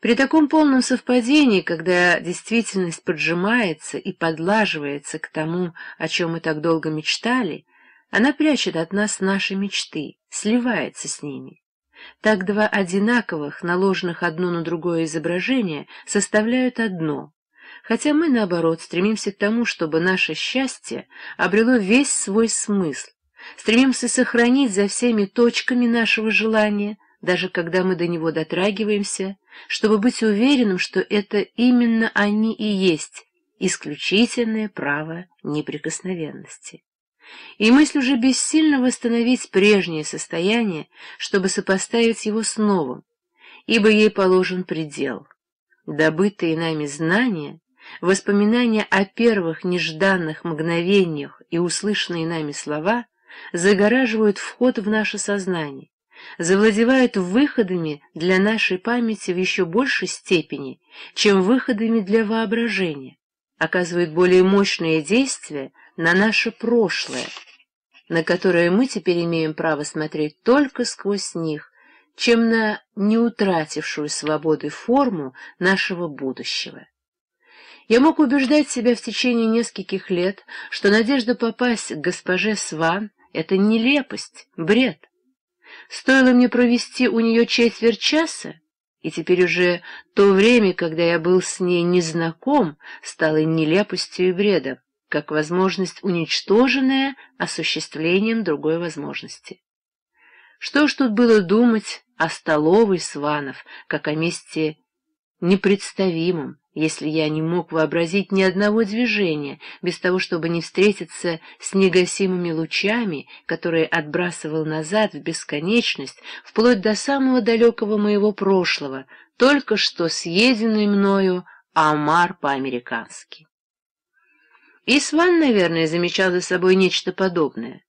При таком полном совпадении, когда действительность поджимается и подлаживается к тому, о чем мы так долго мечтали, она прячет от нас наши мечты, сливается с ними. Так два одинаковых, наложенных одно на другое изображения, составляют одно, хотя мы, наоборот, стремимся к тому, чтобы наше счастье обрело весь свой смысл, стремимся сохранить за всеми точками нашего желания – даже когда мы до него дотрагиваемся, чтобы быть уверенным, что это именно они и есть исключительное право неприкосновенности. И мысль уже бессильно восстановить прежнее состояние, чтобы сопоставить его с новым, ибо ей положен предел. Добытые нами знания, воспоминания о первых нежданных мгновениях и услышанные нами слова загораживают вход в наше сознание, завладевают выходами для нашей памяти в еще большей степени, чем выходами для воображения, оказывают более мощные действия на наше прошлое, на которое мы теперь имеем право смотреть только сквозь них, чем на неутратившую свободы форму нашего будущего. Я мог убеждать себя в течение нескольких лет, что надежда попасть к госпоже Сван — это нелепость, бред, Стоило мне провести у нее четверть часа, и теперь уже то время, когда я был с ней незнаком, стало нелепостью и бредом, как возможность, уничтоженная осуществлением другой возможности. Что ж тут было думать о столовой Сванов, как о месте непредставимом, если я не мог вообразить ни одного движения, без того, чтобы не встретиться с негасимыми лучами, которые отбрасывал назад в бесконечность, вплоть до самого далекого моего прошлого, только что съеденный мною омар по-американски. Исван, наверное, замечал за собой нечто подобное.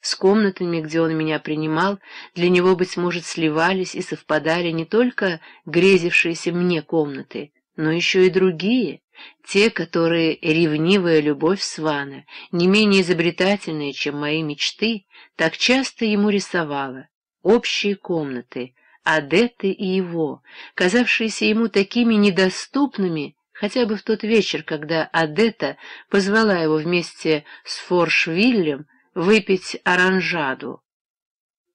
С комнатами, где он меня принимал, для него, быть может, сливались и совпадали не только грезившиеся мне комнаты, но еще и другие, те, которые ревнивая любовь Свана, не менее изобретательная, чем мои мечты, так часто ему рисовала. Общие комнаты, адеты и его, казавшиеся ему такими недоступными, хотя бы в тот вечер, когда Адетта позвала его вместе с Форшвиллем выпить оранжаду.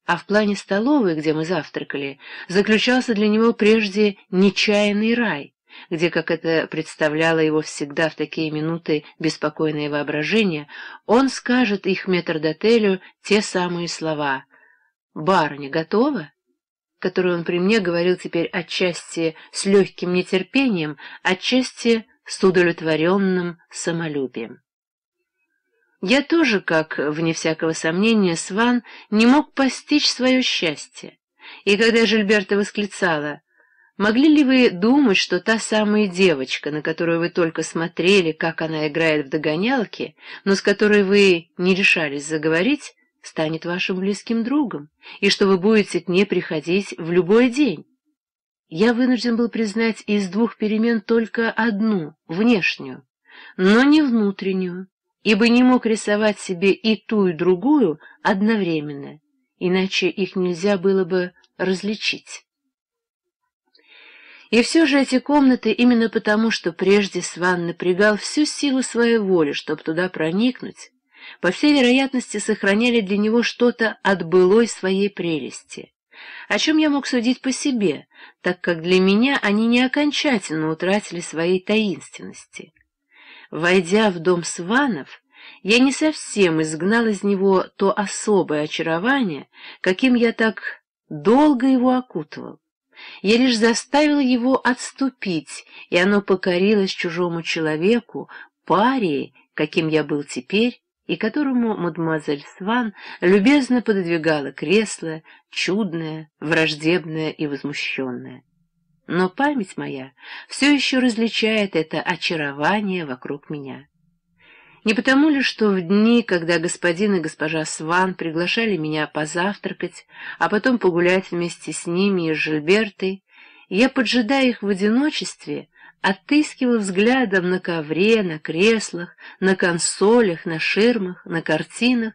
А в плане столовой, где мы завтракали, заключался для него прежде нечаянный рай — где, как это представляло его всегда в такие минуты беспокойное воображение, он скажет их метрдотелю те самые слова «Барыня готова?», которые он при мне говорил теперь отчасти с легким нетерпением, отчасти с удовлетворенным самолюбием. Я тоже, как, вне всякого сомнения, Сван не мог постичь свое счастье, и когда Жильберта восклицала — Могли ли вы думать, что та самая девочка, на которую вы только смотрели, как она играет в догонялки, но с которой вы не решались заговорить, станет вашим близким другом, и что вы будете к ней приходить в любой день? Я вынужден был признать из двух перемен только одну, внешнюю, но не внутреннюю, ибо не мог рисовать себе и ту, и другую одновременно, иначе их нельзя было бы различить. И все же эти комнаты именно потому, что прежде Сван напрягал всю силу своей воли, чтобы туда проникнуть, по всей вероятности сохраняли для него что-то от былой своей прелести, о чем я мог судить по себе, так как для меня они не окончательно утратили своей таинственности. Войдя в дом Сванов, я не совсем изгнал из него то особое очарование, каким я так долго его окутывал. Я лишь заставил его отступить, и оно покорилось чужому человеку, паре, каким я был теперь, и которому мадемуазель Сван любезно пододвигала кресло, чудное, враждебное и возмущенное. Но память моя все еще различает это очарование вокруг меня. Не потому ли, что в дни, когда господин и госпожа Сван приглашали меня позавтракать, а потом погулять вместе с ними и с Жильбертой, я, поджидая их в одиночестве, отыскивал взглядом на ковре, на креслах, на консолях, на ширмах, на картинах,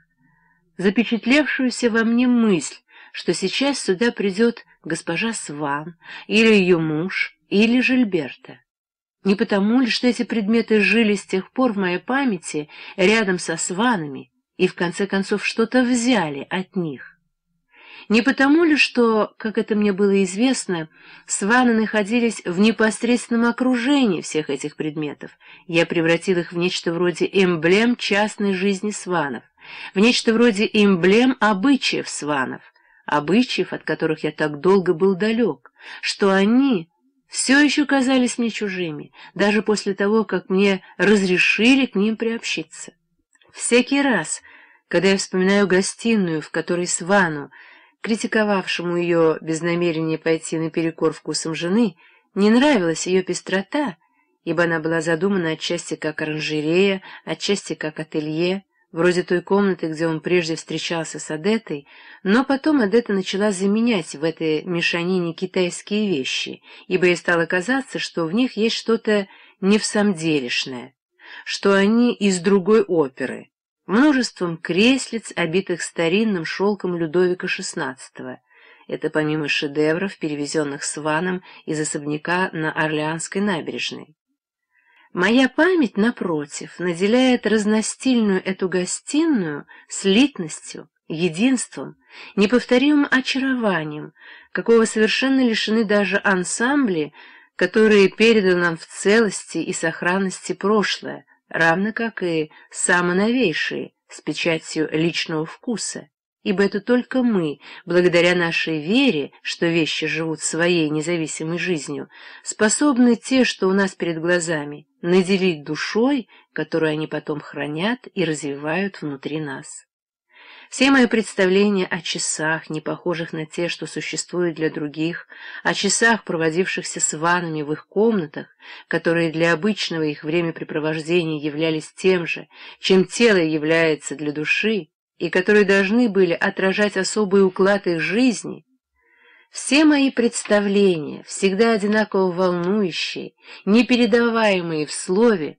запечатлевшуюся во мне мысль, что сейчас сюда придет госпожа Сван или ее муж, или Жильберта. Не потому ли, что эти предметы жили с тех пор в моей памяти рядом со сванами и, в конце концов, что-то взяли от них? Не потому ли, что, как это мне было известно, сваны находились в непосредственном окружении всех этих предметов? Я превратил их в нечто вроде эмблем частной жизни сванов, в нечто вроде эмблем обычаев сванов, обычаев, от которых я так долго был далек, что они все еще казались мне чужими, даже после того, как мне разрешили к ним приобщиться. Всякий раз, когда я вспоминаю гостиную, в которой Свану, критиковавшему ее без намерения пойти наперекор вкусом жены, не нравилась ее пестрота, ибо она была задумана отчасти как оранжерея, отчасти как ателье, вроде той комнаты, где он прежде встречался с Адетой, но потом Адета начала заменять в этой мешанине китайские вещи, ибо ей стало казаться, что в них есть что-то невсамделишное, что они из другой оперы, множеством креслиц, обитых старинным шелком Людовика XVI. Это помимо шедевров, перевезенных с ваном из особняка на Орлеанской набережной. Моя память, напротив, наделяет разностильную эту гостиную слитностью, единством, неповторимым очарованием, какого совершенно лишены даже ансамбли, которые переданы нам в целости и сохранности прошлое, равно как и самые новейшие с печатью личного вкуса ибо это только мы, благодаря нашей вере, что вещи живут своей независимой жизнью, способны те, что у нас перед глазами, наделить душой, которую они потом хранят и развивают внутри нас. Все мои представления о часах, не похожих на те, что существуют для других, о часах, проводившихся с ванами в их комнатах, которые для обычного их времяпрепровождения являлись тем же, чем тело является для души, и которые должны были отражать особый уклад их жизни, все мои представления, всегда одинаково волнующие, непередаваемые в слове,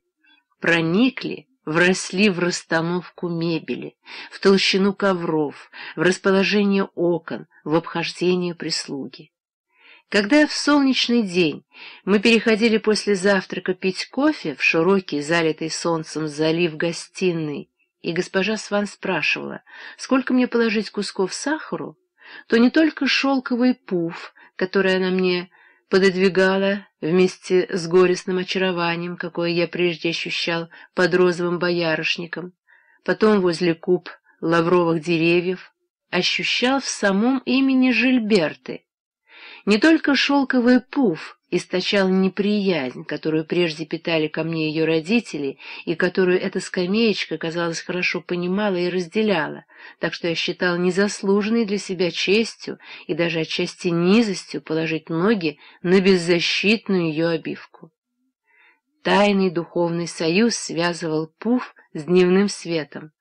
проникли, вросли в расстановку мебели, в толщину ковров, в расположение окон, в обхождение прислуги. Когда в солнечный день мы переходили после завтрака пить кофе в широкий, залитый солнцем залив гостиной, и госпожа Сван спрашивала, сколько мне положить кусков сахару, то не только шелковый пуф, который она мне пододвигала вместе с горестным очарованием, какое я прежде ощущал под розовым боярышником, потом возле куб лавровых деревьев, ощущал в самом имени Жильберты. Не только шелковый пуф источал неприязнь, которую прежде питали ко мне ее родители, и которую эта скамеечка, казалось, хорошо понимала и разделяла, так что я считал незаслуженной для себя честью и даже отчасти низостью положить ноги на беззащитную ее обивку. Тайный духовный союз связывал пуф с дневным светом,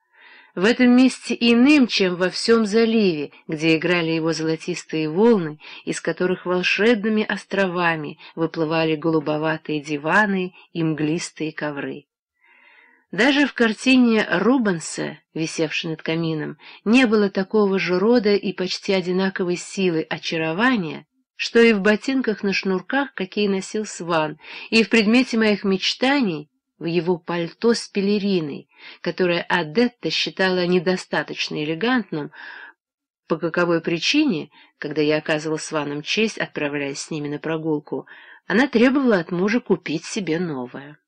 в этом месте иным, чем во всем заливе, где играли его золотистые волны, из которых волшебными островами выплывали голубоватые диваны и мглистые ковры. Даже в картине Рубенса, висевшей над камином, не было такого же рода и почти одинаковой силы очарования, что и в ботинках на шнурках, какие носил Сван, и в предмете моих мечтаний, в его пальто с пелериной, которое Адетта считала недостаточно элегантным, по каковой причине, когда я оказывал сванам честь, отправляясь с ними на прогулку, она требовала от мужа купить себе новое.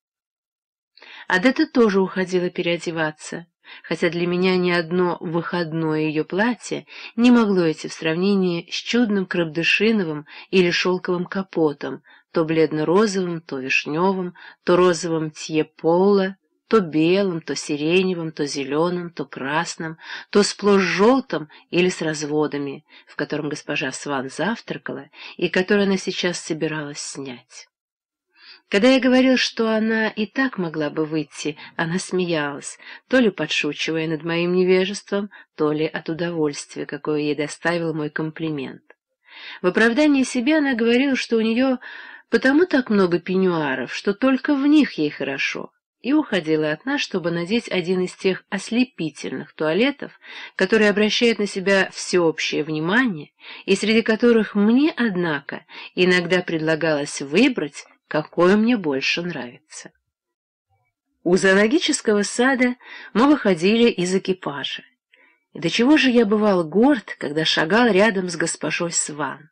Адетта тоже уходила переодеваться, хотя для меня ни одно выходное ее платье не могло идти в сравнении с чудным крабдышиновым или шелковым капотом, то бледно-розовым, то вишневым, то розовым тье-пола, то белым, то сиреневым, то зеленым, то красным, то сплошь желтым или с разводами, в котором госпожа Сван завтракала и который она сейчас собиралась снять. Когда я говорил, что она и так могла бы выйти, она смеялась, то ли подшучивая над моим невежеством, то ли от удовольствия, какое ей доставил мой комплимент. В оправдании себя она говорила, что у нее Потому так много пеньюаров, что только в них ей хорошо. И уходила от нас, чтобы надеть один из тех ослепительных туалетов, которые обращают на себя всеобщее внимание, и среди которых мне, однако, иногда предлагалось выбрать, какое мне больше нравится. У зоологического сада мы выходили из экипажа. И до чего же я бывал горд, когда шагал рядом с госпожой Сван.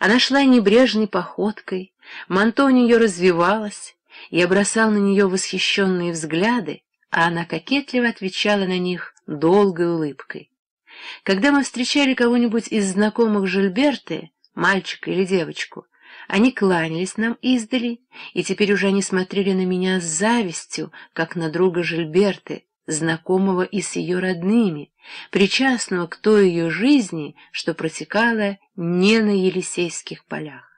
Она шла небрежной походкой, Манто у нее развивалось, я бросал на нее восхищенные взгляды, а она кокетливо отвечала на них долгой улыбкой. Когда мы встречали кого-нибудь из знакомых Жильберты, мальчика или девочку, они кланялись нам издали, и теперь уже они смотрели на меня с завистью, как на друга Жильберты, знакомого и с ее родными, причастного к той ее жизни, что протекала не на Елисейских полях.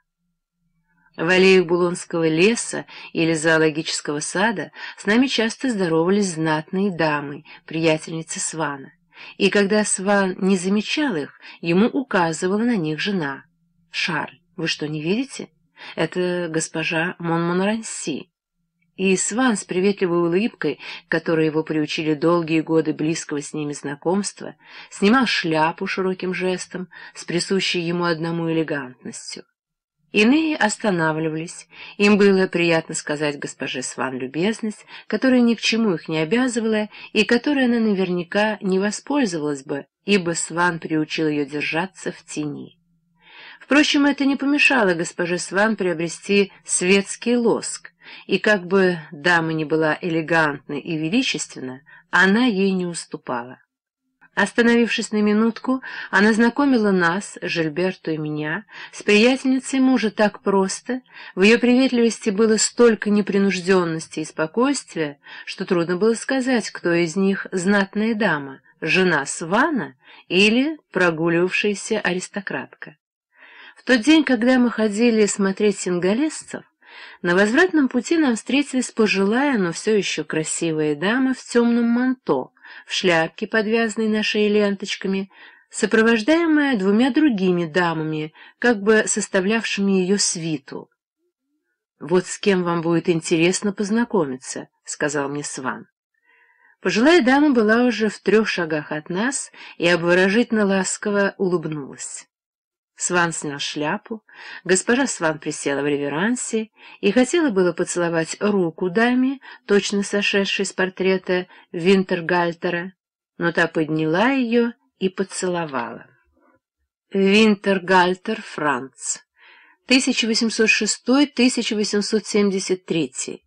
В аллеях Булонского леса или зоологического сада с нами часто здоровались знатные дамы, приятельницы Свана. И когда Сван не замечал их, ему указывала на них жена. «Шарль, вы что, не видите? Это госпожа Монмонранси». И Сван с приветливой улыбкой, которой его приучили долгие годы близкого с ними знакомства, снимал шляпу широким жестом с присущей ему одному элегантностью. Иные останавливались. Им было приятно сказать госпоже Сван любезность, которая ни к чему их не обязывала и которой она наверняка не воспользовалась бы, ибо Сван приучил ее держаться в тени. Впрочем, это не помешало госпоже Сван приобрести светский лоск, и как бы дама ни была элегантна и величественна, она ей не уступала. Остановившись на минутку, она знакомила нас, Жильберту и меня, с приятельницей мужа так просто, в ее приветливости было столько непринужденности и спокойствия, что трудно было сказать, кто из них знатная дама, жена Свана или прогуливавшаяся аристократка. В тот день, когда мы ходили смотреть сингалесцев, на возвратном пути нам встретились пожилая, но все еще красивая дама в темном манто, в шляпке, подвязанной на шее ленточками, сопровождаемая двумя другими дамами, как бы составлявшими ее свиту. «Вот с кем вам будет интересно познакомиться», — сказал мне Сван. Пожилая дама была уже в трех шагах от нас и обворожительно ласково улыбнулась. Сван снял шляпу, госпожа Сван присела в реверансе и хотела было поцеловать руку даме, точно сошедшей с портрета Винтергальтера, но та подняла ее и поцеловала. Винтергальтер, Франц, 1806-1873,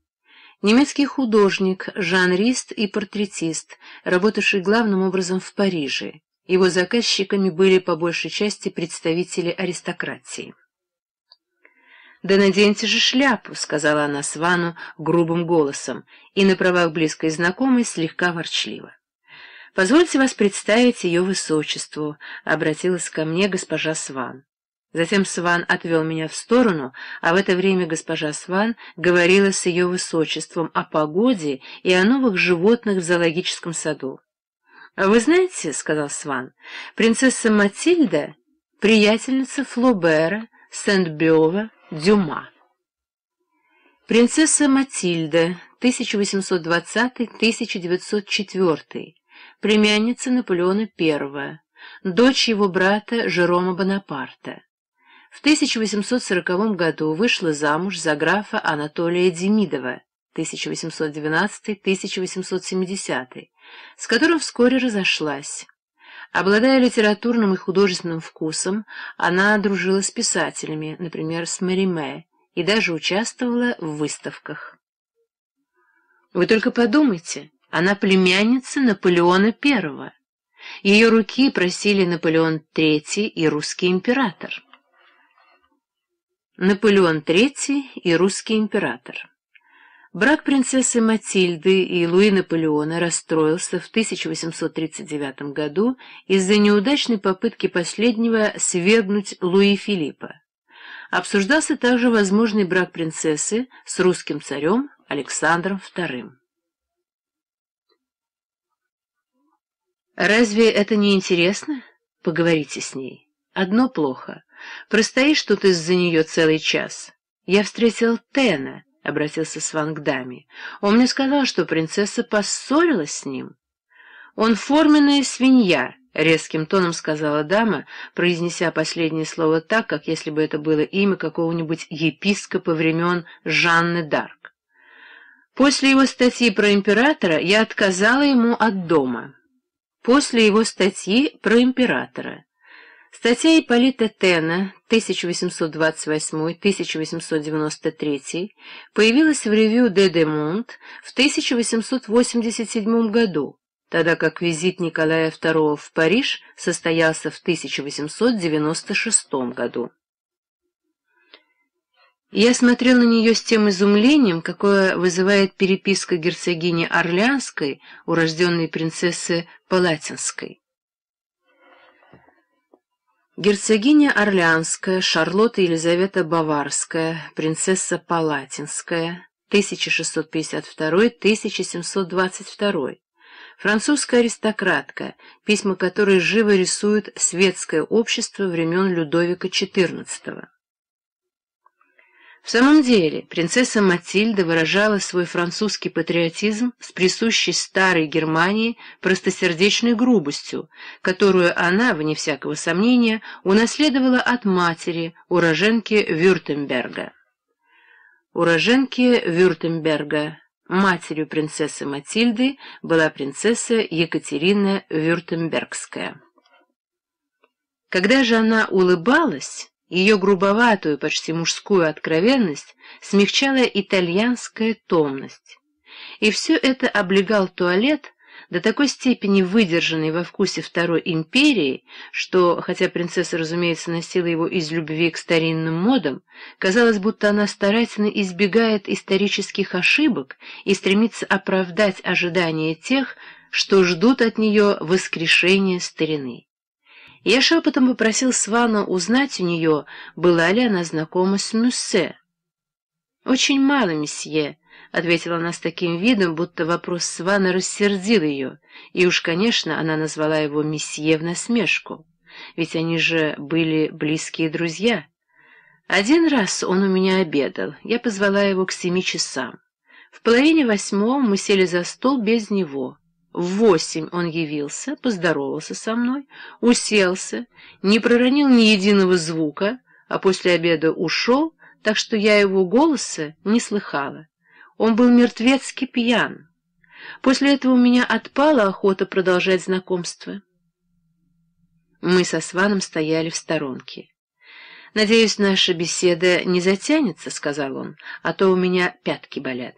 немецкий художник, жанрист и портретист, работавший главным образом в Париже его заказчиками были по большей части представители аристократии. «Да наденьте же шляпу», — сказала она Свану грубым голосом и на правах близкой знакомой слегка ворчливо. «Позвольте вас представить ее высочеству», — обратилась ко мне госпожа Сван. Затем Сван отвел меня в сторону, а в это время госпожа Сван говорила с ее высочеством о погоде и о новых животных в зоологическом саду. А «Вы знаете, — сказал Сван, — принцесса Матильда — приятельница Флобера, Сент-Бёва, Дюма». Принцесса Матильда, 1820-1904, племянница Наполеона I, дочь его брата Жерома Бонапарта. В 1840 году вышла замуж за графа Анатолия Демидова, 1812-1870 с которым вскоре разошлась. Обладая литературным и художественным вкусом, она дружила с писателями, например, с Мэри и даже участвовала в выставках. Вы только подумайте, она племянница Наполеона I. Ее руки просили Наполеон III и русский император. Наполеон III и русский император Брак принцессы Матильды и Луи Наполеона расстроился в 1839 году из-за неудачной попытки последнего свергнуть Луи Филиппа. Обсуждался также возможный брак принцессы с русским царем Александром II. «Разве это не интересно? Поговорите с ней. Одно плохо. Простоишь тут из-за нее целый час. Я встретил Тена» обратился с Вангдами. «Он мне сказал, что принцесса поссорилась с ним». «Он форменная свинья», — резким тоном сказала дама, произнеся последнее слово так, как если бы это было имя какого-нибудь епископа времен Жанны Дарк. «После его статьи про императора я отказала ему от дома». «После его статьи про императора». Статья Ипполита Тена 1828-1893 появилась в Ревью де Монт» в 1887 году, тогда как визит Николая II в Париж состоялся в 1896 году. Я смотрел на нее с тем изумлением, какое вызывает переписка герцогини Орлеанской, урожденной принцессы Палатинской. Герцогиня Орлеанская, Шарлотта Елизавета Баварская, принцесса Палатинская, 1652-1722, французская аристократка, письма которой живо рисуют светское общество времен Людовика XIV. В самом деле, принцесса Матильда выражала свой французский патриотизм с присущей старой Германии простосердечной грубостью, которую она, вне всякого сомнения, унаследовала от матери, уроженки Вюртемберга. Уроженки Вюртемберга. Матерью принцессы Матильды была принцесса Екатерина Вюртембергская. Когда же она улыбалась, ее грубоватую, почти мужскую откровенность смягчала итальянская томность. И все это облегал туалет, до такой степени выдержанный во вкусе Второй империи, что, хотя принцесса, разумеется, носила его из любви к старинным модам, казалось, будто она старательно избегает исторических ошибок и стремится оправдать ожидания тех, что ждут от нее воскрешения старины. Я шепотом попросил Свана узнать у нее, была ли она знакома с Мюссе. «Очень мало, месье», — ответила она с таким видом, будто вопрос Свана рассердил ее, и уж, конечно, она назвала его месье в насмешку, ведь они же были близкие друзья. Один раз он у меня обедал, я позвала его к семи часам. В половине восьмого мы сели за стол без него. В восемь он явился, поздоровался со мной, уселся, не проронил ни единого звука, а после обеда ушел, так что я его голоса не слыхала. Он был мертвецки пьян. После этого у меня отпала охота продолжать знакомство. Мы со Сваном стояли в сторонке. «Надеюсь, наша беседа не затянется», — сказал он, — «а то у меня пятки болят».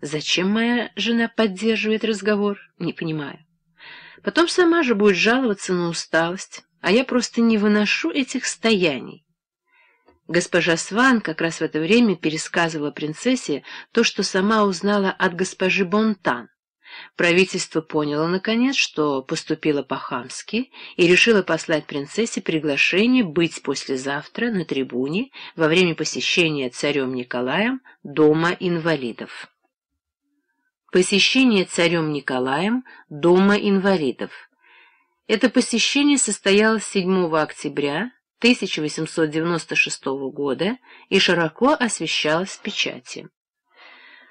Зачем моя жена поддерживает разговор, не понимаю. Потом сама же будет жаловаться на усталость, а я просто не выношу этих стояний. Госпожа Сван как раз в это время пересказывала принцессе то, что сама узнала от госпожи Бонтан. Правительство поняло, наконец, что поступило по-хамски и решило послать принцессе приглашение быть послезавтра на трибуне во время посещения царем Николаем Дома инвалидов. Посещение царем Николаем дома инвалидов. Это посещение состоялось 7 октября 1896 года и широко освещалось в печати.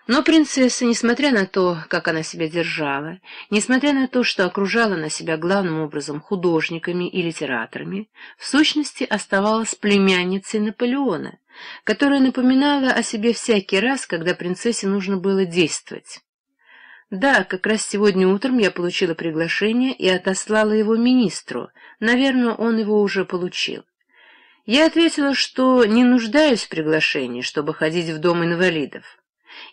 Но принцесса, несмотря на то, как она себя держала, несмотря на то, что окружала на себя главным образом художниками и литераторами, в сущности оставалась племянницей Наполеона, которая напоминала о себе всякий раз, когда принцессе нужно было действовать. Да, как раз сегодня утром я получила приглашение и отослала его министру. Наверное, он его уже получил. Я ответила, что не нуждаюсь в приглашении, чтобы ходить в дом инвалидов.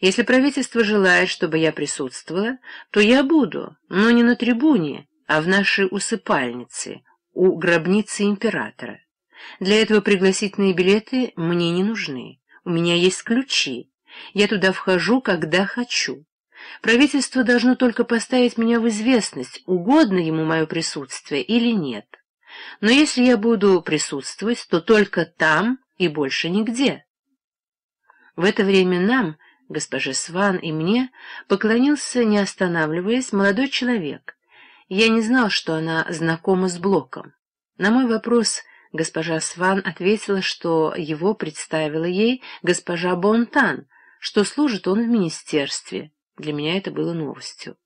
Если правительство желает, чтобы я присутствовала, то я буду, но не на трибуне, а в нашей усыпальнице, у гробницы императора. Для этого пригласительные билеты мне не нужны. У меня есть ключи. Я туда вхожу, когда хочу. Правительство должно только поставить меня в известность, угодно ему мое присутствие или нет. Но если я буду присутствовать, то только там и больше нигде. В это время нам, госпоже Сван и мне, поклонился, не останавливаясь, молодой человек. Я не знал, что она знакома с Блоком. На мой вопрос госпожа Сван ответила, что его представила ей госпожа Бонтан, что служит он в министерстве. Для меня это было новостью.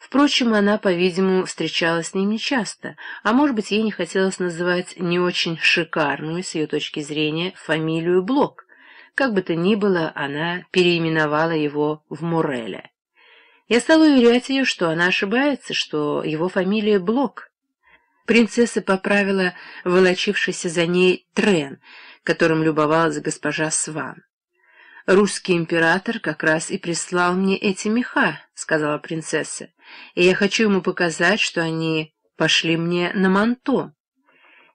Впрочем, она, по-видимому, встречалась с ним нечасто, а может быть, ей не хотелось называть не очень шикарную, с ее точки зрения, фамилию Блок. Как бы то ни было, она переименовала его в Муреля. Я стала уверять ее, что она ошибается, что его фамилия Блок. Принцесса поправила волочившийся за ней трен, которым любовалась госпожа Сван. «Русский император как раз и прислал мне эти меха», — сказала принцесса, «и я хочу ему показать, что они пошли мне на манто.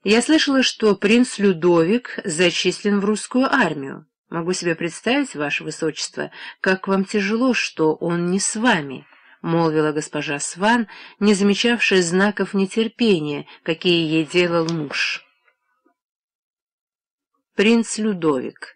Я слышала, что принц Людовик зачислен в русскую армию. Могу себе представить, ваше высочество, как вам тяжело, что он не с вами». — молвила госпожа Сван, не замечавшая знаков нетерпения, какие ей делал муж. Принц Людовик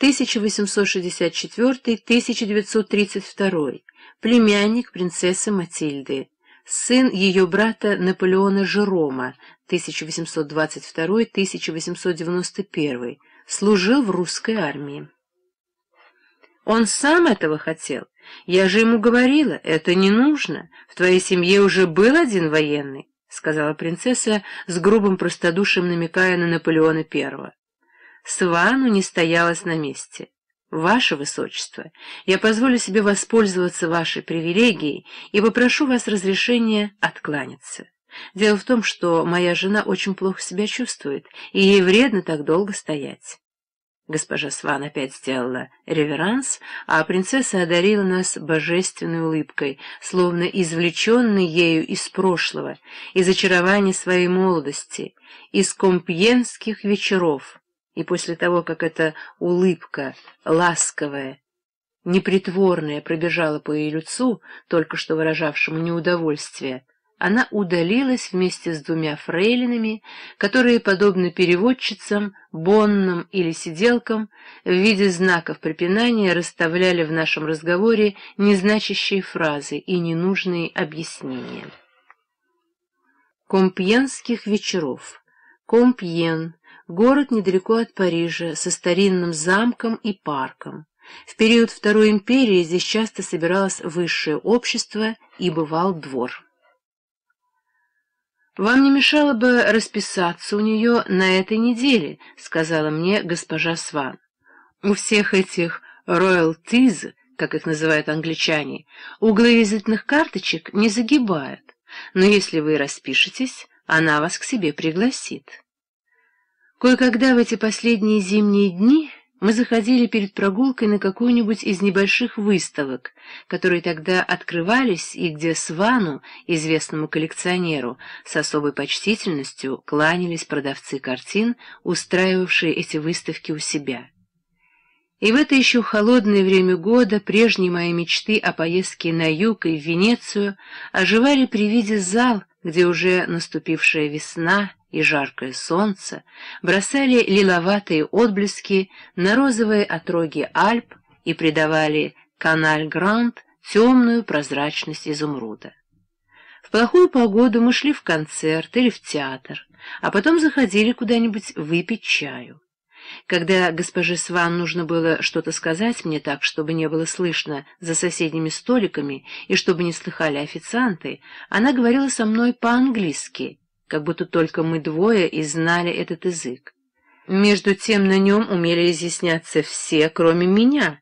1864-1932, племянник принцессы Матильды, сын ее брата Наполеона Жерома, 1822-1891, служил в русской армии. Он сам этого хотел. Я же ему говорила, это не нужно. В твоей семье уже был один военный, — сказала принцесса с грубым простодушием, намекая на Наполеона Первого. Свану не стоялось на месте. «Ваше Высочество, я позволю себе воспользоваться вашей привилегией и попрошу вас разрешения откланяться. Дело в том, что моя жена очень плохо себя чувствует, и ей вредно так долго стоять». Госпожа Сван опять сделала реверанс, а принцесса одарила нас божественной улыбкой, словно извлеченной ею из прошлого, из очарования своей молодости, из компьенских вечеров, и после того, как эта улыбка, ласковая, непритворная, пробежала по ее лицу, только что выражавшему неудовольствие, она удалилась вместе с двумя фрейлинами, которые, подобно переводчицам, боннам или сиделкам, в виде знаков препинания расставляли в нашем разговоре незначащие фразы и ненужные объяснения. Компьенских вечеров. Компьен город недалеко от Парижа, со старинным замком и парком. В период Второй империи здесь часто собиралось высшее общество и бывал двор. «Вам не мешало бы расписаться у нее на этой неделе», — сказала мне госпожа Сван. «У всех этих роялтиз, как их называют англичане, углы визитных карточек не загибают, но если вы распишетесь, она вас к себе пригласит». Кое-когда в эти последние зимние дни мы заходили перед прогулкой на какую-нибудь из небольших выставок, которые тогда открывались и где Свану, известному коллекционеру, с особой почтительностью кланялись продавцы картин, устраивавшие эти выставки у себя. И в это еще холодное время года прежние мои мечты о поездке на юг и в Венецию оживали при виде зал, где уже наступившая весна и жаркое солнце бросали лиловатые отблески на розовые отроги Альп и придавали каналь Гранд темную прозрачность изумруда. В плохую погоду мы шли в концерт или в театр, а потом заходили куда-нибудь выпить чаю. Когда госпоже Сван нужно было что-то сказать мне так, чтобы не было слышно за соседними столиками и чтобы не слыхали официанты, она говорила со мной по-английски, как будто только мы двое и знали этот язык. Между тем на нем умели изъясняться все, кроме меня.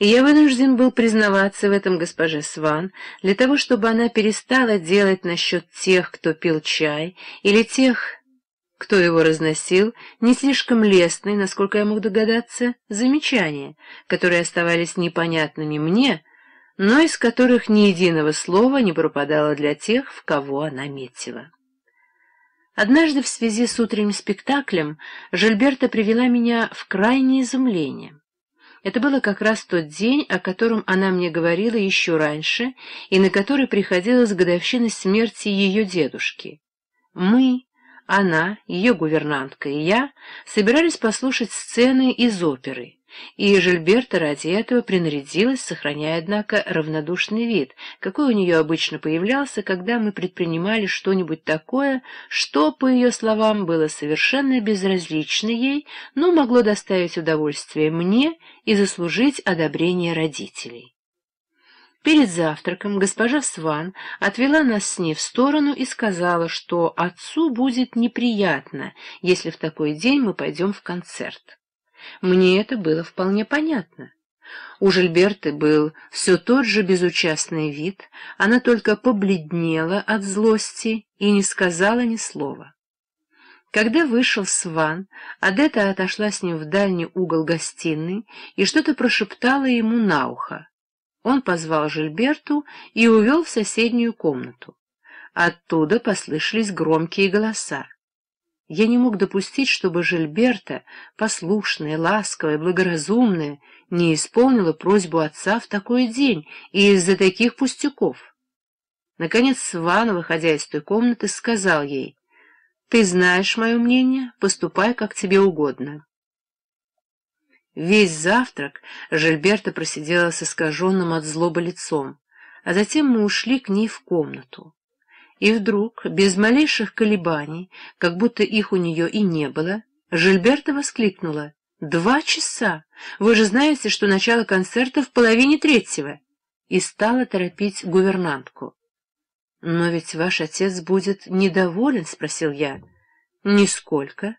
И я вынужден был признаваться в этом госпоже Сван для того, чтобы она перестала делать насчет тех, кто пил чай, или тех, кто его разносил, не слишком лестные, насколько я мог догадаться, замечания, которые оставались непонятными мне, но из которых ни единого слова не пропадало для тех, в кого она метила. Однажды в связи с утренним спектаклем Жильберта привела меня в крайнее изумление. Это было как раз тот день, о котором она мне говорила еще раньше и на который приходилась годовщина смерти ее дедушки. Мы, она, ее гувернантка и я собирались послушать сцены из оперы, и Жильберта ради этого принарядилась, сохраняя, однако, равнодушный вид, какой у нее обычно появлялся, когда мы предпринимали что-нибудь такое, что, по ее словам, было совершенно безразлично ей, но могло доставить удовольствие мне и заслужить одобрение родителей. Перед завтраком госпожа Сван отвела нас с ней в сторону и сказала, что отцу будет неприятно, если в такой день мы пойдем в концерт. Мне это было вполне понятно. У Жильберты был все тот же безучастный вид, она только побледнела от злости и не сказала ни слова. Когда вышел Сван, Адетта отошла с ним в дальний угол гостиной и что-то прошептала ему на ухо. Он позвал Жильберту и увел в соседнюю комнату. Оттуда послышались громкие голоса. Я не мог допустить, чтобы Жильберта, послушная, ласковая, благоразумная, не исполнила просьбу отца в такой день и из-за таких пустяков. Наконец Сван, выходя из той комнаты, сказал ей, «Ты знаешь мое мнение, поступай, как тебе угодно». Весь завтрак Жильберта просидела с искаженным от злобы лицом, а затем мы ушли к ней в комнату. И вдруг, без малейших колебаний, как будто их у нее и не было, Жильберта воскликнула. «Два часа! Вы же знаете, что начало концерта в половине третьего!» И стала торопить гувернантку. «Но ведь ваш отец будет недоволен?» — спросил я. «Нисколько»,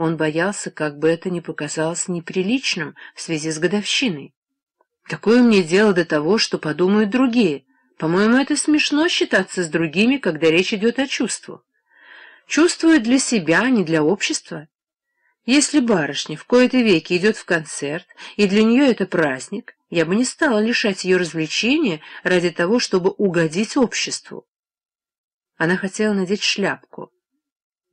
он боялся, как бы это ни показалось неприличным в связи с годовщиной. Такое мне дело до того, что подумают другие? По-моему, это смешно считаться с другими, когда речь идет о чувствах. Чувствуют для себя, а не для общества. Если барышня в кои-то веки идет в концерт, и для нее это праздник, я бы не стала лишать ее развлечения ради того, чтобы угодить обществу. Она хотела надеть шляпку.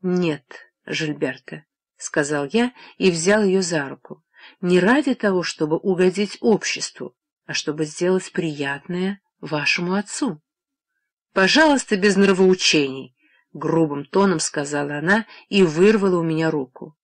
Нет, Жильберта, — сказал я и взял ее за руку, — не ради того, чтобы угодить обществу, а чтобы сделать приятное вашему отцу. — Пожалуйста, без нравоучений, — грубым тоном сказала она и вырвала у меня руку.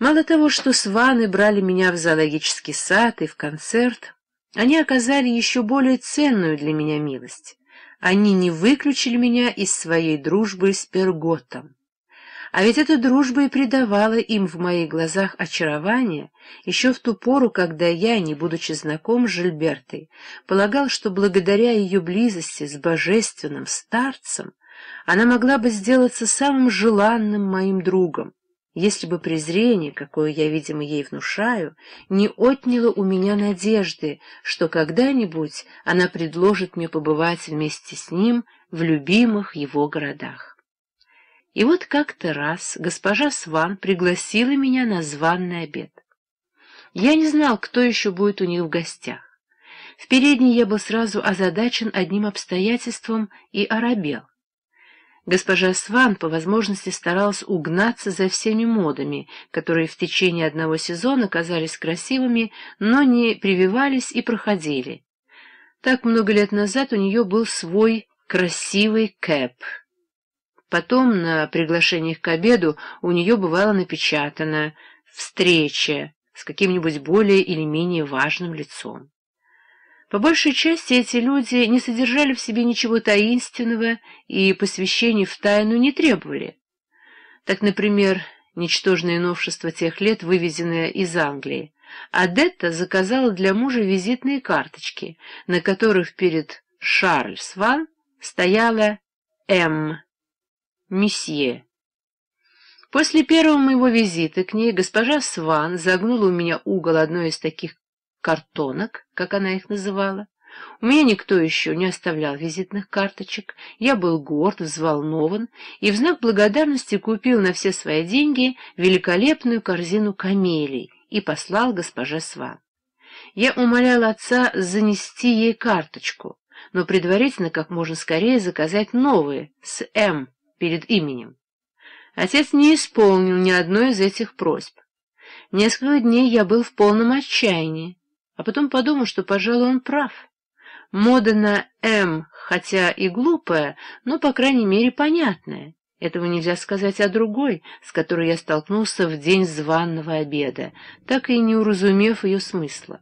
Мало того, что сваны брали меня в зоологический сад и в концерт, они оказали еще более ценную для меня милость. Они не выключили меня из своей дружбы с Перготом. А ведь эта дружба и придавала им в моих глазах очарование еще в ту пору, когда я, не будучи знаком с Жильбертой, полагал, что благодаря ее близости с божественным старцем она могла бы сделаться самым желанным моим другом, если бы презрение, какое я, видимо, ей внушаю, не отняло у меня надежды, что когда-нибудь она предложит мне побывать вместе с ним в любимых его городах. И вот как-то раз госпожа Сван пригласила меня на званный обед. Я не знал, кто еще будет у них в гостях. В передней я был сразу озадачен одним обстоятельством и оробел. Госпожа Сван по возможности старалась угнаться за всеми модами, которые в течение одного сезона казались красивыми, но не прививались и проходили. Так много лет назад у нее был свой красивый кэп — Потом на приглашениях к обеду у нее бывало напечатано «встреча» с каким-нибудь более или менее важным лицом. По большей части эти люди не содержали в себе ничего таинственного и посвящений в тайну не требовали. Так, например, ничтожное новшество тех лет, вывезенное из Англии, Адетта заказала для мужа визитные карточки, на которых перед Шарль Сван стояла «М» месье. После первого моего визита к ней госпожа Сван загнула у меня угол одной из таких картонок, как она их называла. У меня никто еще не оставлял визитных карточек, я был горд, взволнован и в знак благодарности купил на все свои деньги великолепную корзину камелий и послал госпоже Сван. Я умолял отца занести ей карточку, но предварительно как можно скорее заказать новые с «М» перед именем. Отец не исполнил ни одной из этих просьб. Несколько дней я был в полном отчаянии, а потом подумал, что, пожалуй, он прав. Мода на «М», «эм» хотя и глупая, но, по крайней мере, понятная. Этого нельзя сказать о другой, с которой я столкнулся в день званного обеда, так и не уразумев ее смысла.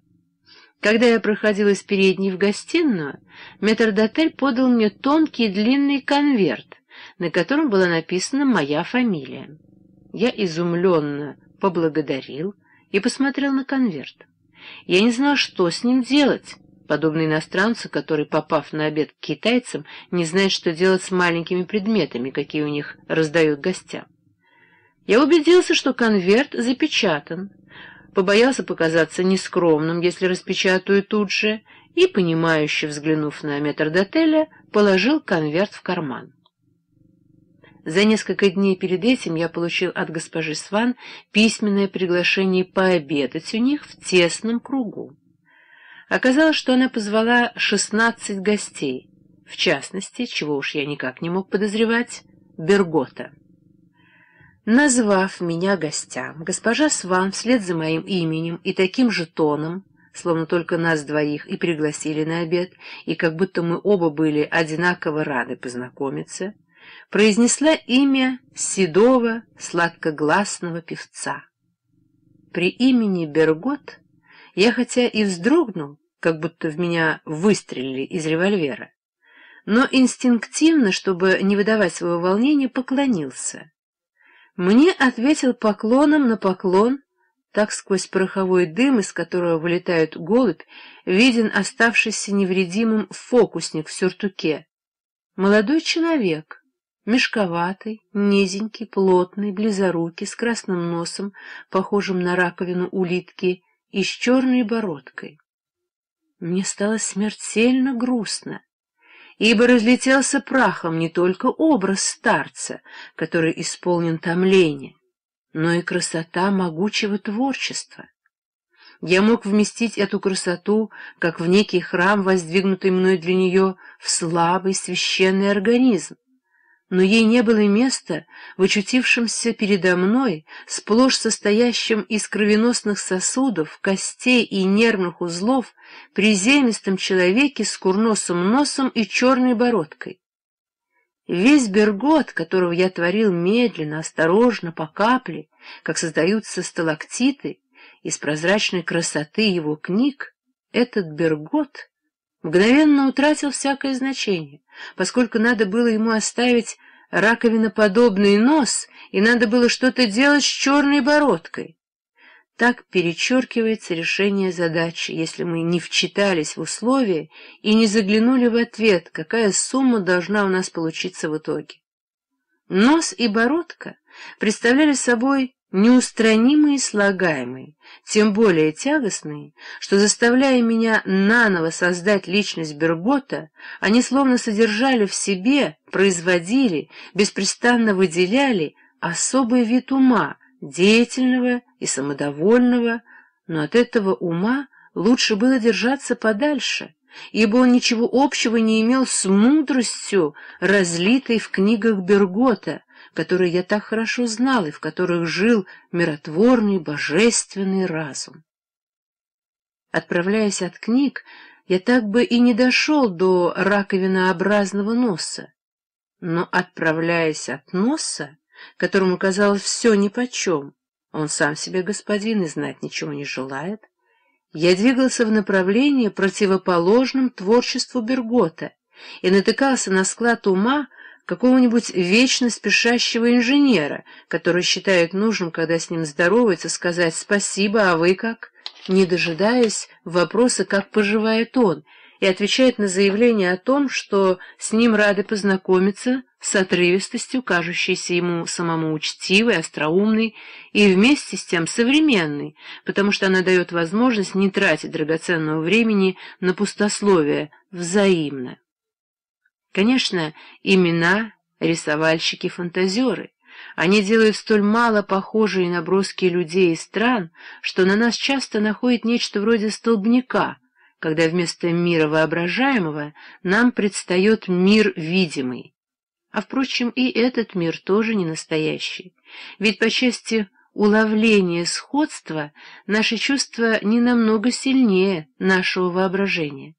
Когда я проходил из передней в гостиную, метрдотель подал мне тонкий длинный конверт, на котором была написана моя фамилия. Я изумленно поблагодарил и посмотрел на конверт. Я не знал, что с ним делать, Подобный иностранцу, который, попав на обед к китайцам, не знает, что делать с маленькими предметами, какие у них раздают гостям. Я убедился, что конверт запечатан, побоялся показаться нескромным, если распечатаю тут же, и, понимающе взглянув на метрдотеля, положил конверт в карман. За несколько дней перед этим я получил от госпожи Сван письменное приглашение пообедать у них в тесном кругу. Оказалось, что она позвала шестнадцать гостей, в частности, чего уж я никак не мог подозревать, Бергота. Назвав меня гостям, госпожа Сван вслед за моим именем и таким же тоном, словно только нас двоих и пригласили на обед, и как будто мы оба были одинаково рады познакомиться, — произнесла имя седого сладкогласного певца. При имени Бергот я хотя и вздрогнул, как будто в меня выстрелили из револьвера, но инстинктивно, чтобы не выдавать своего волнения, поклонился. Мне ответил поклоном на поклон, так сквозь пороховой дым, из которого вылетают голубь, виден оставшийся невредимым фокусник в сюртуке. Молодой человек, Мешковатый, низенький, плотный, близорукий, с красным носом, похожим на раковину улитки, и с черной бородкой. Мне стало смертельно грустно, ибо разлетелся прахом не только образ старца, который исполнен томлением, но и красота могучего творчества. Я мог вместить эту красоту, как в некий храм, воздвигнутый мной для нее, в слабый священный организм но ей не было места в очутившемся передо мной, сплошь состоящем из кровеносных сосудов, костей и нервных узлов, приземистом человеке с курносым носом и черной бородкой. Весь бергот, которого я творил медленно, осторожно, по капле, как создаются сталактиты, из прозрачной красоты его книг, этот бергот мгновенно утратил всякое значение, поскольку надо было ему оставить раковиноподобный нос, и надо было что-то делать с черной бородкой. Так перечеркивается решение задачи, если мы не вчитались в условия и не заглянули в ответ, какая сумма должна у нас получиться в итоге. Нос и бородка представляли собой неустранимые и слагаемые, тем более тягостные, что, заставляя меня наново создать личность Бергота, они словно содержали в себе, производили, беспрестанно выделяли особый вид ума, деятельного и самодовольного, но от этого ума лучше было держаться подальше, ибо он ничего общего не имел с мудростью, разлитой в книгах Бергота — которые я так хорошо знал и в которых жил миротворный божественный разум. Отправляясь от книг, я так бы и не дошел до раковинообразного носа, но, отправляясь от носа, которому казалось все нипочем, он сам себе господин и знать ничего не желает, я двигался в направлении, противоположном творчеству Бергота, и натыкался на склад ума, какого-нибудь вечно спешащего инженера, который считает нужным, когда с ним здоровается, сказать «спасибо, а вы как?», не дожидаясь вопроса «как поживает он?», и отвечает на заявление о том, что с ним рады познакомиться с отрывистостью, кажущейся ему самому учтивой, остроумной и вместе с тем современной, потому что она дает возможность не тратить драгоценного времени на пустословие взаимно. Конечно, имена — рисовальщики-фантазеры. Они делают столь мало похожие на броски людей и стран, что на нас часто находит нечто вроде столбняка, когда вместо мира воображаемого нам предстает мир видимый. А, впрочем, и этот мир тоже не настоящий, ведь по части уловления сходства наши чувства не намного сильнее нашего воображения.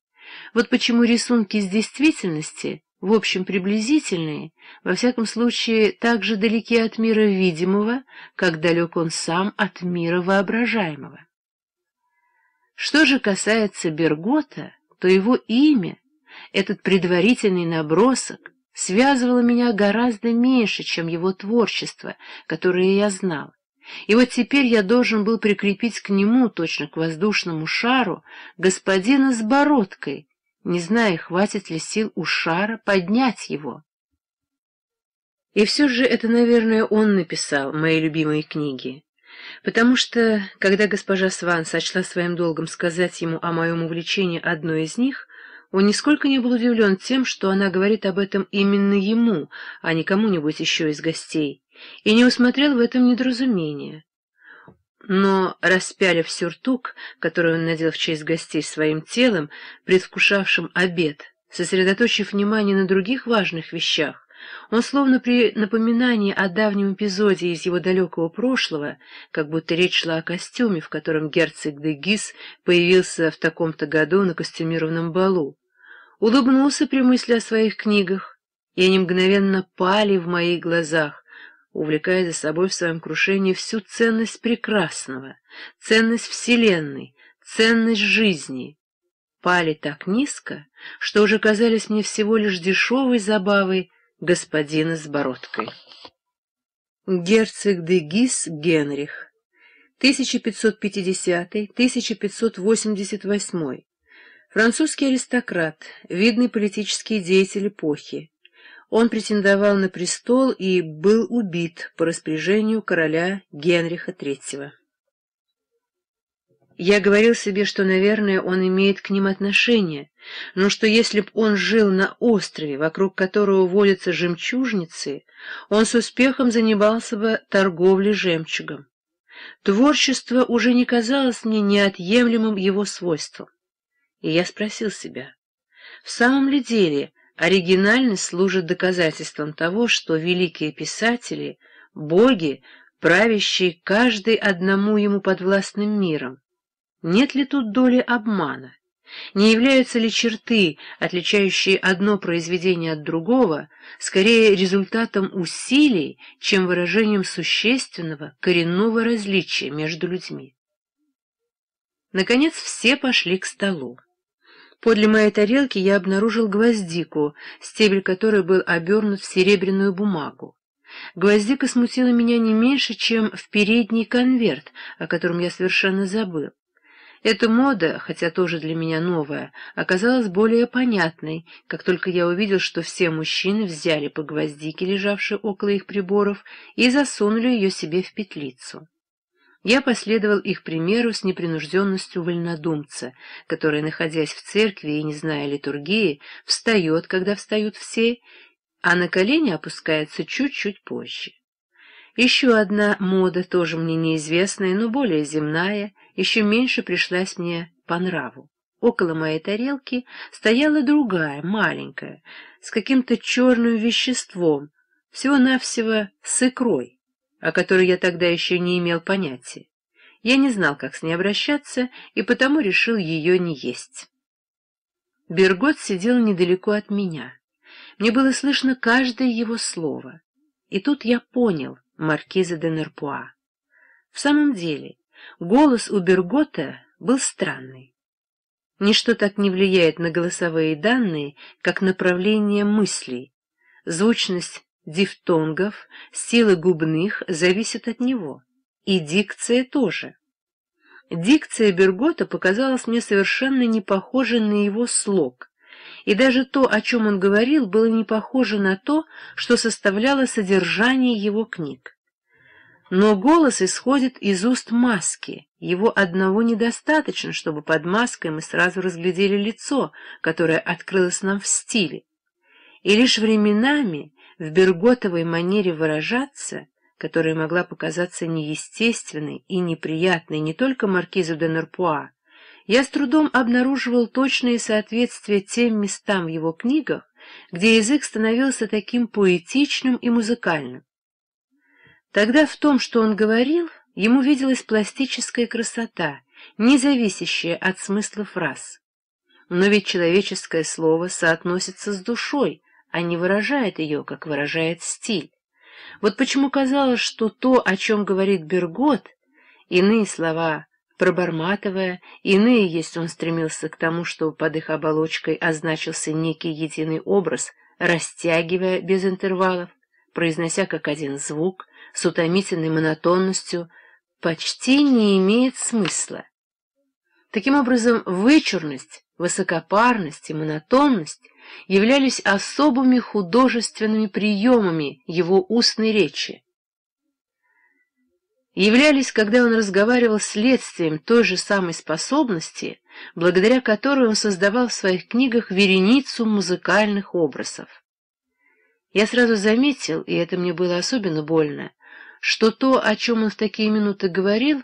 Вот почему рисунки из действительности, в общем приблизительные, во всяком случае так же далеки от мира видимого, как далек он сам от мира воображаемого. Что же касается Бергота, то его имя, этот предварительный набросок, связывало меня гораздо меньше, чем его творчество, которое я знал. И вот теперь я должен был прикрепить к нему, точно к воздушному шару, господина с бородкой, не зная, хватит ли сил у шара поднять его. И все же это, наверное, он написал мои любимые книги, потому что, когда госпожа Сван сочла своим долгом сказать ему о моем увлечении одной из них, он нисколько не был удивлен тем, что она говорит об этом именно ему, а не кому-нибудь еще из гостей, и не усмотрел в этом недоразумения. Но, распялив сюртук, который он надел в честь гостей своим телом, предвкушавшим обед, сосредоточив внимание на других важных вещах, он словно при напоминании о давнем эпизоде из его далекого прошлого, как будто речь шла о костюме, в котором герцог де Гис появился в таком-то году на костюмированном балу, улыбнулся при мысли о своих книгах, и они мгновенно пали в моих глазах, увлекая за собой в своем крушении всю ценность прекрасного, ценность Вселенной, ценность жизни. Пали так низко, что уже казались мне всего лишь дешевой забавой господина с бородкой. Герцог де Гис Генрих, 1550-1588, французский аристократ, видный политический деятель эпохи, он претендовал на престол и был убит по распоряжению короля Генриха III. Я говорил себе, что, наверное, он имеет к ним отношение, но что если б он жил на острове, вокруг которого водятся жемчужницы, он с успехом занимался бы торговлей жемчугом. Творчество уже не казалось мне неотъемлемым его свойством. И я спросил себя, в самом ли деле Оригинальность служит доказательством того, что великие писатели — боги, правящие каждый одному ему подвластным миром. Нет ли тут доли обмана? Не являются ли черты, отличающие одно произведение от другого, скорее результатом усилий, чем выражением существенного, коренного различия между людьми? Наконец все пошли к столу. Подле моей тарелки я обнаружил гвоздику, стебель которой был обернут в серебряную бумагу. Гвоздика смутила меня не меньше, чем в передний конверт, о котором я совершенно забыл. Эта мода, хотя тоже для меня новая, оказалась более понятной, как только я увидел, что все мужчины взяли по гвоздике, лежавшей около их приборов, и засунули ее себе в петлицу. Я последовал их примеру с непринужденностью вольнодумца, который, находясь в церкви и не зная литургии, встает, когда встают все, а на колени опускается чуть-чуть позже. Еще одна мода, тоже мне неизвестная, но более земная, еще меньше пришлась мне по нраву. Около моей тарелки стояла другая, маленькая, с каким-то черным веществом, всего-навсего с икрой о которой я тогда еще не имел понятия. Я не знал, как с ней обращаться, и потому решил ее не есть. Бергот сидел недалеко от меня. Мне было слышно каждое его слово. И тут я понял маркиза де Нерпуа. В самом деле, голос у Бергота был странный. Ничто так не влияет на голосовые данные, как направление мыслей, звучность дифтонгов, силы губных зависят от него, и дикция тоже. Дикция Бергота показалась мне совершенно не похожей на его слог, и даже то, о чем он говорил, было не похоже на то, что составляло содержание его книг. Но голос исходит из уст маски, его одного недостаточно, чтобы под маской мы сразу разглядели лицо, которое открылось нам в стиле. И лишь временами в Берготовой манере выражаться, которая могла показаться неестественной и неприятной не только маркизу де Нерпуа, я с трудом обнаруживал точные соответствия тем местам в его книгах, где язык становился таким поэтичным и музыкальным. Тогда в том, что он говорил, ему виделась пластическая красота, не зависящая от смысла фраз. Но ведь человеческое слово соотносится с душой, а не выражает ее, как выражает стиль. Вот почему казалось, что то, о чем говорит Бергот, иные слова проборматывая, иные если он стремился к тому, что под их оболочкой означился некий единый образ, растягивая без интервалов, произнося как один звук, с утомительной монотонностью, почти не имеет смысла. Таким образом, вычурность, высокопарность и монотонность — являлись особыми художественными приемами его устной речи. Являлись, когда он разговаривал следствием той же самой способности, благодаря которой он создавал в своих книгах вереницу музыкальных образов. Я сразу заметил, и это мне было особенно больно, что то, о чем он в такие минуты говорил,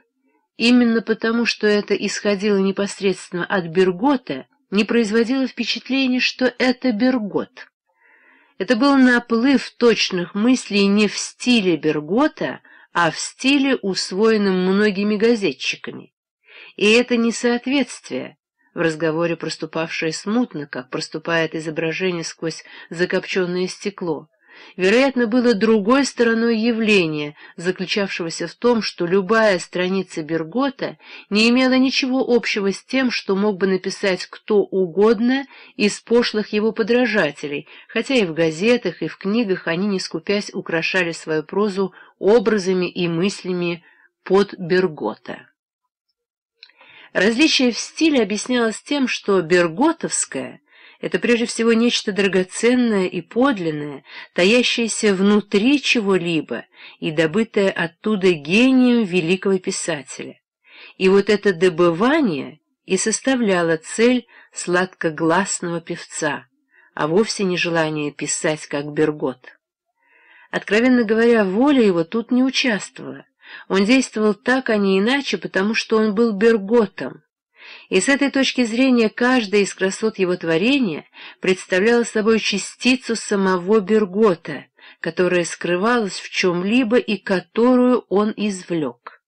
именно потому, что это исходило непосредственно от Бергота, не производило впечатления, что это Бергот. Это был наплыв точных мыслей не в стиле Бергота, а в стиле, усвоенном многими газетчиками. И это несоответствие, в разговоре проступавшее смутно, как проступает изображение сквозь закопченное стекло, вероятно, было другой стороной явления, заключавшегося в том, что любая страница Бергота не имела ничего общего с тем, что мог бы написать кто угодно из пошлых его подражателей, хотя и в газетах, и в книгах они, не скупясь, украшали свою прозу образами и мыслями под Бергота. Различие в стиле объяснялось тем, что берготовская это прежде всего нечто драгоценное и подлинное, таящееся внутри чего-либо и добытое оттуда гением великого писателя. И вот это добывание и составляло цель сладкогласного певца, а вовсе не желание писать как Бергот. Откровенно говоря, воля его тут не участвовала. Он действовал так, а не иначе, потому что он был Берготом, и с этой точки зрения каждая из красот его творения представляла собой частицу самого Бергота, которая скрывалась в чем-либо и которую он извлек.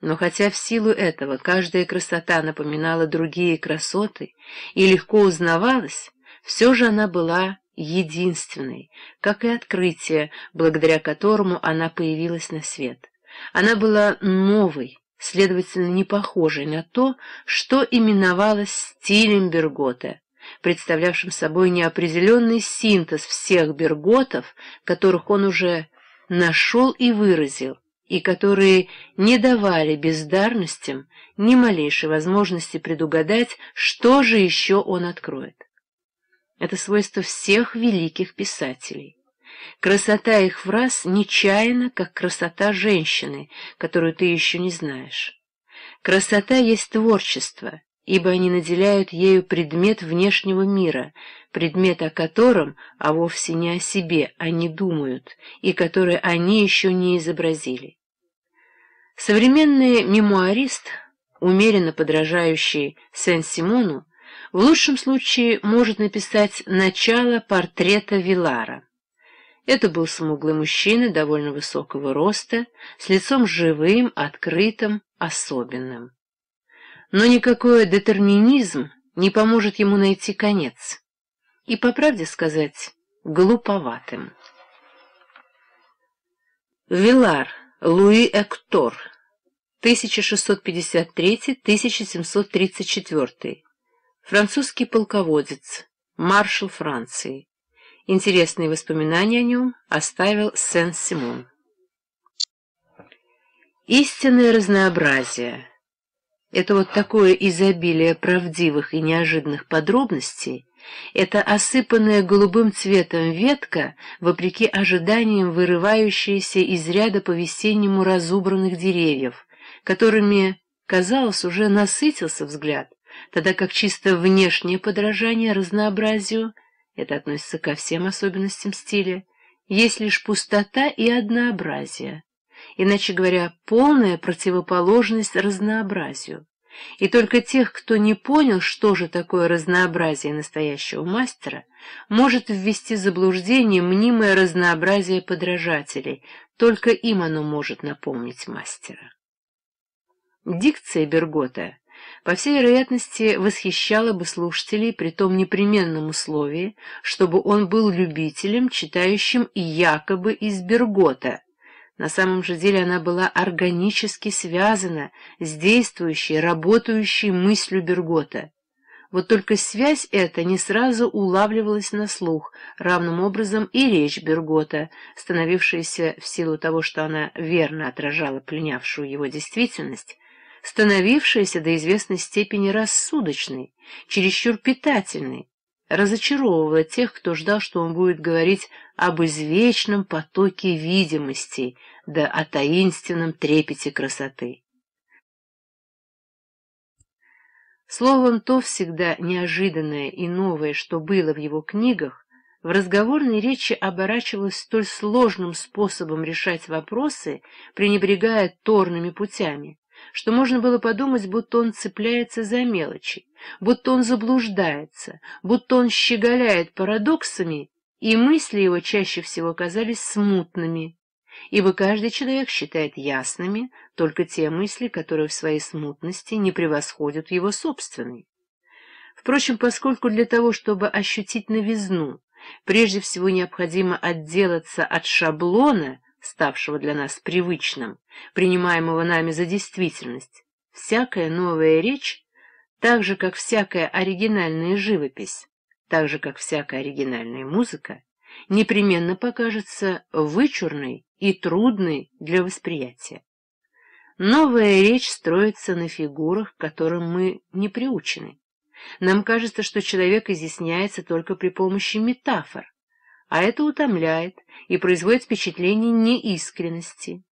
Но хотя в силу этого каждая красота напоминала другие красоты и легко узнавалась, все же она была единственной, как и открытие, благодаря которому она появилась на свет. Она была новой, следовательно, не похожей на то, что именовалось стилем Бергота, представлявшим собой неопределенный синтез всех Берготов, которых он уже нашел и выразил, и которые не давали бездарностям ни малейшей возможности предугадать, что же еще он откроет. Это свойство всех великих писателей. Красота их фраз нечаянна, как красота женщины, которую ты еще не знаешь. Красота есть творчество, ибо они наделяют ею предмет внешнего мира, предмет о котором, а вовсе не о себе, они думают, и который они еще не изобразили. Современный мемуарист, умеренно подражающий Сен-Симону, в лучшем случае может написать начало портрета Вилара. Это был смуглый мужчина довольно высокого роста, с лицом живым, открытым, особенным. Но никакой детерминизм не поможет ему найти конец. И, по правде сказать, глуповатым. Вилар, Луи Эктор, 1653-1734, французский полководец, маршал Франции. Интересные воспоминания о нем оставил Сен-Симон. Истинное разнообразие — это вот такое изобилие правдивых и неожиданных подробностей, это осыпанная голубым цветом ветка, вопреки ожиданиям вырывающаяся из ряда по-весеннему разубранных деревьев, которыми, казалось, уже насытился взгляд, тогда как чисто внешнее подражание разнообразию — это относится ко всем особенностям стиля. Есть лишь пустота и однообразие. Иначе говоря, полная противоположность разнообразию. И только тех, кто не понял, что же такое разнообразие настоящего мастера, может ввести в заблуждение мнимое разнообразие подражателей, только им оно может напомнить мастера. Дикция Бергота по всей вероятности, восхищала бы слушателей при том непременном условии, чтобы он был любителем, читающим якобы из Бергота. На самом же деле она была органически связана с действующей, работающей мыслью Бергота. Вот только связь эта не сразу улавливалась на слух, равным образом и речь Бергота, становившаяся в силу того, что она верно отражала пленявшую его действительность, становившаяся до известной степени рассудочной, чересчур питательной, разочаровывала тех, кто ждал, что он будет говорить об извечном потоке видимостей, да о таинственном трепете красоты. Словом, то всегда неожиданное и новое, что было в его книгах, в разговорной речи оборачивалось столь сложным способом решать вопросы, пренебрегая торными путями, что можно было подумать, будто он цепляется за мелочи, будто он заблуждается, будто он щеголяет парадоксами, и мысли его чаще всего казались смутными, ибо каждый человек считает ясными только те мысли, которые в своей смутности не превосходят его собственной. Впрочем, поскольку для того, чтобы ощутить новизну, прежде всего необходимо отделаться от шаблона – ставшего для нас привычным, принимаемого нами за действительность, всякая новая речь, так же, как всякая оригинальная живопись, так же, как всякая оригинальная музыка, непременно покажется вычурной и трудной для восприятия. Новая речь строится на фигурах, к которым мы не приучены. Нам кажется, что человек изъясняется только при помощи метафор, а это утомляет и производит впечатление неискренности.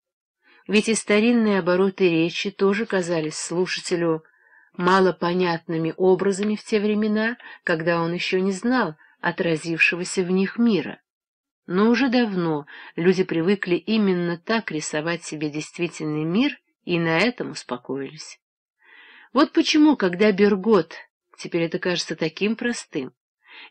Ведь и старинные обороты речи тоже казались слушателю малопонятными образами в те времена, когда он еще не знал отразившегося в них мира. Но уже давно люди привыкли именно так рисовать себе действительный мир и на этом успокоились. Вот почему, когда Бергот, теперь это кажется таким простым,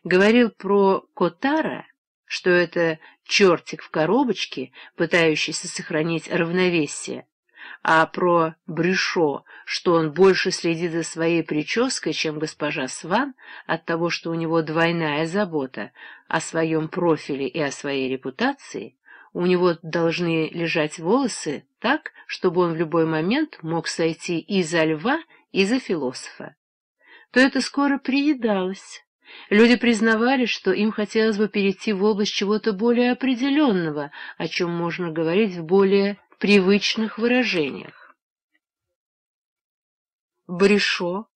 говорил про Котара, что это чертик в коробочке, пытающийся сохранить равновесие, а про Брюшо, что он больше следит за своей прической, чем госпожа Сван, от того, что у него двойная забота о своем профиле и о своей репутации, у него должны лежать волосы так, чтобы он в любой момент мог сойти и за льва, и за философа, то это скоро приедалось. Люди признавали, что им хотелось бы перейти в область чего-то более определенного, о чем можно говорить в более привычных выражениях. Баришо,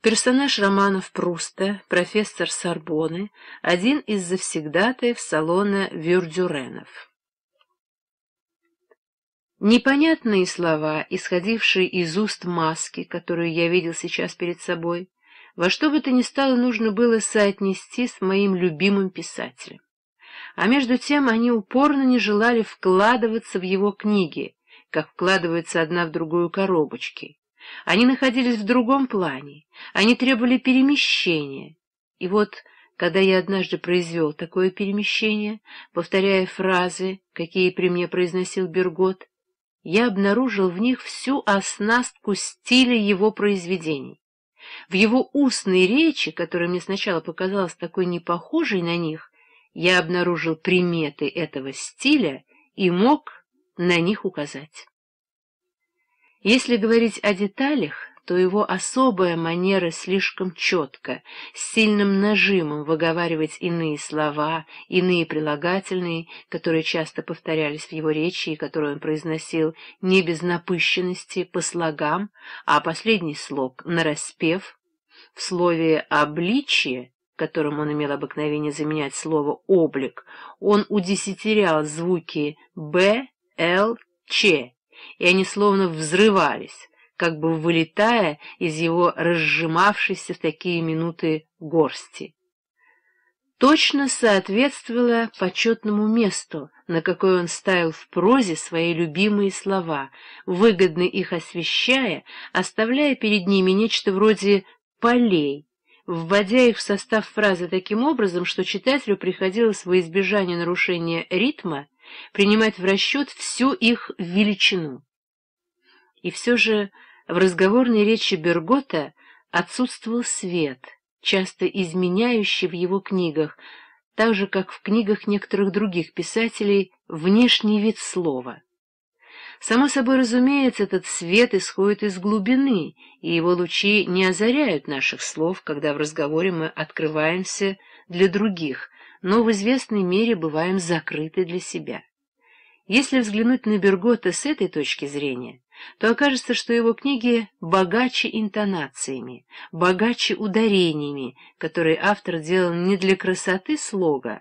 персонаж романов Пруста, профессор Сорбоны, один из завсегдатаев салона Вюрдюренов. Непонятные слова, исходившие из уст маски, которую я видел сейчас перед собой, во что бы то ни стало, нужно было соотнести с моим любимым писателем. А между тем они упорно не желали вкладываться в его книги, как вкладываются одна в другую коробочки. Они находились в другом плане, они требовали перемещения. И вот, когда я однажды произвел такое перемещение, повторяя фразы, какие при мне произносил Бергот, я обнаружил в них всю оснастку стиля его произведений. В его устной речи, которая мне сначала показалась такой непохожей на них, я обнаружил приметы этого стиля и мог на них указать. Если говорить о деталях, то его особая манера слишком четко, с сильным нажимом выговаривать иные слова, иные прилагательные, которые часто повторялись в его речи и которые он произносил не без напыщенности по слогам, а последний слог нараспев, в слове «обличие» которым он имел обыкновение заменять слово «облик», он удесятерял звуки «б», «л», «ч», и они словно взрывались как бы вылетая из его разжимавшейся в такие минуты горсти. Точно соответствовало почетному месту, на какое он ставил в прозе свои любимые слова, выгодно их освещая, оставляя перед ними нечто вроде «полей», вводя их в состав фразы таким образом, что читателю приходилось во избежание нарушения ритма принимать в расчет всю их величину. И все же в разговорной речи Бергота отсутствовал свет, часто изменяющий в его книгах, так же, как в книгах некоторых других писателей, внешний вид слова. Само собой разумеется, этот свет исходит из глубины, и его лучи не озаряют наших слов, когда в разговоре мы открываемся для других, но в известной мере бываем закрыты для себя. Если взглянуть на Бергота с этой точки зрения, то окажется, что его книги богаче интонациями, богаче ударениями, которые автор делал не для красоты слога,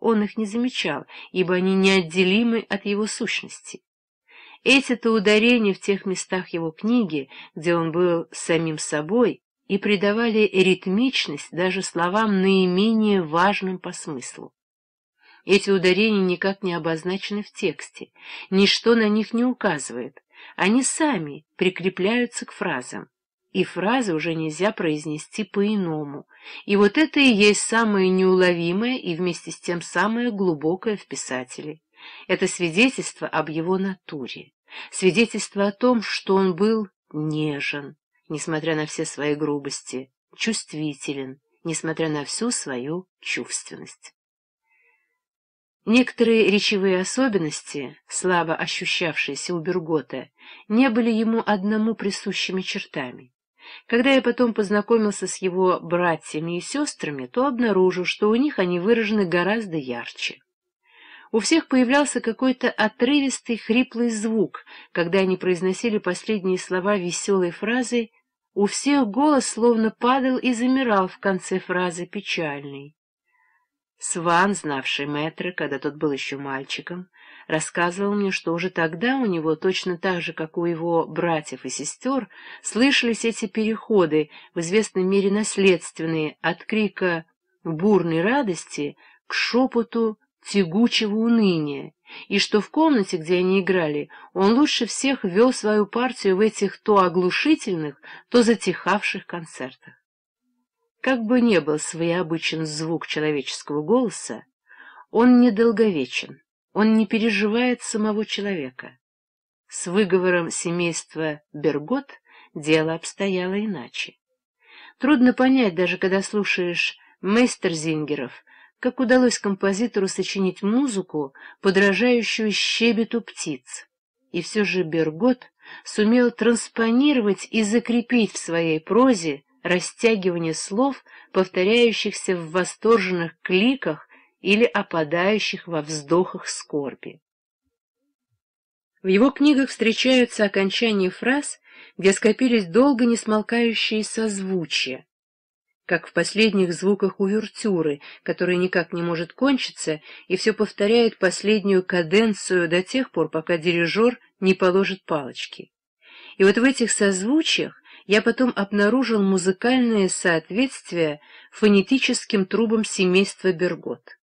он их не замечал, ибо они неотделимы от его сущности. Эти-то ударения в тех местах его книги, где он был самим собой, и придавали ритмичность даже словам наименее важным по смыслу. Эти ударения никак не обозначены в тексте, ничто на них не указывает, они сами прикрепляются к фразам, и фразы уже нельзя произнести по-иному, и вот это и есть самое неуловимое и вместе с тем самое глубокое в писателе. Это свидетельство об его натуре, свидетельство о том, что он был нежен, несмотря на все свои грубости, чувствителен, несмотря на всю свою чувственность. Некоторые речевые особенности, слабо ощущавшиеся у Бергота, не были ему одному присущими чертами. Когда я потом познакомился с его братьями и сестрами, то обнаружил, что у них они выражены гораздо ярче. У всех появлялся какой-то отрывистый хриплый звук, когда они произносили последние слова веселой фразы, у всех голос словно падал и замирал в конце фразы печальный. Сван, знавший мэтра, когда тот был еще мальчиком, рассказывал мне, что уже тогда у него, точно так же, как у его братьев и сестер, слышались эти переходы, в известной мере наследственные, от крика бурной радости к шепоту тягучего уныния, и что в комнате, где они играли, он лучше всех вел свою партию в этих то оглушительных, то затихавших концертах. Как бы ни был своеобычен звук человеческого голоса, он недолговечен, он не переживает самого человека. С выговором семейства Бергот дело обстояло иначе. Трудно понять, даже когда слушаешь Мейстер Зингеров, как удалось композитору сочинить музыку, подражающую щебету птиц. И все же Бергот сумел транспонировать и закрепить в своей прозе растягивание слов, повторяющихся в восторженных кликах или опадающих во вздохах скорби. В его книгах встречаются окончания фраз, где скопились долго несмолкающие созвучия, как в последних звуках увертюры, которая никак не может кончиться и все повторяет последнюю каденцию до тех пор, пока дирижер не положит палочки. И вот в этих созвучиях я потом обнаружил музыкальное соответствие фонетическим трубам семейства Бергот.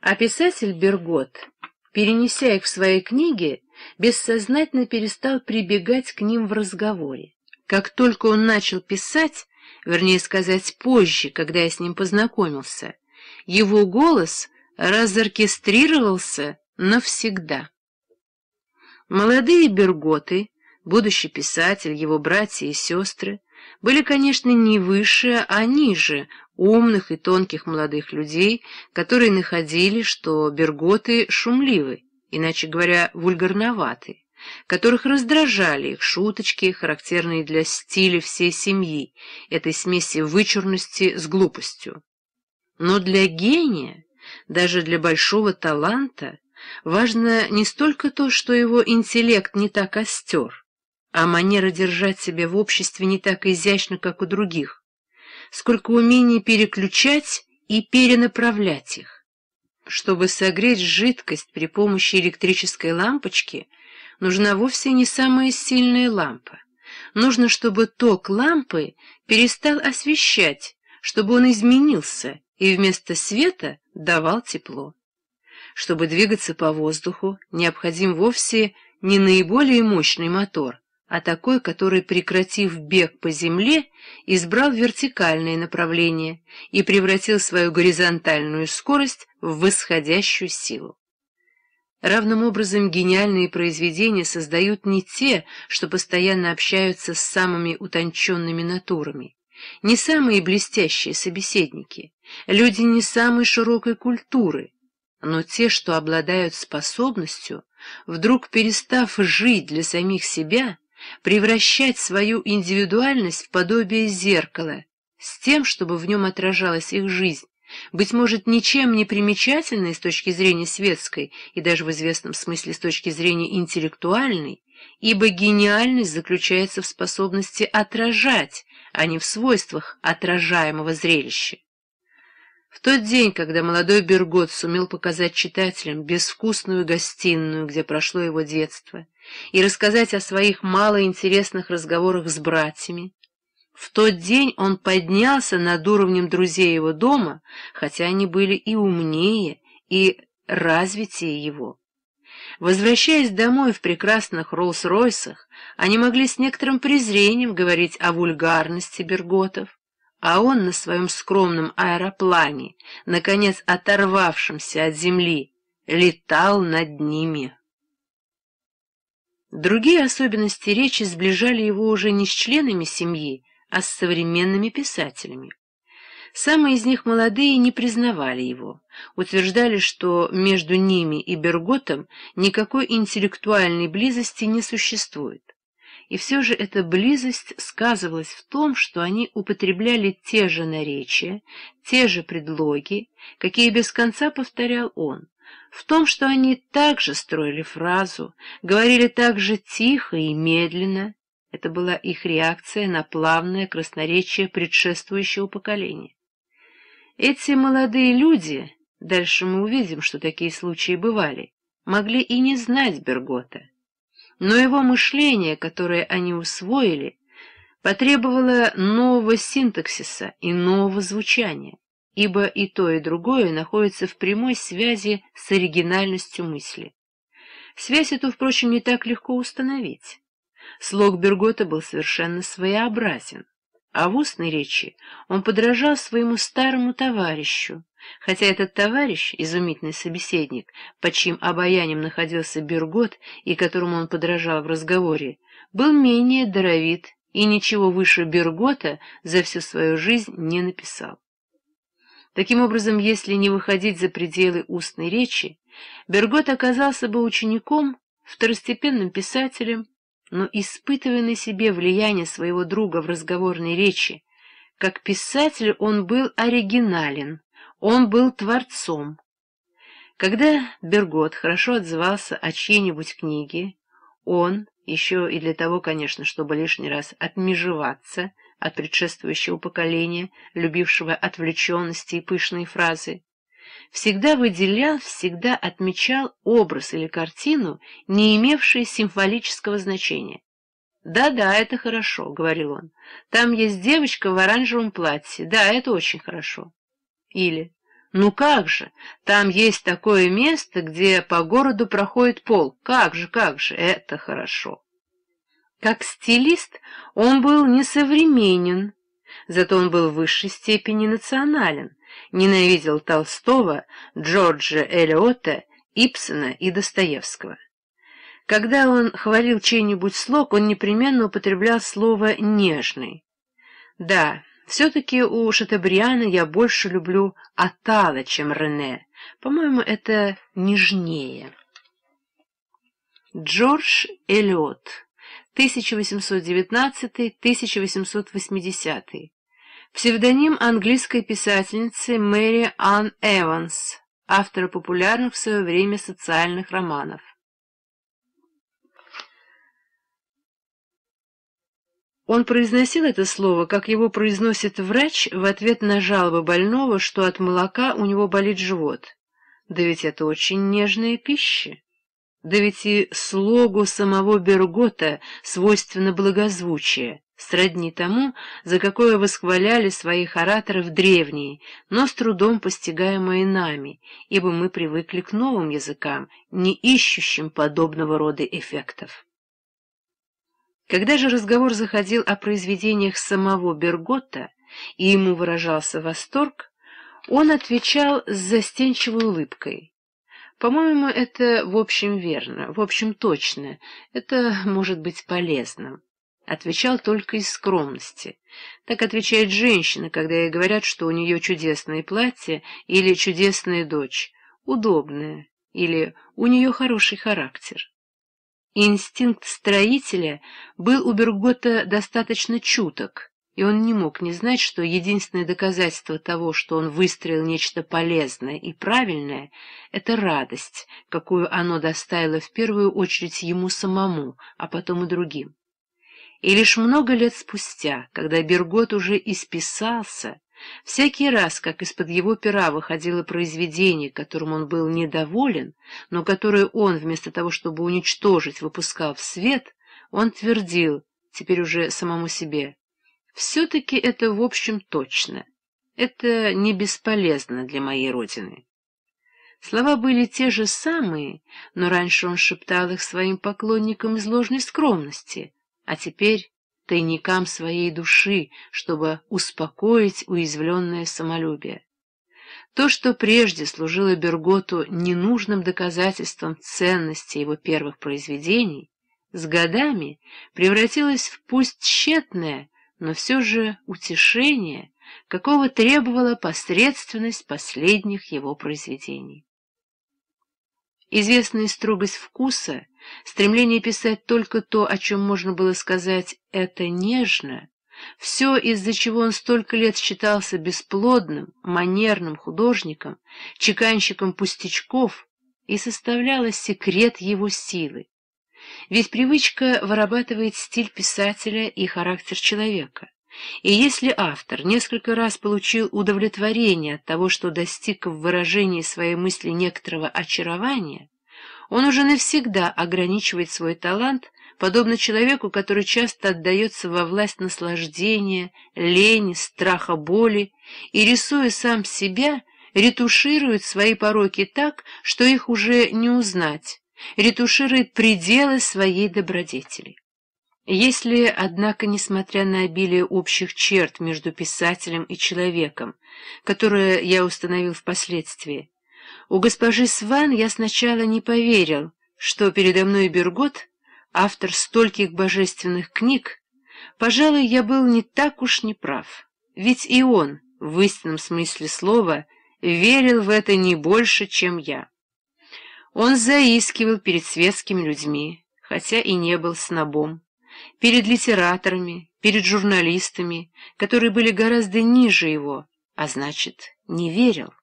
А писатель Бергот, перенеся их в свои книги, бессознательно перестал прибегать к ним в разговоре. Как только он начал писать, вернее сказать, позже, когда я с ним познакомился, его голос разоркестрировался навсегда. Молодые берготы Будущий писатель, его братья и сестры были, конечно, не выше, а ниже умных и тонких молодых людей, которые находили, что берготы шумливы, иначе говоря, вульгарноваты, которых раздражали их шуточки, характерные для стиля всей семьи, этой смеси вычурности с глупостью. Но для гения, даже для большого таланта, важно не столько то, что его интеллект не так остер, а манера держать себя в обществе не так изящна, как у других, сколько умение переключать и перенаправлять их. Чтобы согреть жидкость при помощи электрической лампочки, нужна вовсе не самая сильная лампа. Нужно, чтобы ток лампы перестал освещать, чтобы он изменился и вместо света давал тепло. Чтобы двигаться по воздуху, необходим вовсе не наиболее мощный мотор, а такой, который, прекратив бег по земле, избрал вертикальное направление и превратил свою горизонтальную скорость в восходящую силу. Равным образом гениальные произведения создают не те, что постоянно общаются с самыми утонченными натурами, не самые блестящие собеседники, люди не самой широкой культуры, но те, что обладают способностью, вдруг перестав жить для самих себя, превращать свою индивидуальность в подобие зеркала, с тем, чтобы в нем отражалась их жизнь, быть может, ничем не примечательной с точки зрения светской и даже в известном смысле с точки зрения интеллектуальной, ибо гениальность заключается в способности отражать, а не в свойствах отражаемого зрелища. В тот день, когда молодой Бергот сумел показать читателям безвкусную гостиную, где прошло его детство, и рассказать о своих малоинтересных разговорах с братьями. В тот день он поднялся над уровнем друзей его дома, хотя они были и умнее, и развитие его. Возвращаясь домой в прекрасных Роллс-Ройсах, они могли с некоторым презрением говорить о вульгарности Берготов, а он на своем скромном аэроплане, наконец оторвавшемся от земли, летал над ними. Другие особенности речи сближали его уже не с членами семьи, а с современными писателями. Самые из них молодые не признавали его, утверждали, что между ними и Берготом никакой интеллектуальной близости не существует. И все же эта близость сказывалась в том, что они употребляли те же наречия, те же предлоги, какие без конца повторял он в том, что они также строили фразу, говорили так же тихо и медленно. Это была их реакция на плавное красноречие предшествующего поколения. Эти молодые люди, дальше мы увидим, что такие случаи бывали, могли и не знать Бергота. Но его мышление, которое они усвоили, потребовало нового синтаксиса и нового звучания ибо и то, и другое находится в прямой связи с оригинальностью мысли. Связь эту, впрочем, не так легко установить. Слог Бергота был совершенно своеобразен, а в устной речи он подражал своему старому товарищу, хотя этот товарищ, изумительный собеседник, под чьим обаянием находился Бергот и которому он подражал в разговоре, был менее даровит и ничего выше Бергота за всю свою жизнь не написал. Таким образом, если не выходить за пределы устной речи, Бергот оказался бы учеником, второстепенным писателем, но испытывая на себе влияние своего друга в разговорной речи, как писатель он был оригинален, он был творцом. Когда Бергот хорошо отзывался о чьей-нибудь книге, он, еще и для того, конечно, чтобы лишний раз отмежеваться, от предшествующего поколения, любившего отвлеченности и пышные фразы, всегда выделял, всегда отмечал образ или картину, не имевший символического значения. «Да-да, это хорошо», — говорил он. «Там есть девочка в оранжевом платье. Да, это очень хорошо». Или «Ну как же, там есть такое место, где по городу проходит пол. Как же, как же, это хорошо». Как стилист он был несовременен, зато он был в высшей степени национален, ненавидел Толстого, Джорджа Элиота, Ипсона и Достоевского. Когда он хвалил чей-нибудь слог, он непременно употреблял слово «нежный». Да, все-таки у Шатабриана я больше люблю Атала, чем Рене. По-моему, это нежнее. Джордж Эллиот 1819-1880. Псевдоним английской писательницы Мэри Ан Эванс, автора популярных в свое время социальных романов. Он произносил это слово, как его произносит врач в ответ на жалобы больного, что от молока у него болит живот. Да ведь это очень нежная пища. Да ведь и слогу самого Бергота свойственно благозвучие, сродни тому, за какое восхваляли своих ораторов древние, но с трудом постигаемые нами, ибо мы привыкли к новым языкам, не ищущим подобного рода эффектов. Когда же разговор заходил о произведениях самого Бергота, и ему выражался восторг, он отвечал с застенчивой улыбкой — по-моему, это в общем верно, в общем точно. Это может быть полезным. Отвечал только из скромности. Так отвечает женщина, когда ей говорят, что у нее чудесное платье или чудесная дочь, удобная, или у нее хороший характер. Инстинкт строителя был у Бергота достаточно чуток, и он не мог не знать, что единственное доказательство того, что он выстроил нечто полезное и правильное, это радость, какую оно доставило в первую очередь ему самому, а потом и другим. И лишь много лет спустя, когда Бергот уже исписался, всякий раз, как из-под его пера выходило произведение, которым он был недоволен, но которое он, вместо того, чтобы уничтожить, выпускал в свет, он твердил, теперь уже самому себе, все-таки это, в общем, точно. Это не бесполезно для моей родины. Слова были те же самые, но раньше он шептал их своим поклонникам из ложной скромности, а теперь тайникам своей души, чтобы успокоить уязвленное самолюбие. То, что прежде служило Берготу ненужным доказательством ценности его первых произведений, с годами превратилось в пусть тщетное, но все же утешение, какого требовала посредственность последних его произведений. Известная строгость вкуса, стремление писать только то, о чем можно было сказать «это нежно», все, из-за чего он столько лет считался бесплодным, манерным художником, чеканщиком пустячков, и составляло секрет его силы. Ведь привычка вырабатывает стиль писателя и характер человека. И если автор несколько раз получил удовлетворение от того, что достиг в выражении своей мысли некоторого очарования, он уже навсегда ограничивает свой талант, подобно человеку, который часто отдается во власть наслаждения, лени, страха боли и, рисуя сам себя, ретуширует свои пороки так, что их уже не узнать, ретуширует пределы своей добродетели. Если, однако, несмотря на обилие общих черт между писателем и человеком, которое я установил впоследствии, у госпожи Сван я сначала не поверил, что передо мной Бергот, автор стольких божественных книг, пожалуй, я был не так уж не прав, ведь и он, в истинном смысле слова, верил в это не больше, чем я. Он заискивал перед светскими людьми, хотя и не был снобом, перед литераторами, перед журналистами, которые были гораздо ниже его, а значит, не верил.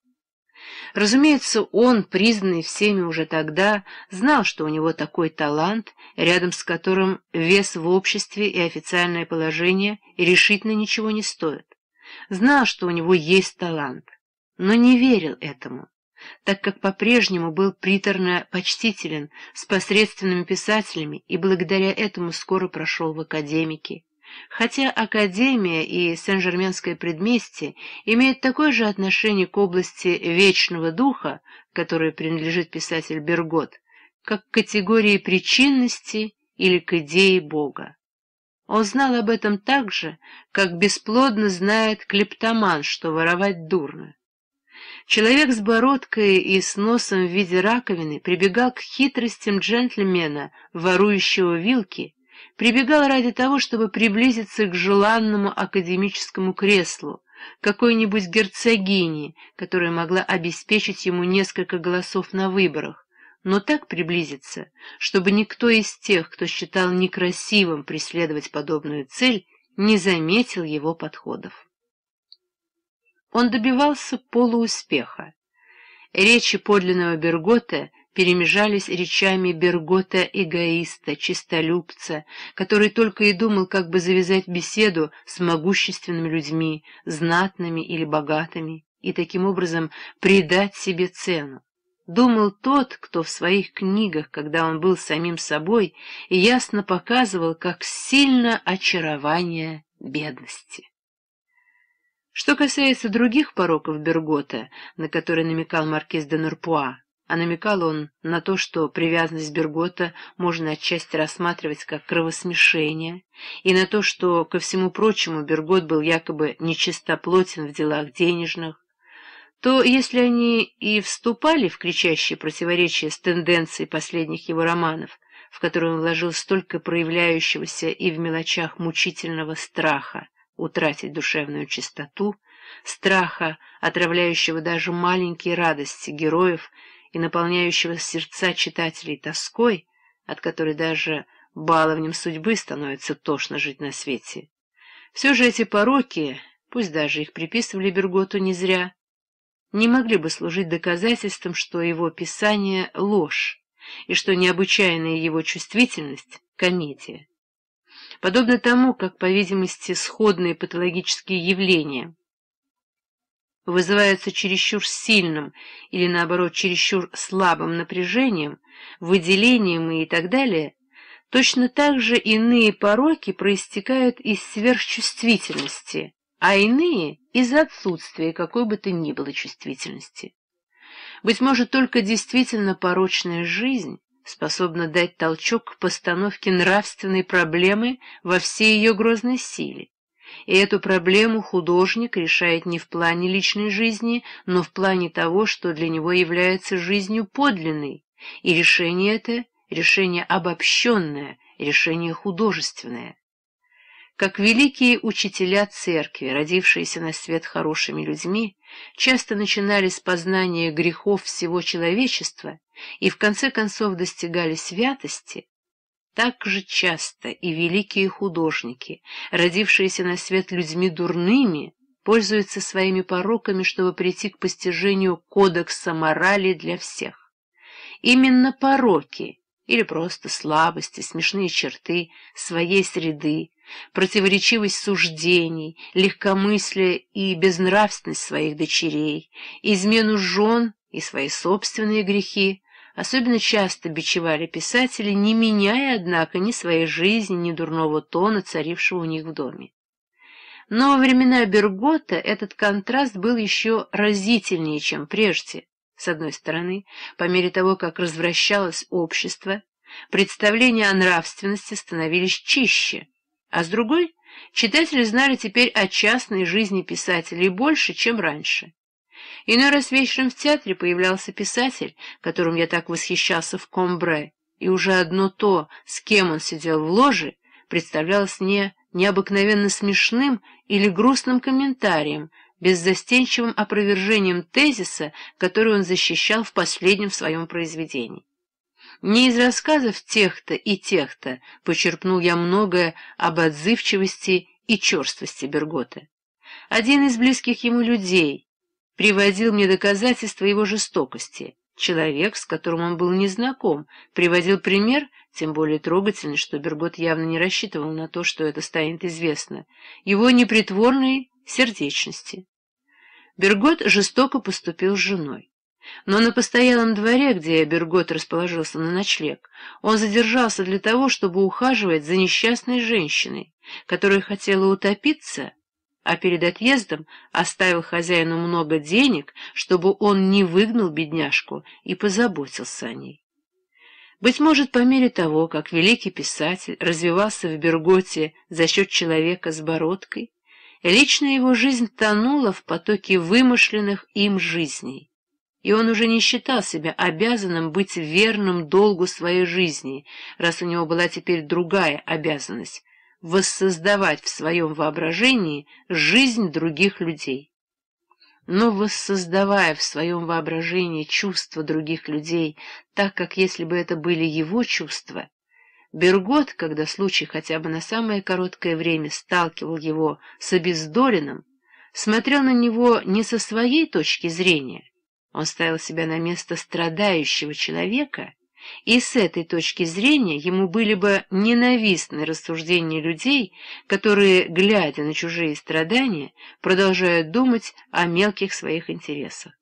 Разумеется, он, признанный всеми уже тогда, знал, что у него такой талант, рядом с которым вес в обществе и официальное положение решительно ничего не стоят. Знал, что у него есть талант, но не верил этому так как по-прежнему был приторно почтителен с посредственными писателями и благодаря этому скоро прошел в академике. Хотя Академия и Сен-Жерменское предместье имеют такое же отношение к области вечного духа, которой принадлежит писатель Бергот, как к категории причинности или к идее Бога. Он знал об этом так же, как бесплодно знает клептоман, что воровать дурно. Человек с бородкой и с носом в виде раковины прибегал к хитростям джентльмена, ворующего вилки, прибегал ради того, чтобы приблизиться к желанному академическому креслу, какой-нибудь герцогини, которая могла обеспечить ему несколько голосов на выборах, но так приблизиться, чтобы никто из тех, кто считал некрасивым преследовать подобную цель, не заметил его подходов он добивался полууспеха. Речи подлинного Бергота перемежались речами Бергота-эгоиста, чистолюбца, который только и думал, как бы завязать беседу с могущественными людьми, знатными или богатыми, и таким образом придать себе цену. Думал тот, кто в своих книгах, когда он был самим собой, ясно показывал, как сильно очарование бедности. Что касается других пороков Бергота, на которые намекал маркиз де Нурпуа, а намекал он на то, что привязанность Бергота можно отчасти рассматривать как кровосмешение, и на то, что, ко всему прочему, Бергот был якобы нечистоплотен в делах денежных, то если они и вступали в кричащие противоречия с тенденцией последних его романов, в которые он вложил столько проявляющегося и в мелочах мучительного страха, утратить душевную чистоту, страха, отравляющего даже маленькие радости героев и наполняющего сердца читателей тоской, от которой даже баловнем судьбы становится тошно жить на свете. Все же эти пороки, пусть даже их приписывали Берготу не зря, не могли бы служить доказательством, что его писание — ложь, и что необычайная его чувствительность — комедия подобно тому, как, по видимости, сходные патологические явления вызываются чересчур сильным или, наоборот, чересчур слабым напряжением, выделением и так далее, точно так же иные пороки проистекают из сверхчувствительности, а иные — из отсутствия какой бы то ни было чувствительности. Быть может, только действительно порочная жизнь способна дать толчок к постановке нравственной проблемы во всей ее грозной силе. И эту проблему художник решает не в плане личной жизни, но в плане того, что для него является жизнью подлинной, и решение это — решение обобщенное, решение художественное. Как великие учителя церкви, родившиеся на свет хорошими людьми, часто начинали с познания грехов всего человечества и в конце концов достигали святости, так же часто и великие художники, родившиеся на свет людьми дурными, пользуются своими пороками, чтобы прийти к постижению кодекса морали для всех. Именно пороки или просто слабости, смешные черты своей среды, противоречивость суждений, легкомыслие и безнравственность своих дочерей, измену жен и свои собственные грехи, особенно часто бичевали писатели, не меняя, однако, ни своей жизни, ни дурного тона, царившего у них в доме. Но во времена Бергота этот контраст был еще разительнее, чем прежде. С одной стороны, по мере того, как развращалось общество, представления о нравственности становились чище, а с другой, читатели знали теперь о частной жизни писателей больше, чем раньше. Иной раз вечером в театре появлялся писатель, которым я так восхищался в Комбре, и уже одно то, с кем он сидел в ложе, представлялось мне необыкновенно смешным или грустным комментарием, беззастенчивым опровержением тезиса, который он защищал в последнем своем произведении. Не из рассказов тех-то и тех-то почерпнул я многое об отзывчивости и черствости Бергота. Один из близких ему людей, приводил мне доказательства его жестокости. Человек, с которым он был незнаком, приводил пример, тем более трогательный, что Бергот явно не рассчитывал на то, что это станет известно, его непритворной сердечности. Бергот жестоко поступил с женой. Но на постоялом дворе, где Бергот расположился на ночлег, он задержался для того, чтобы ухаживать за несчастной женщиной, которая хотела утопиться, а перед отъездом оставил хозяину много денег, чтобы он не выгнал бедняжку и позаботился о ней. Быть может, по мере того, как великий писатель развивался в Берготе за счет человека с бородкой, личная его жизнь тонула в потоке вымышленных им жизней, и он уже не считал себя обязанным быть верным долгу своей жизни, раз у него была теперь другая обязанность воссоздавать в своем воображении жизнь других людей. Но воссоздавая в своем воображении чувства других людей, так как если бы это были его чувства, Бергот, когда случай хотя бы на самое короткое время сталкивал его с обездоленным, смотрел на него не со своей точки зрения, он ставил себя на место страдающего человека — и с этой точки зрения ему были бы ненавистны рассуждения людей, которые, глядя на чужие страдания, продолжают думать о мелких своих интересах.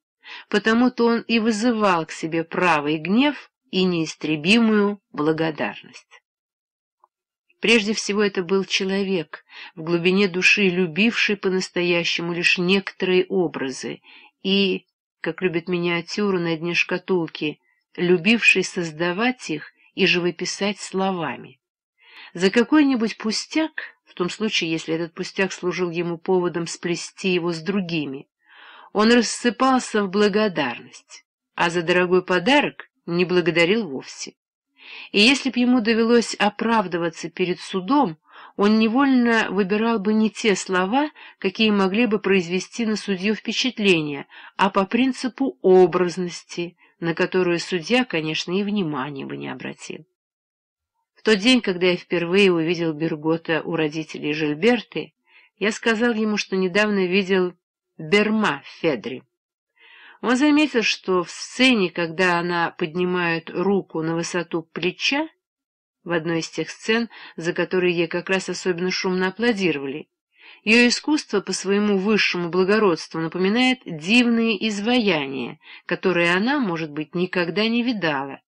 Потому-то он и вызывал к себе правый гнев и неистребимую благодарность. Прежде всего это был человек, в глубине души любивший по-настоящему лишь некоторые образы и, как любят миниатюры на дне шкатулки, любивший создавать их и живописать словами. За какой-нибудь пустяк, в том случае, если этот пустяк служил ему поводом сплести его с другими, он рассыпался в благодарность, а за дорогой подарок не благодарил вовсе. И если б ему довелось оправдываться перед судом, он невольно выбирал бы не те слова, какие могли бы произвести на судью впечатление, а по принципу образности, на которую судья, конечно, и внимания бы не обратил. В тот день, когда я впервые увидел Бергота у родителей Жильберты, я сказал ему, что недавно видел Берма в Федре. Он заметил, что в сцене, когда она поднимает руку на высоту плеча, в одной из тех сцен, за которые ей как раз особенно шумно аплодировали, ее искусство по своему высшему благородству напоминает дивные изваяния, которые она, может быть, никогда не видала.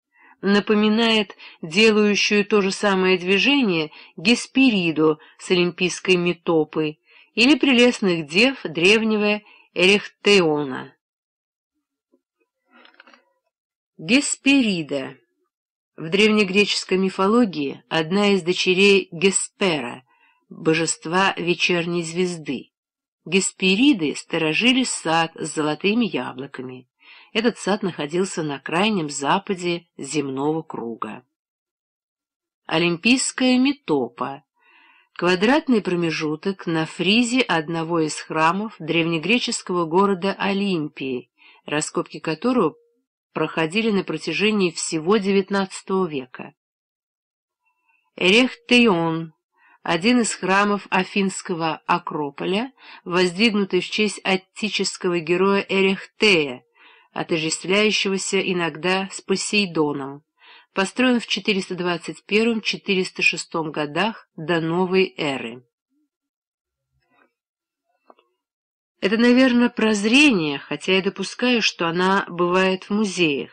Напоминает делающую то же самое движение Геспериду с олимпийской метопой или прелестных дев древнего Эрехтеона. Гесперида. В древнегреческой мифологии одна из дочерей Геспера — божества вечерней звезды. Геспериды сторожили сад с золотыми яблоками. Этот сад находился на крайнем западе земного круга. Олимпийская метопа — квадратный промежуток на фризе одного из храмов древнегреческого города Олимпии, раскопки которого проходили на протяжении всего XIX века. Эрехтеон один из храмов Афинского Акрополя, воздвигнутый в честь аттического героя Эрехтея, отождествляющегося иногда с Посейдоном, построен в 421-406 годах до новой эры. Это, наверное, прозрение, хотя я допускаю, что она бывает в музеях.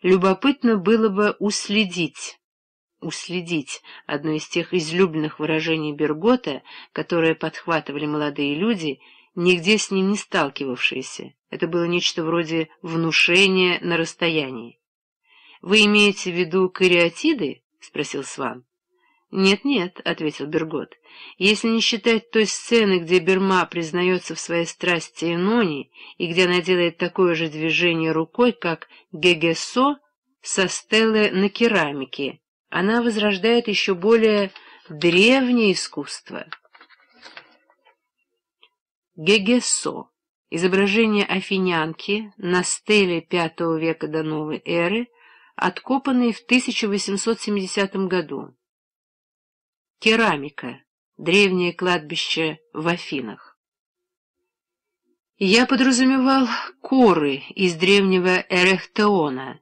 Любопытно было бы уследить уследить одно из тех излюбленных выражений Бергота, которое подхватывали молодые люди, нигде с ним не сталкивавшиеся. Это было нечто вроде внушения на расстоянии. «Вы имеете в виду кариатиды?» — спросил Сван. «Нет-нет», — ответил Бергот, — «если не считать той сцены, где Берма признается в своей страсти Энони и где она делает такое же движение рукой, как Гегесо со стелы на керамике, она возрождает еще более древнее искусство. Гегесо. Изображение афинянки на стеле V века до новой эры, откопанной в 1870 году. Керамика. Древнее кладбище в Афинах. Я подразумевал коры из древнего Эрехтеона,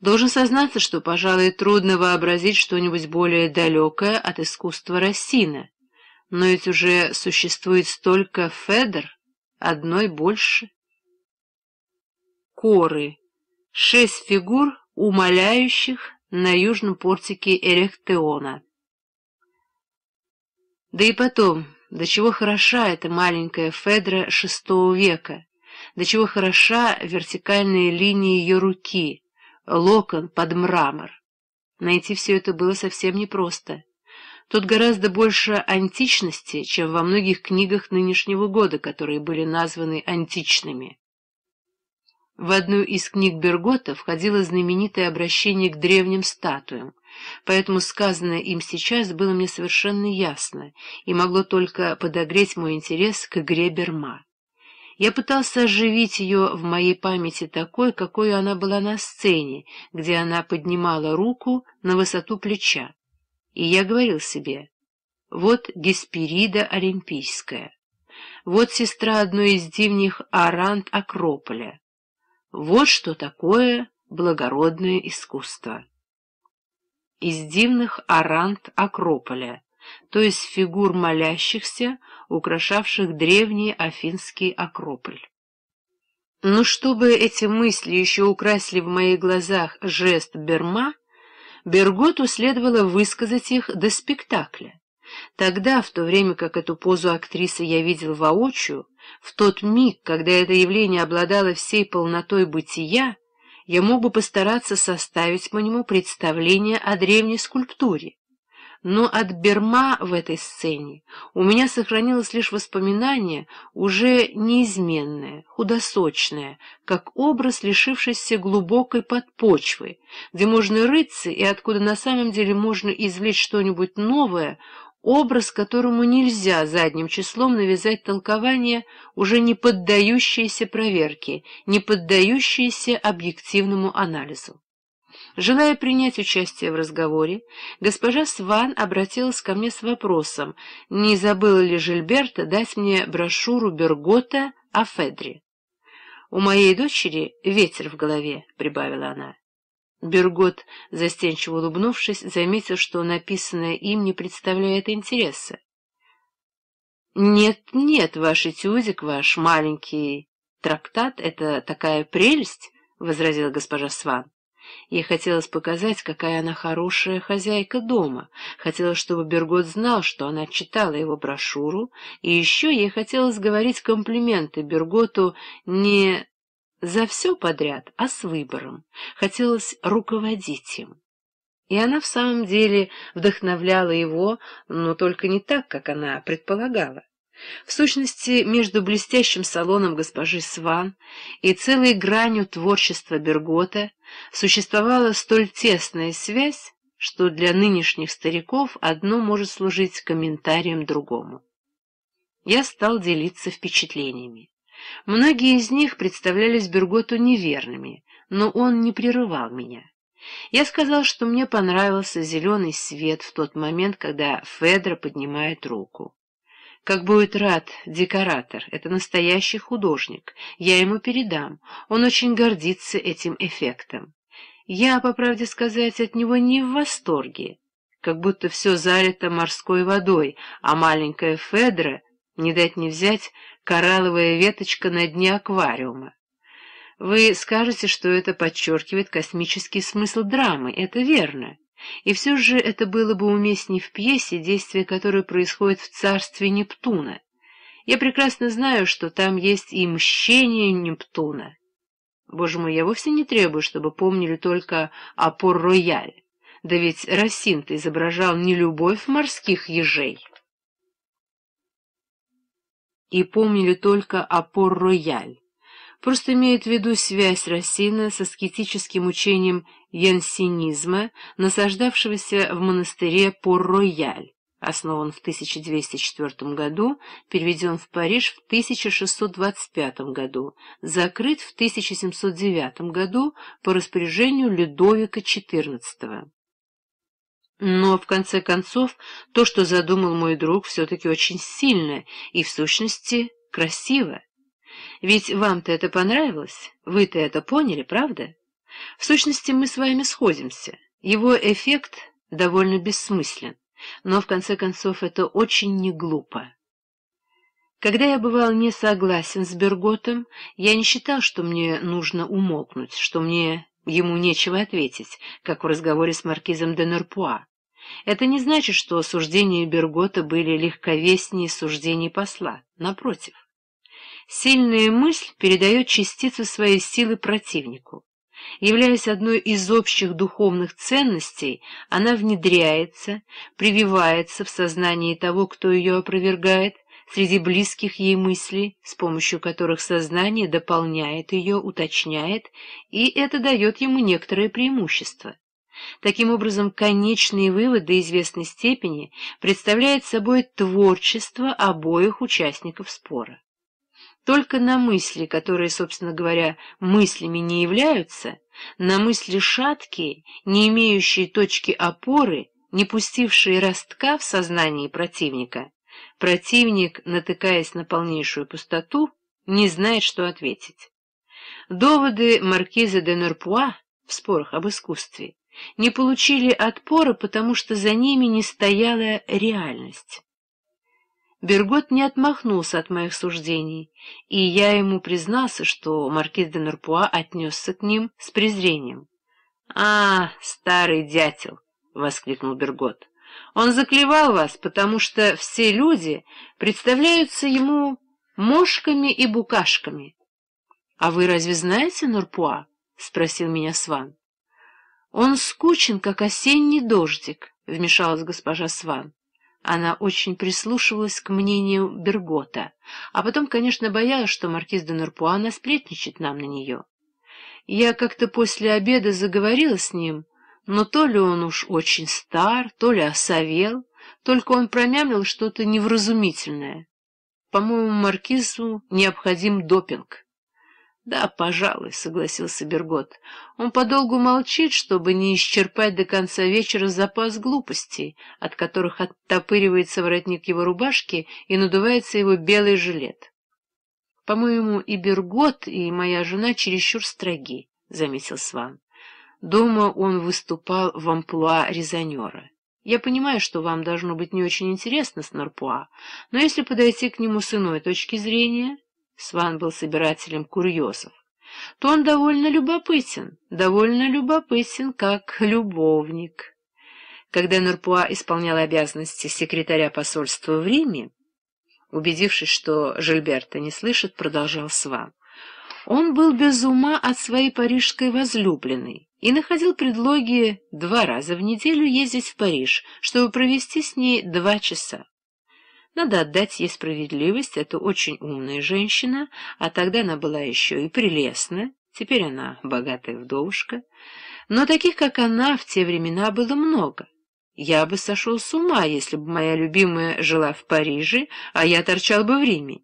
Должен сознаться, что, пожалуй, трудно вообразить что-нибудь более далекое от искусства Рассина. Но ведь уже существует столько Федор, одной больше. Коры. Шесть фигур, умоляющих на южном портике Эрехтеона. Да и потом, до чего хороша эта маленькая Федра шестого века, до чего хороша вертикальная линия ее руки — локон под мрамор. Найти все это было совсем непросто. Тут гораздо больше античности, чем во многих книгах нынешнего года, которые были названы античными. В одну из книг Бергота входило знаменитое обращение к древним статуям, поэтому сказанное им сейчас было мне совершенно ясно и могло только подогреть мой интерес к игре Берма. Я пытался оживить ее в моей памяти такой, какой она была на сцене, где она поднимала руку на высоту плеча. И я говорил себе, вот Гесперида Олимпийская, вот сестра одной из дивних Арант Акрополя, вот что такое благородное искусство. Из дивных Арант Акрополя — то есть фигур молящихся, украшавших древний афинский акрополь. Но чтобы эти мысли еще украсили в моих глазах жест Берма, Берготу следовало высказать их до спектакля. Тогда, в то время как эту позу актрисы я видел воочию, в тот миг, когда это явление обладало всей полнотой бытия, я мог бы постараться составить по нему представление о древней скульптуре, но от Берма в этой сцене у меня сохранилось лишь воспоминание, уже неизменное, худосочное, как образ, лишившийся глубокой подпочвы, где можно рыться и откуда на самом деле можно извлечь что-нибудь новое, образ, которому нельзя задним числом навязать толкование, уже не поддающееся проверке, не поддающееся объективному анализу. Желая принять участие в разговоре, госпожа Сван обратилась ко мне с вопросом, не забыла ли Жильберта дать мне брошюру Бергота о Федре. «У моей дочери ветер в голове», — прибавила она. Бергот, застенчиво улыбнувшись, заметил, что написанное им не представляет интереса. «Нет, нет, ваш этюдик, ваш маленький трактат — это такая прелесть», — возразила госпожа Сван. Ей хотелось показать, какая она хорошая хозяйка дома. Хотелось, чтобы Бергот знал, что она читала его брошюру. И еще ей хотелось говорить комплименты Берготу не за все подряд, а с выбором. Хотелось руководить им. И она в самом деле вдохновляла его, но только не так, как она предполагала. В сущности, между блестящим салоном госпожи Сван и целой гранью творчества Бергота существовала столь тесная связь, что для нынешних стариков одно может служить комментарием другому. Я стал делиться впечатлениями. Многие из них представлялись Берготу неверными, но он не прерывал меня. Я сказал, что мне понравился зеленый свет в тот момент, когда Федра поднимает руку. Как будет рад декоратор, это настоящий художник. Я ему передам, он очень гордится этим эффектом. Я, по правде сказать, от него не в восторге. Как будто все залито морской водой, а маленькая Федра, не дать не взять, коралловая веточка на дне аквариума. Вы скажете, что это подчеркивает космический смысл драмы, это верно. И все же это было бы уместнее в пьесе, действие которой происходит в царстве Нептуна. Я прекрасно знаю, что там есть и мщение Нептуна. Боже мой, я вовсе не требую, чтобы помнили только о Пор-Рояле. Да ведь Росин-то изображал не любовь морских ежей. И помнили только о Пор-Рояль просто имеет в виду связь Рассина с аскетическим учением янсинизма, насаждавшегося в монастыре Пор-Рояль, основан в 1204 году, переведен в Париж в 1625 году, закрыт в 1709 году по распоряжению Людовика XIV. Но, в конце концов, то, что задумал мой друг, все-таки очень сильно и, в сущности, красиво. Ведь вам-то это понравилось, вы-то это поняли, правда? В сущности, мы с вами сходимся. Его эффект довольно бессмыслен, но, в конце концов, это очень не глупо. Когда я бывал не согласен с Берготом, я не считал, что мне нужно умолкнуть, что мне ему нечего ответить, как в разговоре с маркизом де Нерпуа. Это не значит, что суждения Бергота были легковеснее суждений посла, напротив. Сильная мысль передает частицу своей силы противнику. Являясь одной из общих духовных ценностей, она внедряется, прививается в сознании того, кто ее опровергает, среди близких ей мыслей, с помощью которых сознание дополняет ее, уточняет, и это дает ему некоторое преимущество. Таким образом, конечный вывод до известной степени представляет собой творчество обоих участников спора. Только на мысли, которые, собственно говоря, мыслями не являются, на мысли шаткие, не имеющие точки опоры, не пустившие ростка в сознании противника, противник, натыкаясь на полнейшую пустоту, не знает, что ответить. Доводы маркиза де Нерпуа в спорах об искусстве не получили отпора, потому что за ними не стояла реальность. Бергот не отмахнулся от моих суждений, и я ему признался, что маркиз де Нурпуа отнесся к ним с презрением. — А, старый дятел! — воскликнул Бергот. — Он заклевал вас, потому что все люди представляются ему мошками и букашками. — А вы разве знаете Нурпуа? — спросил меня Сван. — Он скучен, как осенний дождик, — вмешалась госпожа Сван. Она очень прислушивалась к мнению Бергота, а потом, конечно, боялась, что маркиз де Нурпуана сплетничает нам на нее. Я как-то после обеда заговорила с ним, но то ли он уж очень стар, то ли осовел, только он промямлил что-то невразумительное. По-моему, маркизу необходим допинг. «Да, пожалуй», — согласился Бергот. «Он подолгу молчит, чтобы не исчерпать до конца вечера запас глупостей, от которых оттопыривается воротник его рубашки и надувается его белый жилет». «По-моему, и Бергот, и моя жена чересчур строги», — заметил Сван. «Дома он выступал в амплуа резонера». Я понимаю, что вам должно быть не очень интересно с Нарпуа, но если подойти к нему с иной точки зрения, Сван был собирателем курьезов, то он довольно любопытен, довольно любопытен, как любовник. Когда Нурпуа исполнял обязанности секретаря посольства в Риме, убедившись, что Жильберта не слышит, продолжал Сван. Он был без ума от своей парижской возлюбленной и находил предлоги два раза в неделю ездить в Париж, чтобы провести с ней два часа. Надо отдать ей справедливость, это очень умная женщина, а тогда она была еще и прелестна, теперь она богатая вдовушка. Но таких, как она, в те времена было много. Я бы сошел с ума, если бы моя любимая жила в Париже, а я торчал бы в Риме.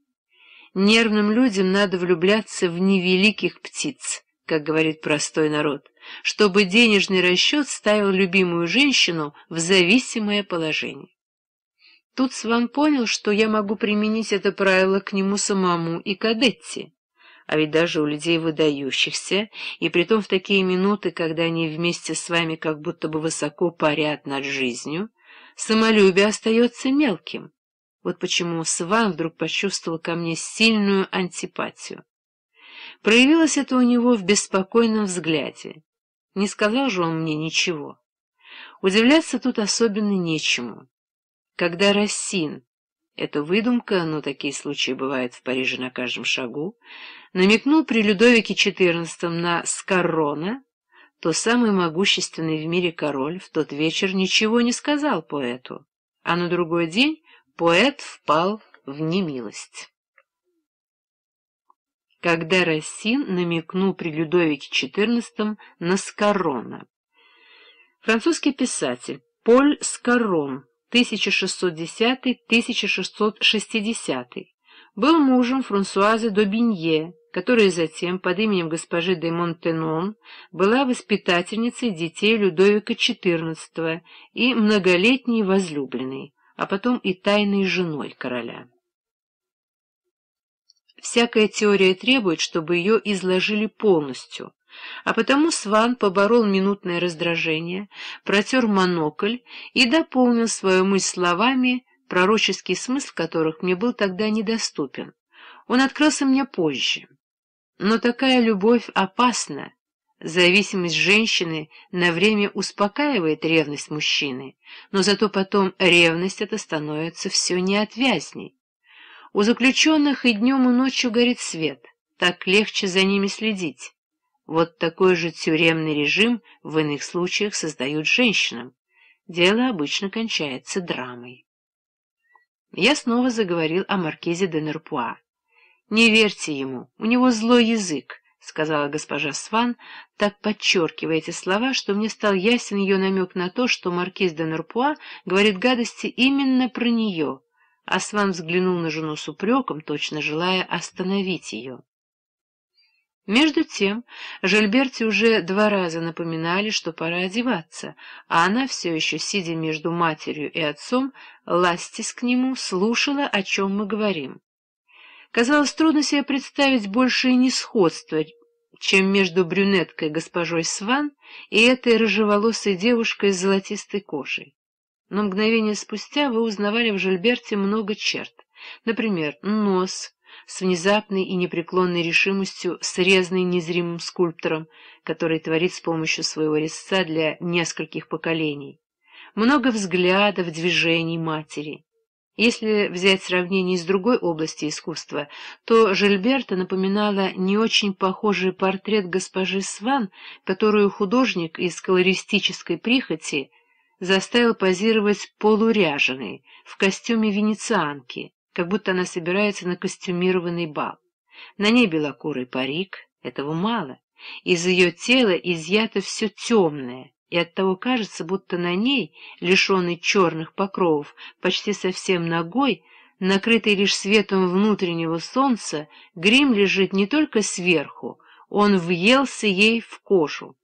Нервным людям надо влюбляться в невеликих птиц, как говорит простой народ, чтобы денежный расчет ставил любимую женщину в зависимое положение. Тут Сван понял, что я могу применить это правило к нему самому и к Адетте. А ведь даже у людей выдающихся, и притом в такие минуты, когда они вместе с вами как будто бы высоко парят над жизнью, самолюбие остается мелким. Вот почему Сван вдруг почувствовал ко мне сильную антипатию. Проявилось это у него в беспокойном взгляде. Не сказал же он мне ничего. Удивляться тут особенно нечему. Когда Рассин, это выдумка, но ну, такие случаи бывают в Париже на каждом шагу, намекнул при Людовике XIV на Скаррона, то самый могущественный в мире король в тот вечер ничего не сказал поэту, а на другой день поэт впал в немилость. Когда Рассин намекнул при Людовике XIV на Скаррона. Французский писатель Поль Скаррон 1610-1660, был мужем Франсуазы Добинье, которая затем под именем госпожи де Монтенон была воспитательницей детей Людовика XIV и многолетней возлюбленной, а потом и тайной женой короля. Всякая теория требует, чтобы ее изложили полностью, а потому Сван поборол минутное раздражение, протер монокль и дополнил свою мысль словами, пророческий смысл которых мне был тогда недоступен. Он открылся мне позже. Но такая любовь опасна. Зависимость женщины на время успокаивает ревность мужчины, но зато потом ревность эта становится все неотвязней. У заключенных и днем, и ночью горит свет, так легче за ними следить. Вот такой же тюремный режим в иных случаях создают женщинам. Дело обычно кончается драмой. Я снова заговорил о маркизе де Нерпуа. «Не верьте ему, у него злой язык», — сказала госпожа Сван, так подчеркивая эти слова, что мне стал ясен ее намек на то, что маркиз де Нерпуа говорит гадости именно про нее. А Сван взглянул на жену с упреком, точно желая остановить ее. Между тем, Жильберте уже два раза напоминали, что пора одеваться, а она все еще, сидя между матерью и отцом, ластясь к нему, слушала, о чем мы говорим. Казалось, трудно себе представить большее несходство, чем между брюнеткой госпожой Сван и этой рыжеволосой девушкой с золотистой кожей. Но мгновение спустя вы узнавали в Жильберте много черт. Например, нос, с внезапной и непреклонной решимостью, срезанный незримым скульптором, который творит с помощью своего резца для нескольких поколений. Много взглядов, движений матери. Если взять сравнение с другой области искусства, то Жильберта напоминала не очень похожий портрет госпожи Сван, которую художник из колористической прихоти заставил позировать полуряженой в костюме венецианки, как будто она собирается на костюмированный бал. На ней белокурый парик, этого мало. Из ее тела изъято все темное, и оттого кажется, будто на ней, лишенной черных покровов, почти совсем ногой, накрытый лишь светом внутреннего солнца, грим лежит не только сверху, он въелся ей в кожу.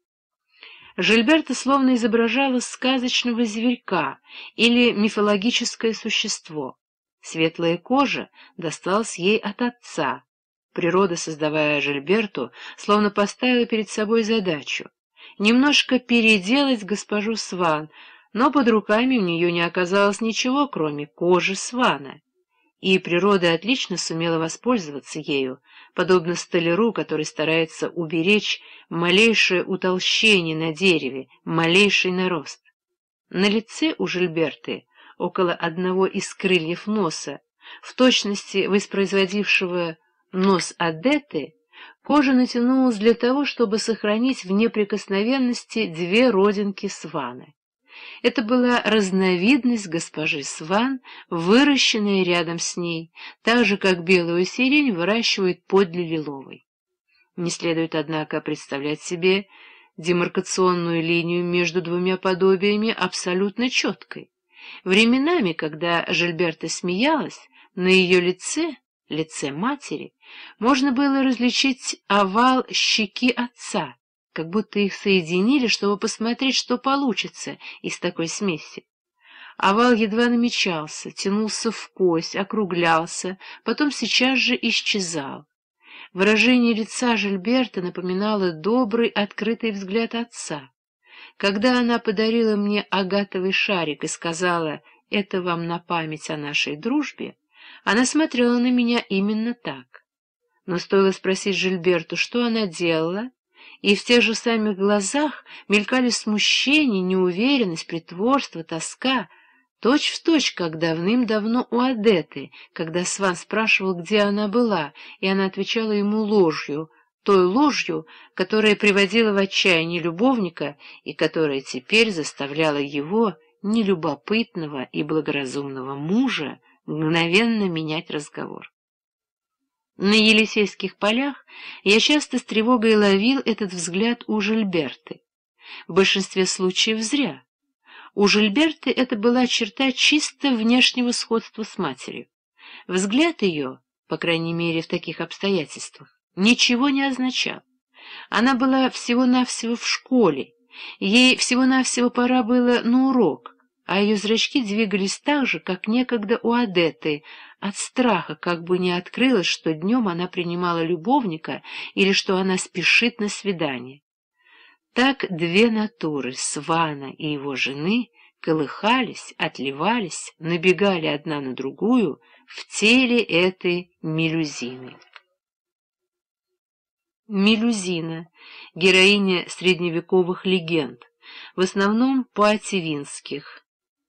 Жильберта словно изображала сказочного зверька или мифологическое существо. Светлая кожа досталась ей от отца. Природа, создавая Жильберту, словно поставила перед собой задачу — немножко переделать госпожу Сван, но под руками у нее не оказалось ничего, кроме кожи Свана. И природа отлично сумела воспользоваться ею, подобно столяру, который старается уберечь малейшее утолщение на дереве, малейший нарост. На лице у Жильберты около одного из крыльев носа, в точности воспроизводившего нос Адеты, кожа натянулась для того, чтобы сохранить в неприкосновенности две родинки сваны. Это была разновидность госпожи Сван, выращенная рядом с ней, так же, как белую сирень выращивают подле лиловой. Не следует, однако, представлять себе демаркационную линию между двумя подобиями абсолютно четкой. Временами, когда Жильберта смеялась, на ее лице, лице матери, можно было различить овал щеки отца, как будто их соединили, чтобы посмотреть, что получится из такой смеси. Овал едва намечался, тянулся в кость, округлялся, потом сейчас же исчезал. Выражение лица Жильберта напоминало добрый, открытый взгляд отца. Когда она подарила мне агатовый шарик и сказала «это вам на память о нашей дружбе», она смотрела на меня именно так. Но стоило спросить Жильберту, что она делала, и в тех же самых глазах мелькали смущение, неуверенность, притворство, тоска, точь-в-точь, точь, как давным-давно у Адеты, когда Сван спрашивал, где она была, и она отвечала ему ложью — той ложью, которая приводила в отчаяние любовника и которая теперь заставляла его, нелюбопытного и благоразумного мужа, мгновенно менять разговор. На Елисейских полях я часто с тревогой ловил этот взгляд у Жильберты. В большинстве случаев зря. У Жильберты это была черта чисто внешнего сходства с матерью. Взгляд ее, по крайней мере в таких обстоятельствах, ничего не означал. Она была всего-навсего в школе, ей всего-навсего пора было на урок, а ее зрачки двигались так же, как некогда у Адеты, от страха, как бы не открылось, что днем она принимала любовника или что она спешит на свидание. Так две натуры, Свана и его жены, колыхались, отливались, набегали одна на другую в теле этой мелюзины. Мелюзина, героиня средневековых легенд, в основном поативинских,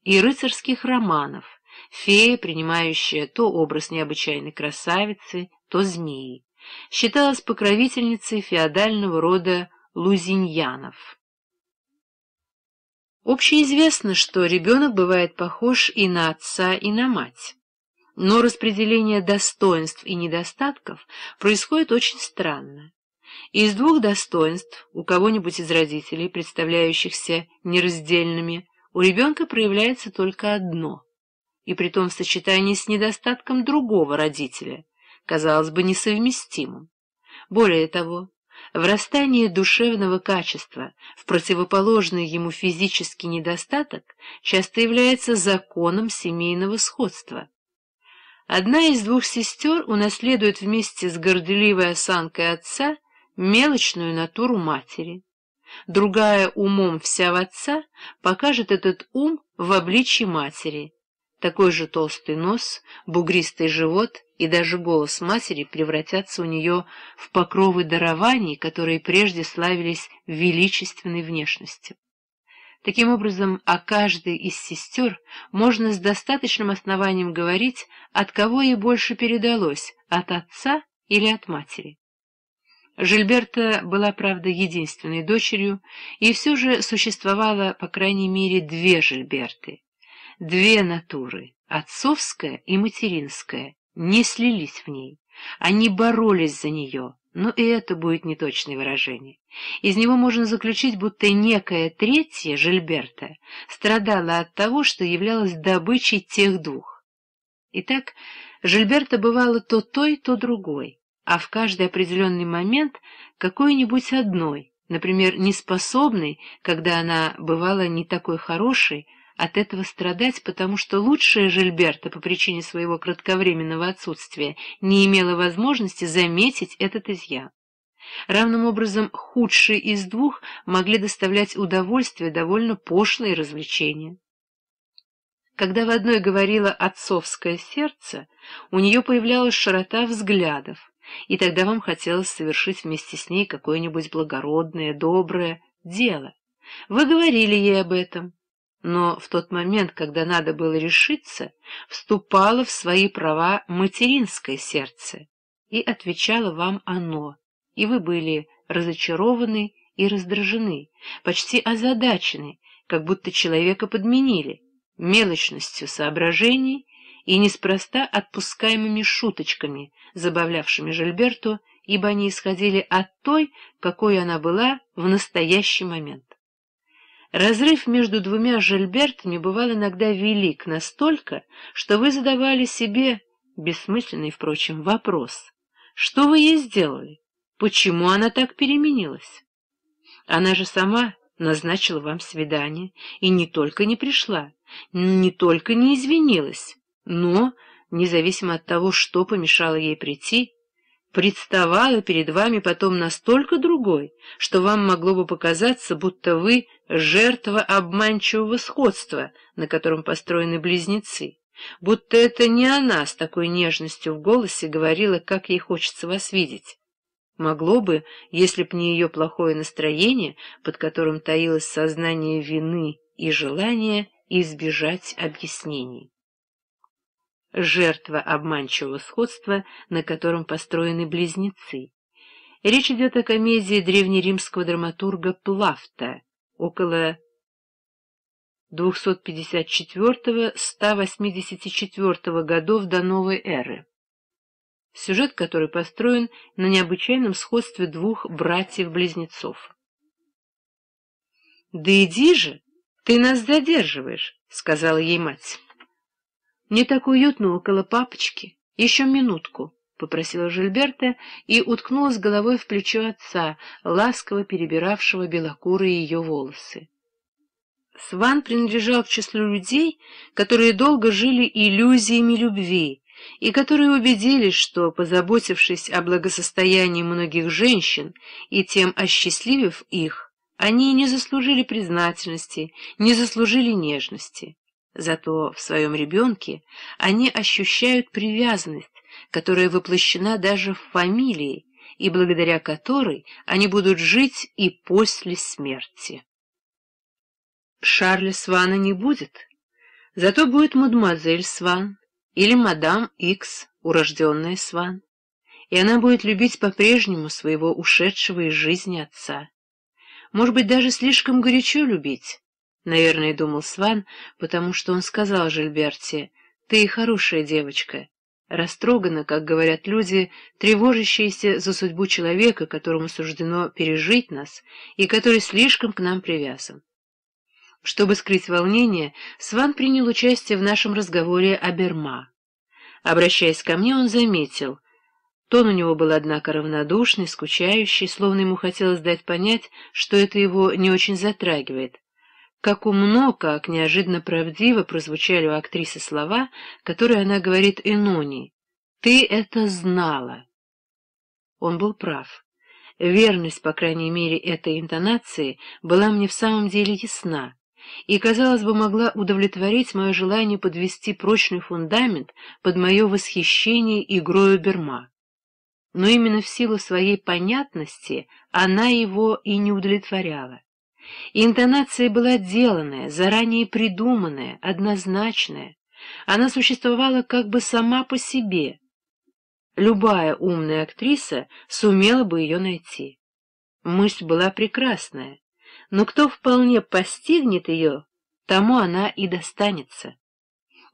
и рыцарских романов, фея, принимающая то образ необычайной красавицы, то змеи, считалась покровительницей феодального рода лузиньянов. Общеизвестно, что ребенок бывает похож и на отца, и на мать. Но распределение достоинств и недостатков происходит очень странно. Из двух достоинств у кого-нибудь из родителей, представляющихся нераздельными, у ребенка проявляется только одно, и при том в сочетании с недостатком другого родителя, казалось бы, несовместимым. Более того, врастание душевного качества в противоположный ему физический недостаток часто является законом семейного сходства. Одна из двух сестер унаследует вместе с горделивой осанкой отца – мелочную натуру матери. Другая умом вся в отца покажет этот ум в обличье матери. Такой же толстый нос, бугристый живот и даже голос матери превратятся у нее в покровы дарований, которые прежде славились величественной внешностью. Таким образом, о каждой из сестер можно с достаточным основанием говорить, от кого ей больше передалось, от отца или от матери. Жильберта была, правда, единственной дочерью, и все же существовало, по крайней мере, две Жильберты. Две натуры, отцовская и материнская, не слились в ней. Они боролись за нее, но и это будет неточное выражение. Из него можно заключить, будто некая третья Жильберта страдала от того, что являлась добычей тех двух. Итак, Жильберта бывала то той, то другой а в каждый определенный момент какой-нибудь одной, например, неспособной, когда она бывала не такой хорошей, от этого страдать, потому что лучшая Жильберта по причине своего кратковременного отсутствия не имела возможности заметить этот изъян. Равным образом худшие из двух могли доставлять удовольствие довольно пошлые развлечения. Когда в одной говорило «отцовское сердце», у нее появлялась широта взглядов, и тогда вам хотелось совершить вместе с ней какое-нибудь благородное, доброе дело. Вы говорили ей об этом, но в тот момент, когда надо было решиться, вступало в свои права материнское сердце, и отвечало вам оно, и вы были разочарованы и раздражены, почти озадачены, как будто человека подменили, мелочностью соображений и неспроста отпускаемыми шуточками, забавлявшими Жильберту, ибо они исходили от той, какой она была в настоящий момент. Разрыв между двумя Жильбертами бывал иногда велик настолько, что вы задавали себе, бессмысленный, впрочем, вопрос, что вы ей сделали, почему она так переменилась? Она же сама назначила вам свидание и не только не пришла, не только не извинилась, но, независимо от того, что помешало ей прийти, представала перед вами потом настолько другой, что вам могло бы показаться, будто вы жертва обманчивого сходства, на котором построены близнецы, будто это не она с такой нежностью в голосе говорила, как ей хочется вас видеть. Могло бы, если б не ее плохое настроение, под которым таилось сознание вины и желание избежать объяснений жертва обманчивого сходства, на котором построены близнецы. Речь идет о комедии древнеримского драматурга Плафта около 254-184 годов до новой эры, сюжет который построен на необычайном сходстве двух братьев-близнецов. «Да иди же, ты нас задерживаешь», — сказала ей мать. Мне так уютно около папочки. Еще минутку, — попросила Жильберта и уткнулась головой в плечо отца, ласково перебиравшего белокурые ее волосы. Сван принадлежал к числу людей, которые долго жили иллюзиями любви и которые убедились, что, позаботившись о благосостоянии многих женщин и тем осчастливив их, они не заслужили признательности, не заслужили нежности. Зато в своем ребенке они ощущают привязанность, которая воплощена даже в фамилии, и благодаря которой они будут жить и после смерти. Шарля Свана не будет, зато будет мадемуазель Сван или мадам Икс, урожденная Сван, и она будет любить по-прежнему своего ушедшего из жизни отца. Может быть, даже слишком горячо любить, наверное, думал Сван, потому что он сказал Жильберте, «Ты хорошая девочка». Растрогана, как говорят люди, тревожащиеся за судьбу человека, которому суждено пережить нас и который слишком к нам привязан. Чтобы скрыть волнение, Сван принял участие в нашем разговоре о Берма. Обращаясь ко мне, он заметил. Тон у него был, однако, равнодушный, скучающий, словно ему хотелось дать понять, что это его не очень затрагивает как умно, как неожиданно правдиво прозвучали у актрисы слова, которые она говорит Энони. «Ты это знала!» Он был прав. Верность, по крайней мере, этой интонации была мне в самом деле ясна и, казалось бы, могла удовлетворить мое желание подвести прочный фундамент под мое восхищение игрою Берма. Но именно в силу своей понятности она его и не удовлетворяла. И интонация была деланная, заранее придуманная, однозначная. Она существовала как бы сама по себе. Любая умная актриса сумела бы ее найти. Мысль была прекрасная, но кто вполне постигнет ее, тому она и достанется.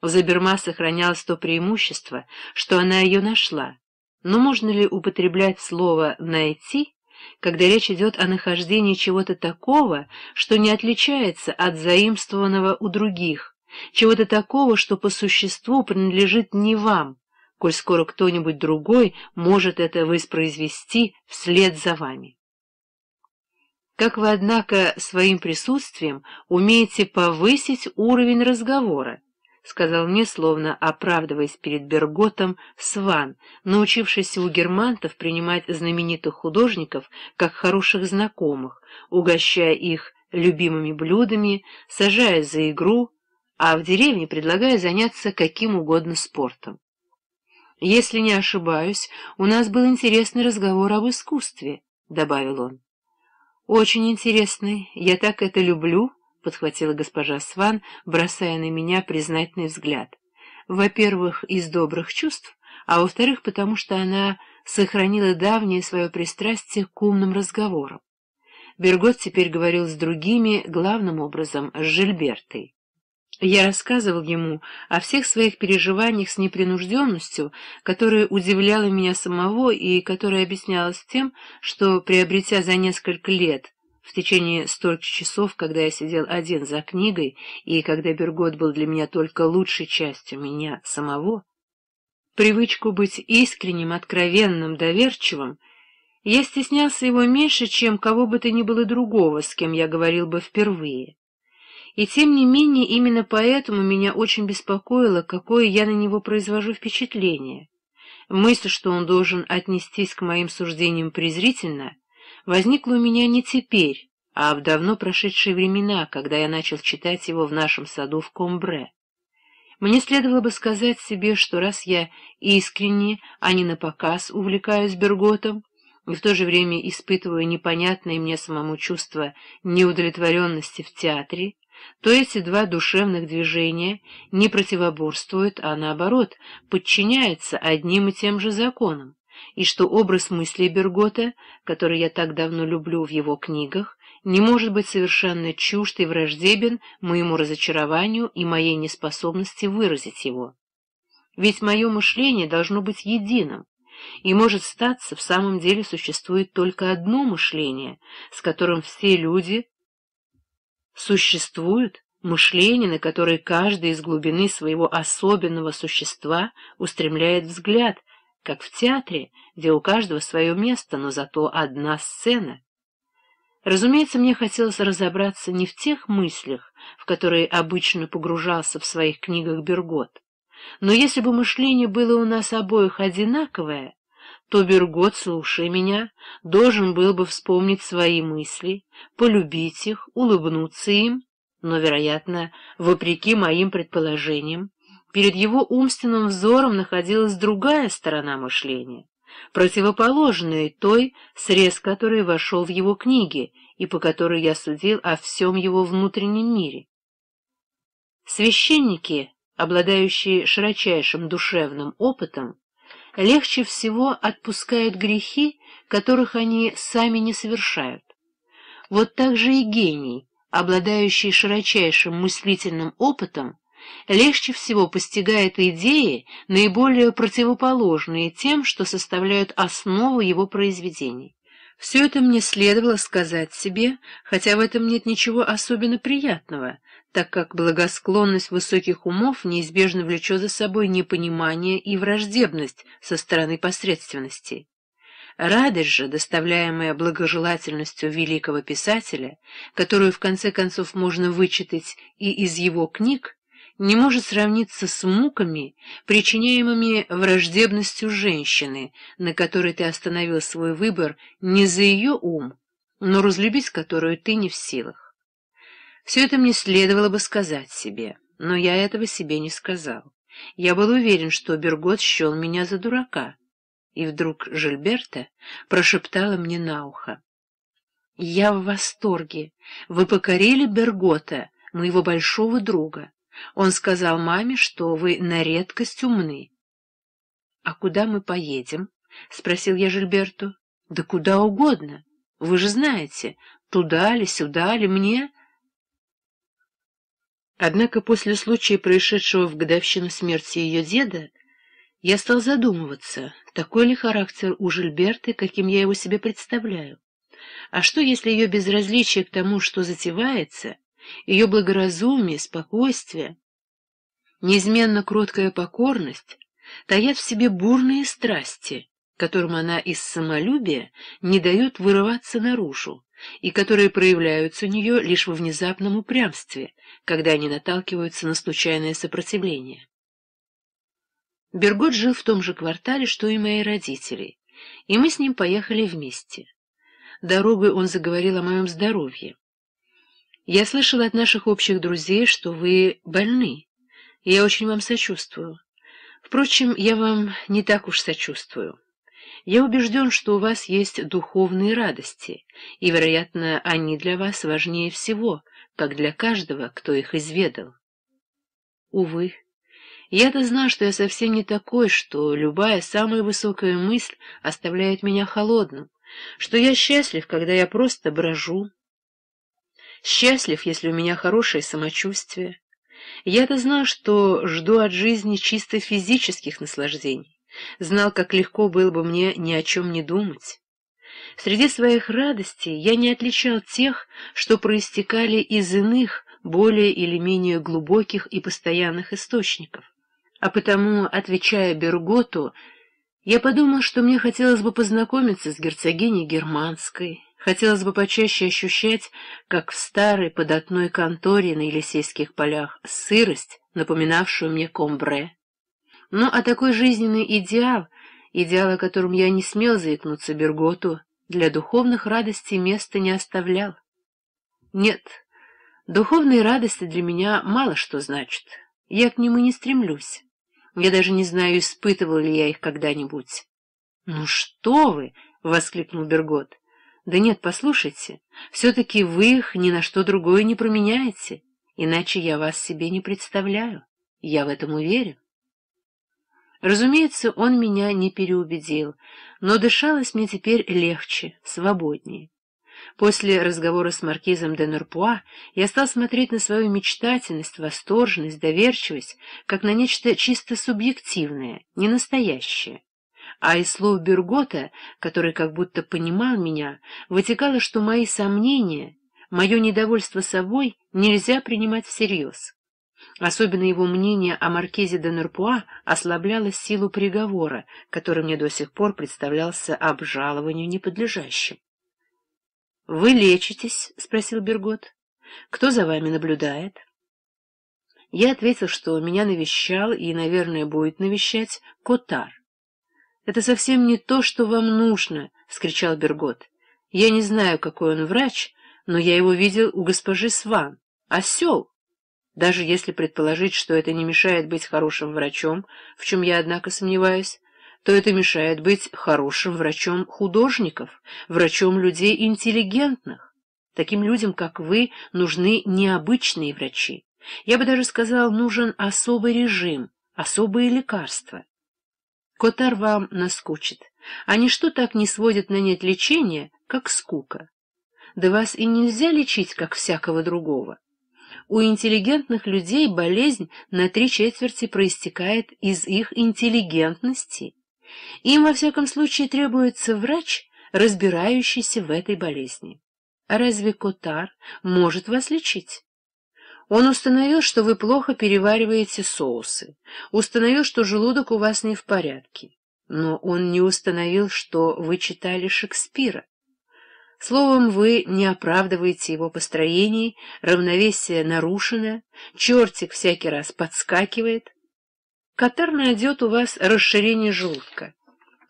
Заберма сохранялось то преимущество, что она ее нашла. Но можно ли употреблять слово «найти» когда речь идет о нахождении чего-то такого, что не отличается от заимствованного у других, чего-то такого, что по существу принадлежит не вам, коль скоро кто-нибудь другой может это воспроизвести вслед за вами. Как вы, однако, своим присутствием умеете повысить уровень разговора, — сказал мне, словно оправдываясь перед Берготом, Сван, научившийся у германтов принимать знаменитых художников как хороших знакомых, угощая их любимыми блюдами, сажая за игру, а в деревне предлагая заняться каким угодно спортом. «Если не ошибаюсь, у нас был интересный разговор об искусстве», — добавил он. «Очень интересный, я так это люблю», подхватила госпожа Сван, бросая на меня признательный взгляд. Во-первых, из добрых чувств, а во-вторых, потому что она сохранила давнее свое пристрастие к умным разговорам. Бергот теперь говорил с другими, главным образом, с Жильбертой. Я рассказывал ему о всех своих переживаниях с непринужденностью, которая удивляла меня самого и которая объяснялась тем, что, приобретя за несколько лет в течение стольких часов, когда я сидел один за книгой, и когда Бергот был для меня только лучшей частью меня самого, привычку быть искренним, откровенным, доверчивым, я стеснялся его меньше, чем кого бы то ни было другого, с кем я говорил бы впервые. И тем не менее, именно поэтому меня очень беспокоило, какое я на него произвожу впечатление. Мысль, что он должен отнестись к моим суждениям презрительно — возникло у меня не теперь, а в давно прошедшие времена, когда я начал читать его в нашем саду в Комбре. Мне следовало бы сказать себе, что раз я искренне, а не на показ, увлекаюсь Берготом, и в то же время испытываю непонятное мне самому чувство неудовлетворенности в театре, то эти два душевных движения не противоборствуют, а наоборот, подчиняются одним и тем же законам и что образ мыслей Бергота, который я так давно люблю в его книгах, не может быть совершенно чужд и враждебен моему разочарованию и моей неспособности выразить его. Ведь мое мышление должно быть единым, и, может статься, в самом деле существует только одно мышление, с которым все люди существуют, мышление, на которое каждый из глубины своего особенного существа устремляет взгляд – как в театре, где у каждого свое место, но зато одна сцена. Разумеется, мне хотелось разобраться не в тех мыслях, в которые обычно погружался в своих книгах Бергот, но если бы мышление было у нас обоих одинаковое, то Бергот, слушая меня, должен был бы вспомнить свои мысли, полюбить их, улыбнуться им, но, вероятно, вопреки моим предположениям, Перед его умственным взором находилась другая сторона мышления, противоположная той, срез которой вошел в его книги и по которой я судил о всем его внутреннем мире. Священники, обладающие широчайшим душевным опытом, легче всего отпускают грехи, которых они сами не совершают. Вот так же и гений, обладающий широчайшим мыслительным опытом, легче всего постигает идеи, наиболее противоположные тем, что составляют основу его произведений. Все это мне следовало сказать себе, хотя в этом нет ничего особенно приятного, так как благосклонность высоких умов неизбежно влечет за собой непонимание и враждебность со стороны посредственности. Радость же, доставляемая благожелательностью великого писателя, которую в конце концов можно вычитать и из его книг, не может сравниться с муками, причиняемыми враждебностью женщины, на которой ты остановил свой выбор не за ее ум, но разлюбить которую ты не в силах. Все это мне следовало бы сказать себе, но я этого себе не сказал. Я был уверен, что Бергот счел меня за дурака. И вдруг Жильберта прошептала мне на ухо. «Я в восторге! Вы покорили Бергота, моего большого друга!» Он сказал маме, что вы на редкость умны. — А куда мы поедем? — спросил я Жильберту. — Да куда угодно. Вы же знаете, туда ли, сюда ли, мне... Однако после случая, происшедшего в годовщину смерти ее деда, я стал задумываться, такой ли характер у Жильберты, каким я его себе представляю. А что, если ее безразличие к тому, что затевается, ее благоразумие, спокойствие, неизменно кроткая покорность таят в себе бурные страсти, которым она из самолюбия не дает вырываться наружу, и которые проявляются у нее лишь во внезапном упрямстве, когда они наталкиваются на случайное сопротивление. Бергот жил в том же квартале, что и мои родители, и мы с ним поехали вместе. Дорогой он заговорил о моем здоровье. Я слышала от наших общих друзей, что вы больны. я очень вам сочувствую. Впрочем, я вам не так уж сочувствую. Я убежден, что у вас есть духовные радости, и, вероятно, они для вас важнее всего, как для каждого, кто их изведал. Увы, я-то знаю, что я совсем не такой, что любая самая высокая мысль оставляет меня холодным, что я счастлив, когда я просто брожу, счастлив, если у меня хорошее самочувствие. Я-то знал, что жду от жизни чисто физических наслаждений, знал, как легко было бы мне ни о чем не думать. Среди своих радостей я не отличал тех, что проистекали из иных, более или менее глубоких и постоянных источников. А потому, отвечая Берготу, я подумал, что мне хотелось бы познакомиться с герцогиней Германской, Хотелось бы почаще ощущать, как в старой податной конторе на Елисейских полях, сырость, напоминавшую мне комбре. Но ну, а такой жизненный идеал, идеал, о котором я не смел заикнуться Берготу, для духовных радостей места не оставлял. Нет, духовные радости для меня мало что значат. Я к нему не стремлюсь. Я даже не знаю, испытывал ли я их когда-нибудь. — Ну что вы! — воскликнул Бергот. Да нет, послушайте, все-таки вы их ни на что другое не променяете, иначе я вас себе не представляю. Я в этом уверен. Разумеется, он меня не переубедил, но дышалось мне теперь легче, свободнее. После разговора с маркизом де Нурпуа я стал смотреть на свою мечтательность, восторженность, доверчивость, как на нечто чисто субъективное, ненастоящее а из слов Бюргота, который как будто понимал меня, вытекало, что мои сомнения, мое недовольство собой нельзя принимать всерьез. Особенно его мнение о маркизе де Нерпуа ослабляло силу приговора, который мне до сих пор представлялся обжалованию неподлежащим. — Вы лечитесь? — спросил Бергот. — Кто за вами наблюдает? Я ответил, что меня навещал и, наверное, будет навещать Котар. «Это совсем не то, что вам нужно!» — вскричал Бергот. «Я не знаю, какой он врач, но я его видел у госпожи Сван. Осел!» Даже если предположить, что это не мешает быть хорошим врачом, в чем я, однако, сомневаюсь, то это мешает быть хорошим врачом художников, врачом людей интеллигентных. Таким людям, как вы, нужны необычные врачи. Я бы даже сказал, нужен особый режим, особые лекарства. Котар вам наскучит, а ничто так не сводит на нет лечения, как скука. Да вас и нельзя лечить, как всякого другого. У интеллигентных людей болезнь на три четверти проистекает из их интеллигентности. Им, во всяком случае, требуется врач, разбирающийся в этой болезни. А Разве Котар может вас лечить? Он установил, что вы плохо перевариваете соусы, установил, что желудок у вас не в порядке. Но он не установил, что вы читали Шекспира. Словом, вы не оправдываете его построений, равновесие нарушено, чертик всякий раз подскакивает. Катар найдет у вас расширение желудка.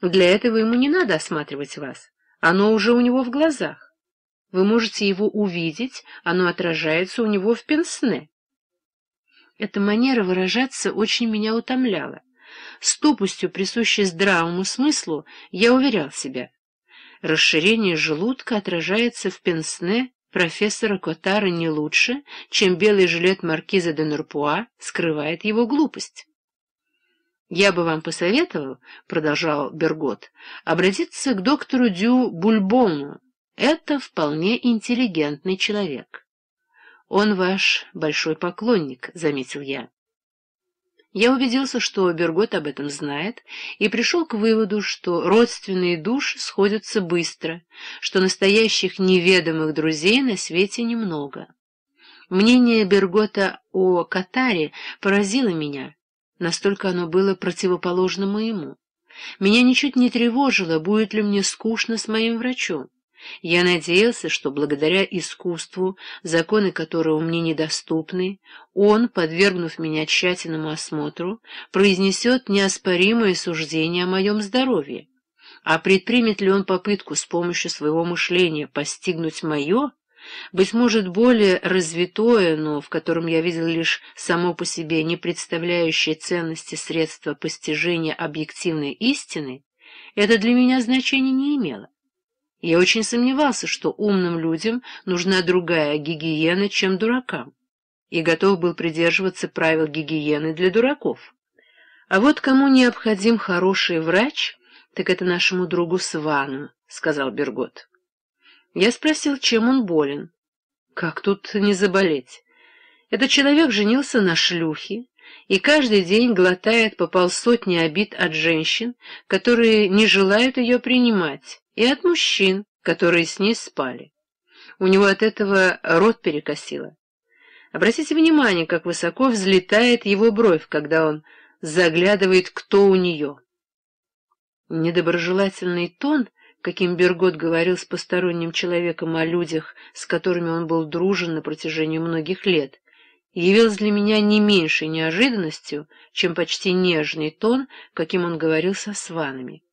Для этого ему не надо осматривать вас, оно уже у него в глазах. Вы можете его увидеть, оно отражается у него в пенсне. Эта манера выражаться очень меня утомляла. С тупостью, присущей здравому смыслу, я уверял себя. Расширение желудка отражается в пенсне профессора Котара не лучше, чем белый жилет маркиза де Нурпуа скрывает его глупость. «Я бы вам посоветовал, — продолжал Бергот, — обратиться к доктору Дю Бульбону, это вполне интеллигентный человек. Он ваш большой поклонник, — заметил я. Я убедился, что Бергот об этом знает, и пришел к выводу, что родственные души сходятся быстро, что настоящих неведомых друзей на свете немного. Мнение Бергота о Катаре поразило меня, настолько оно было противоположно моему. Меня ничуть не тревожило, будет ли мне скучно с моим врачом. Я надеялся, что благодаря искусству, законы которого мне недоступны, он, подвергнув меня тщательному осмотру, произнесет неоспоримое суждение о моем здоровье. А предпримет ли он попытку с помощью своего мышления постигнуть мое, быть может, более развитое, но в котором я видел лишь само по себе не представляющее ценности средства постижения объективной истины, это для меня значения не имело. Я очень сомневался, что умным людям нужна другая гигиена, чем дуракам, и готов был придерживаться правил гигиены для дураков. А вот кому необходим хороший врач, так это нашему другу Свану, — сказал Бергот. Я спросил, чем он болен. Как тут не заболеть? Этот человек женился на шлюхе, и каждый день глотает по полсотни обид от женщин, которые не желают ее принимать, и от мужчин, которые с ней спали. У него от этого рот перекосило. Обратите внимание, как высоко взлетает его бровь, когда он заглядывает, кто у нее. Недоброжелательный тон, каким Бергот говорил с посторонним человеком о людях, с которыми он был дружен на протяжении многих лет, явился для меня не меньшей неожиданностью, чем почти нежный тон, каким он говорил со сванами.